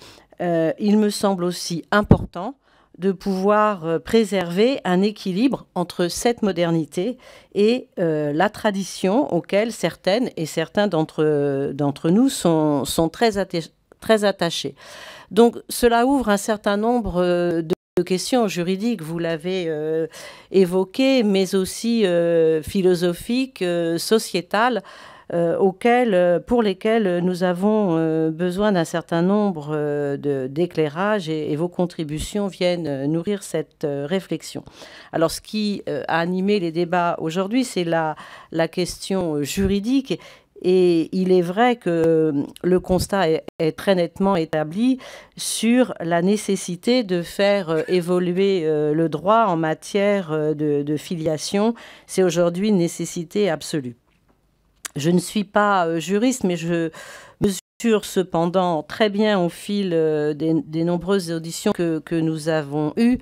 il me semble aussi important de pouvoir préserver un équilibre entre cette modernité et la tradition auxquelles certaines et certains d'entre nous sont, sont très, très attachés. Donc cela ouvre un certain nombre de de questions juridiques, vous l'avez euh, évoqué, mais aussi euh, philosophiques, euh, sociétales, auxquelles, pour lesquelles nous avons besoin d'un certain nombre d'éclairages et, vos contributions viennent nourrir cette réflexion. Alors ce qui a animé les débats aujourd'hui, c'est la, la question juridique et il est vrai que euh, le constat est, très nettement établi sur la nécessité de faire euh, évoluer euh, le droit en matière de, filiation. C'est aujourd'hui une nécessité absolue. Je ne suis pas juriste, mais je mesure cependant très bien au fil des, nombreuses auditions que, que nous avons eues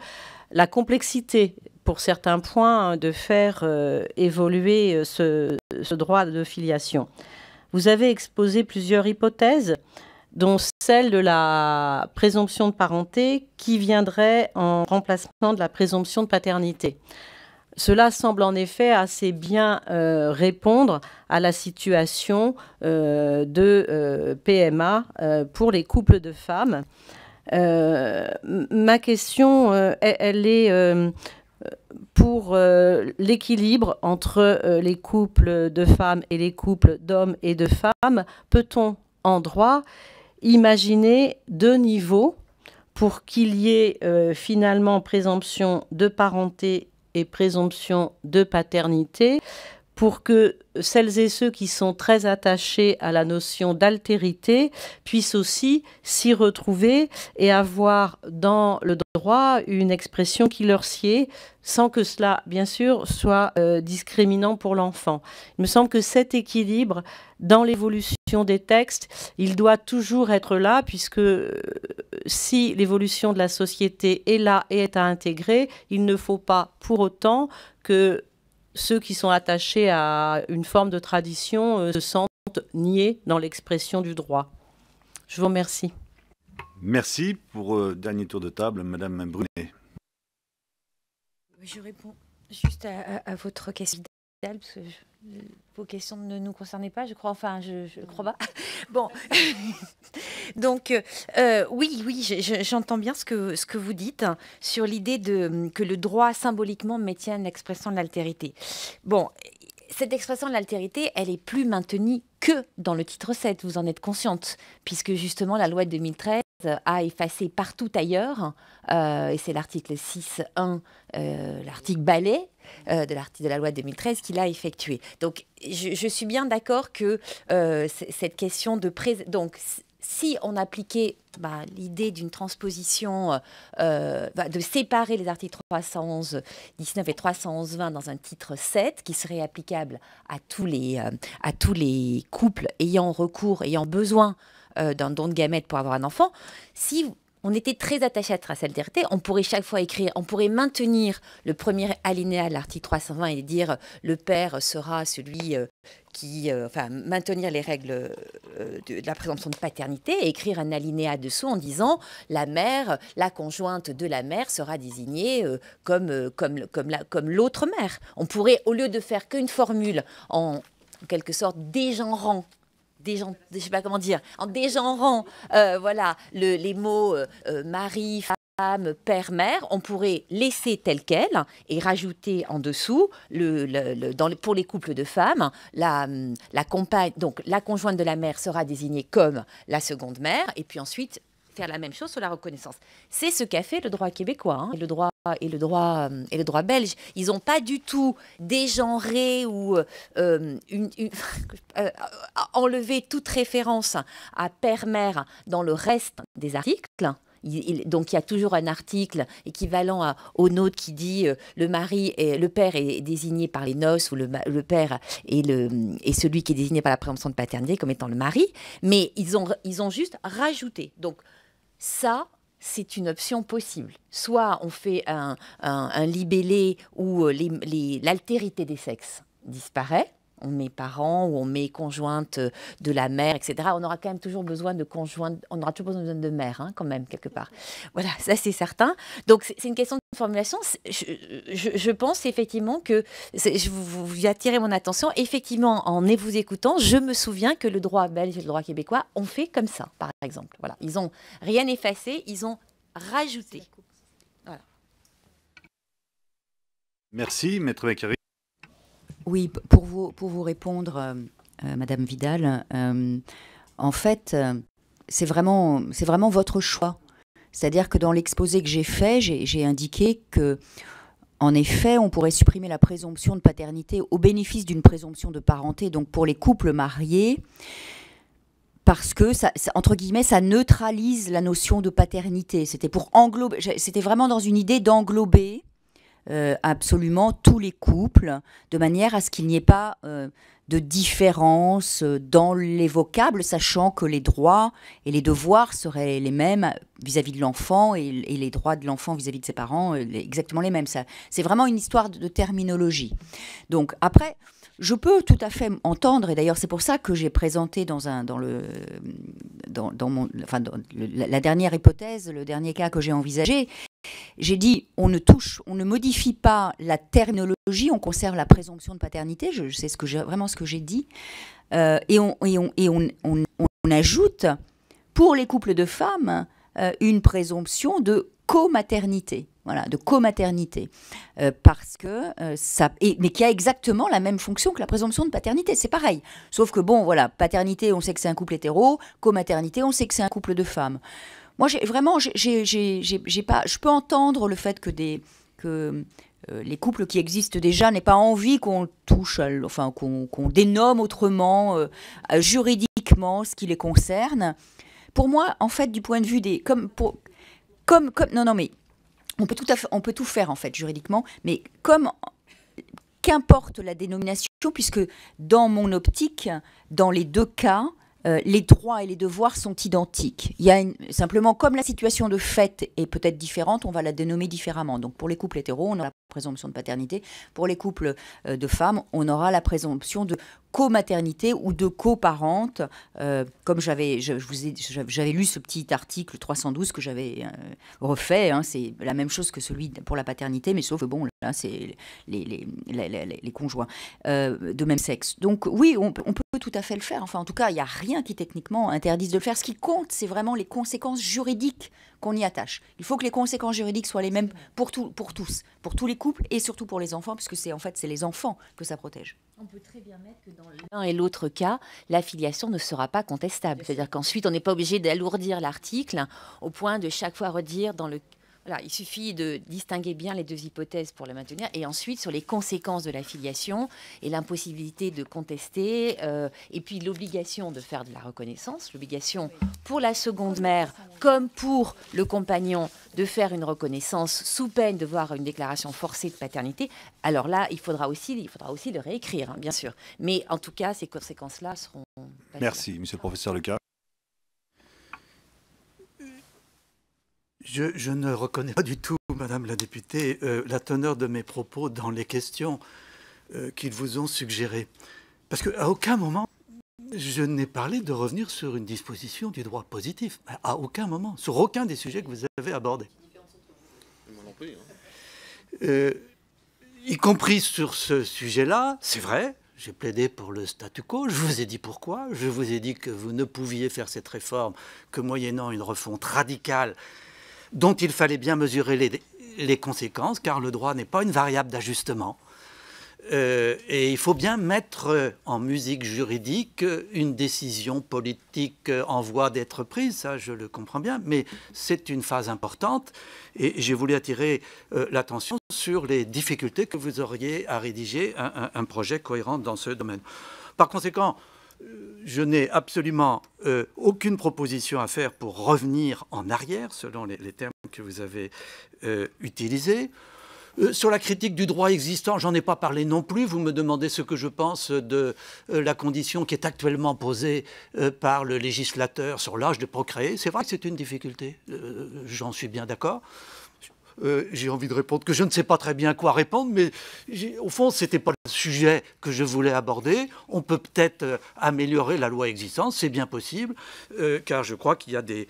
la complexité pour certains points, hein, de faire euh, évoluer euh, ce, droit de filiation. Vous avez exposé plusieurs hypothèses, dont celle de la présomption de parenté qui viendrait en remplacement de la présomption de paternité. Cela semble en effet assez bien euh, répondre à la situation de PMA pour les couples de femmes. ma question, elle est pour euh, l'équilibre entre euh, les couples de femmes et les couples d'hommes et de femmes, peut-on en droit imaginer deux niveaux pour qu'il y ait euh, finalement présomption de parenté et présomption de paternité pour que celles et ceux qui sont très attachés à la notion d'altérité puissent aussi s'y retrouver et avoir dans le droit une expression qui leur sied, sans que cela, bien sûr, soit euh, discriminant pour l'enfant. Il me semble que cet équilibre, dans l'évolution des textes, il doit toujours être là, puisque euh, si l'évolution de la société est là et est à intégrer, il ne faut pas pour autant que ceux qui sont attachés à une forme de tradition euh, se sentent niés dans l'expression du droit. Je vous remercie. Merci pour euh, dernier tour de table, Madame Brunet. Je réponds juste à, votre question, vos questions ne nous concernaient pas, je crois. Enfin, je ne crois pas. Bon. Donc, euh, euh, oui, oui, j'entends bien ce que, ce que vous dites hein, sur l'idée mm, que le droit symboliquement maintient l'expression de l'altérité. Bon, cette expression de l'altérité, elle est plus maintenue que dans le titre 7, vous en êtes consciente, puisque justement la loi de 2013 euh, a effacé partout ailleurs, hein, et c'est l'article 6.1, l'article balai, euh, de l'article de la loi 2013 qu'il a effectué. Donc, je, suis bien d'accord que euh, cette question de donc si on appliquait bah, l'idée d'une transposition, euh, bah, de séparer les articles 311, 19 et 311, dans un titre 7 qui serait applicable à tous les, à tous les couples ayant recours, ayant besoin d'un don de gamètes pour avoir un enfant, si on était très attaché à Trace Liberté. On pourrait chaque fois écrire, on pourrait maintenir le premier alinéa de l'article 320 et dire euh, le père sera celui euh, qui, euh, enfin, maintenir les règles de la présomption de paternité et écrire un alinéa dessous en disant la mère, la conjointe de la mère sera désignée comme, comme, comme, comme l'autre mère. On pourrait, au lieu de faire qu'une formule en quelque sorte dégenrant je sais pas comment dire, en dégenrant euh, voilà, les mots euh, euh, mari, femme, père, mère, on pourrait laisser tel quel et rajouter en dessous, pour les couples de femmes, la, hum, la compagne, donc la conjointe de la mère sera désignée comme la seconde mère, et puis ensuite faire la même chose sur la reconnaissance. C'est ce qu'a fait le droit québécois hein. et le droit et le droit euh, et le droit belge. Ils n'ont pas du tout dégenré ou euh, euh, une, enlevé toute référence à père-mère dans le reste des articles. Il, donc il y a toujours un article équivalent au nôtre qui dit le mari et le père est désigné par les noces ou le, père est, le, celui qui est désigné par la présomption de paternité comme étant le mari, mais ils ont, ils ont juste rajouté. Donc ça, c'est une option possible. Soit on fait un, libellé où euh, l'altérité des sexes disparaît, on met parents ou on met conjointe euh, de la mère, etc. On aura quand même toujours besoin de conjointe, on aura toujours besoin de mère, hein, quand même, quelque part. Voilà, ça c'est certain. Donc c'est une question de formulation. Je, pense effectivement que je vous, attirez mon attention. Effectivement, en vous écoutant, je me souviens que le droit belge et le droit québécois ont fait comme ça, par exemple. Voilà, ils n'ont rien effacé, ils ont rajouté. Merci, maître oui, pour vous, répondre, euh, euh, Madame Vidal, euh, en fait, c'est vraiment, votre choix. C'est-à-dire que dans l'exposé que j'ai fait, j'ai indiqué que, en effet, on pourrait supprimer la présomption de paternité au bénéfice d'une présomption de parenté, donc pour les couples mariés, parce que, ça, entre guillemets, ça neutralise la notion de paternité. C'était pour englober, c'était vraiment dans une idée d'englober euh, absolument tous les couples, de manière à ce qu'il n'y ait pas euh, de différence euh, dans les vocables, sachant que les droits et les devoirs seraient les mêmes vis-à-vis de l'enfant et, les droits de l'enfant vis-à-vis de ses parents exactement les mêmes. C'est vraiment une histoire de, terminologie. Donc après, je peux tout à fait entendre, et d'ailleurs c'est pour ça que j'ai présenté dans, un, dans, le, dans, mon, la dernière hypothèse, le dernier cas que j'ai envisagé, j'ai dit, on ne touche, on ne modifie pas la terminologie, on conserve la présomption de paternité, je, sais ce que vraiment ce que j'ai dit, euh, et, on, ajoute, pour les couples de femmes, euh, une présomption de comaternité. Voilà, de co-maternité, euh, parce que ça, mais qui a exactement la même fonction que la présomption de paternité, c'est pareil. Sauf que bon, voilà, paternité, on sait que c'est un couple hétéro, comaternité, on sait que c'est un couple de femmes. Moi, vraiment, j'ai pas. Je peux entendre le fait que des que euh, les couples qui existent déjà n'aient pas envie qu'on touche, enfin qu'on dénomme autrement euh, euh, juridiquement ce qui les concerne. Pour moi, en fait, du point de vue des comme comme comme non non mais on peut tout à fait, on peut tout faire en fait juridiquement, mais comme qu'importe la dénomination, puisque dans mon optique, dans les deux cas, euh, les droits et les devoirs sont identiques. Il y a simplement, comme la situation de fait est peut-être différente, on va la dénommer différemment. Donc pour les couples hétéros, on aura la présomption de paternité. Pour les couples euh, de femmes, on aura la présomption de co-maternité ou de coparente. Euh, comme j'avais, je, vous j'avais lu ce petit article 312 que j'avais euh, refait, hein, c'est la même chose que celui pour la paternité, mais sauf que bon, là, c'est les, les, conjoints euh, de même sexe. Donc oui, on, peut tout à fait le faire. Enfin, en tout cas, il n'y a rien qui techniquement interdise de le faire. Ce qui compte, c'est vraiment les conséquences juridiques qu'on y attache. Il faut que les conséquences juridiques soient les mêmes pour, tout, pour tous, pour tous les couples et surtout pour les enfants, puisque c'est en fait c'est les enfants que ça protège on peut très bien mettre que dans l'un et l'autre cas, l'affiliation ne sera pas contestable. C'est-à-dire qu'ensuite, on n'est pas obligé d'alourdir l'article au point de chaque fois redire dans le il suffit de distinguer bien les deux hypothèses pour les maintenir. Et ensuite, sur les conséquences de la filiation et l'impossibilité de contester, euh, et puis l'obligation de faire de la reconnaissance, l'obligation pour la seconde mère comme pour le compagnon de faire une reconnaissance sous peine de voir une déclaration forcée de paternité. Alors là, il faudra aussi, il faudra aussi le réécrire, hein, bien sûr. Mais en tout cas, ces conséquences-là seront. Merci, monsieur le professeur leca. Je, ne reconnais pas du tout, Madame la députée, euh, la teneur de mes propos dans les questions euh, qu'ils vous ont suggérées. Parce qu'à aucun moment, je n'ai parlé de revenir sur une disposition du droit positif. À aucun moment, sur aucun des sujets que vous avez abordés. Hein. Euh, y compris sur ce sujet-là, c'est vrai, j'ai plaidé pour le statu quo, je vous ai dit pourquoi, je vous ai dit que vous ne pouviez faire cette réforme que moyennant une refonte radicale dont il fallait bien mesurer les, conséquences, car le droit n'est pas une variable d'ajustement. Euh, et il faut bien mettre euh, en musique juridique une décision politique euh, en voie d'être prise, ça je le comprends bien, mais c'est une phase importante et j'ai voulu attirer l'attention sur les difficultés que vous auriez à rédiger un, projet cohérent dans ce domaine. Par conséquent, je n'ai absolument euh, aucune proposition à faire pour revenir en arrière, selon les, termes que vous avez euh, utilisés. Euh, sur la critique du droit existant, j'en ai pas parlé non plus. Vous me demandez ce que je pense de la condition qui est actuellement posée par le législateur sur l'âge de procréer. C'est vrai que c'est une difficulté, j'en suis bien d'accord. Euh, j'ai envie de répondre que je ne sais pas très bien quoi répondre, mais au fond, ce n'était pas le sujet que je voulais aborder. On peut peut-être euh, améliorer la loi existante, c'est bien possible, euh, car je crois qu'il y a des,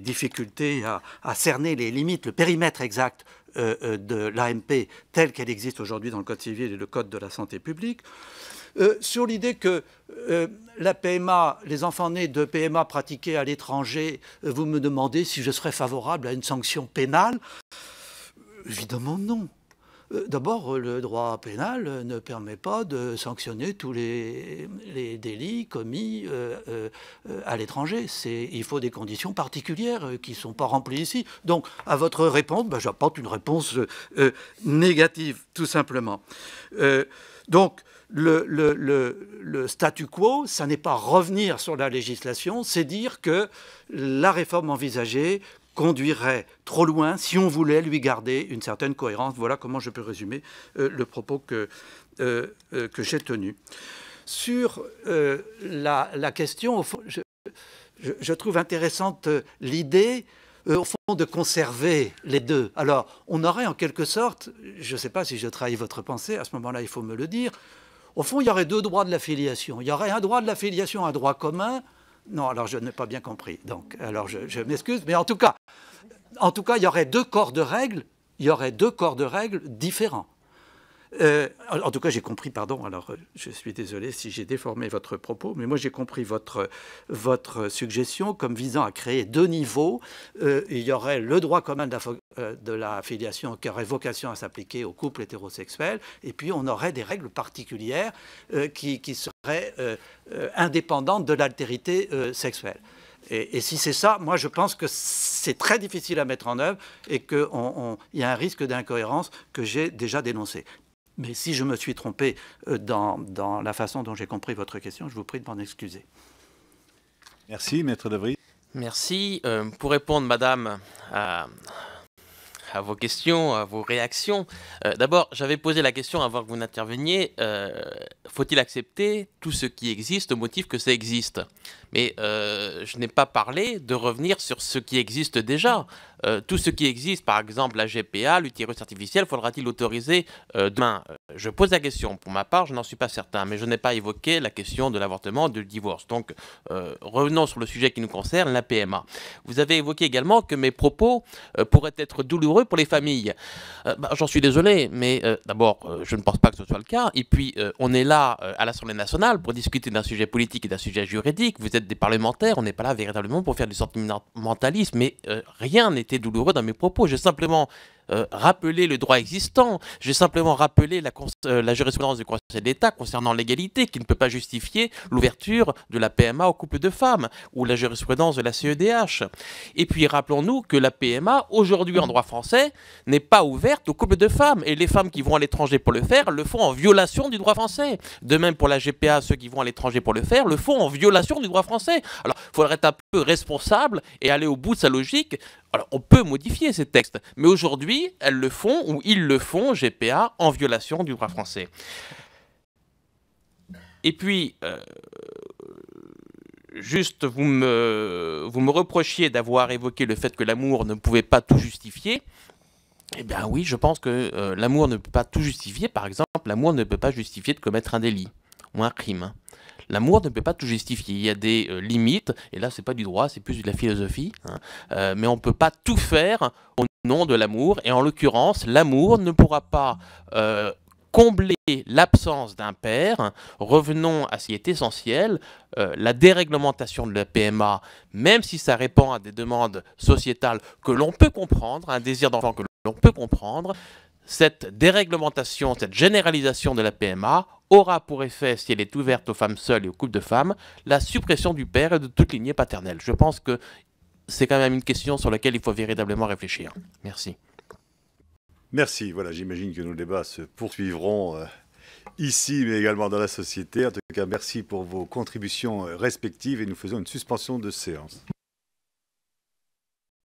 difficultés à, à cerner les limites, le périmètre exact de l'AMP telle qu'elle existe aujourd'hui dans le Code civil et le Code de la santé publique. Euh, sur l'idée que euh, la PMA, les enfants nés de PMA pratiqués à l'étranger, euh, vous me demandez si je serais favorable à une sanction pénale. Évidemment non. D'abord, le droit pénal ne permet pas de sanctionner tous les, délits commis à l'étranger. Il faut des conditions particulières qui ne sont pas remplies ici. Donc, à votre réponse, ben, j'apporte une réponse négative, tout simplement. donc, le, statu quo, ça n'est pas revenir sur la législation, c'est dire que la réforme envisagée conduirait trop loin si on voulait lui garder une certaine cohérence. Voilà comment je peux résumer euh, le propos euh, euh, que, j'ai tenu. Sur la, question, je, trouve intéressante l'idée au fond, de conserver les deux. Alors, on aurait en quelque sorte, je ne sais pas si je trahis votre pensée, à ce moment-là, il faut me le dire, au fond, il y aurait deux droits de l'affiliation. Il y aurait un droit de l'affiliation, un droit commun. Non, alors je n'ai pas bien compris. Donc, alors je, m'excuse, mais en tout cas, en tout cas, il y aurait deux corps de règles. Il y aurait deux corps de règles différents. Euh, en tout cas, j'ai compris, pardon, alors euh, je suis désolé si j'ai déformé votre propos, mais moi j'ai compris votre, suggestion comme visant à créer deux niveaux. Euh, il y aurait le droit commun de la, filiation qui aurait vocation à s'appliquer aux couples hétérosexuels, et puis on aurait des règles particulières qui, seraient indépendantes de l'altérité sexuelle. Et, et, si c'est ça, moi je pense que c'est très difficile à mettre en œuvre et qu'il y a un risque d'incohérence que j'ai déjà dénoncé. Mais si je me suis trompé euh, dans, la façon dont j'ai compris votre question, je vous prie de m'en excuser. Merci, Maître Devry. Merci. Euh, pour répondre, Madame, à, vos questions, à vos réactions, euh, d'abord, j'avais posé la question avant que vous n'interveniez, faut-il accepter tout ce qui existe au motif que ça existe mais euh, je n'ai pas parlé de revenir sur ce qui existe déjà. Euh, tout ce qui existe, par exemple la GPA, l'utérus artificiel, faudra-t-il l'autoriser euh, demain Je pose la question. Pour ma part, je n'en suis pas certain, mais je n'ai pas évoqué la question de l'avortement, du divorce. Donc, revenons sur le sujet qui nous concerne, la PMA. Vous avez évoqué également que mes propos pourraient être douloureux pour les familles. Bah, j'en suis désolé, mais d'abord, je ne pense pas que ce soit le cas. Et puis, on est là à l'Assemblée nationale pour discuter d'un sujet politique et d'un sujet juridique des parlementaires, on n'est pas là véritablement pour faire du sentimentalisme, mais euh, rien n'était douloureux dans mes propos. J'ai simplement euh, rappeler le droit existant. J'ai simplement rappelé la, euh, la, jurisprudence du Conseil d'État concernant l'égalité, qui ne peut pas justifier l'ouverture de la PMA aux couples de femmes, ou la jurisprudence de la CEDH. Et puis rappelons-nous que la PMA, aujourd'hui en droit français, n'est pas ouverte aux couples de femmes, et les femmes qui vont à l'étranger pour le faire le font en violation du droit français. De même pour la GPA, ceux qui vont à l'étranger pour le faire le font en violation du droit français. Alors, il faudrait être un peu responsable et aller au bout de sa logique on peut modifier ces textes, mais aujourd'hui, elles le font ou ils le font, GPA, en violation du droit français. Et puis, euh, juste, vous me, reprochiez d'avoir évoqué le fait que l'amour ne pouvait pas tout justifier. Eh bien oui, je pense que euh, l'amour ne peut pas tout justifier. Par exemple, l'amour ne peut pas justifier de commettre un délit ou un crime l'amour ne peut pas tout justifier. Il y a des euh, limites, et là, c'est pas du droit, c'est plus de la philosophie. Hein. Euh, mais on peut pas tout faire au nom de l'amour, et en l'occurrence, l'amour ne pourra pas euh, combler l'absence d'un père. Revenons à ce qui est essentiel, la déréglementation de la PMA, même si ça répond à des demandes sociétales que l'on peut comprendre, un désir d'enfant que l'on peut comprendre, cette déréglementation, cette généralisation de la PMA aura pour effet, si elle est ouverte aux femmes seules et aux couples de femmes, la suppression du père et de toute lignée paternelle. Je pense que c'est quand même une question sur laquelle il faut véritablement réfléchir. Merci. Merci. Voilà, j'imagine que nos débats se poursuivront euh, ici, mais également dans la société. En tout cas, merci pour vos contributions euh, respectives et nous faisons une suspension de séance.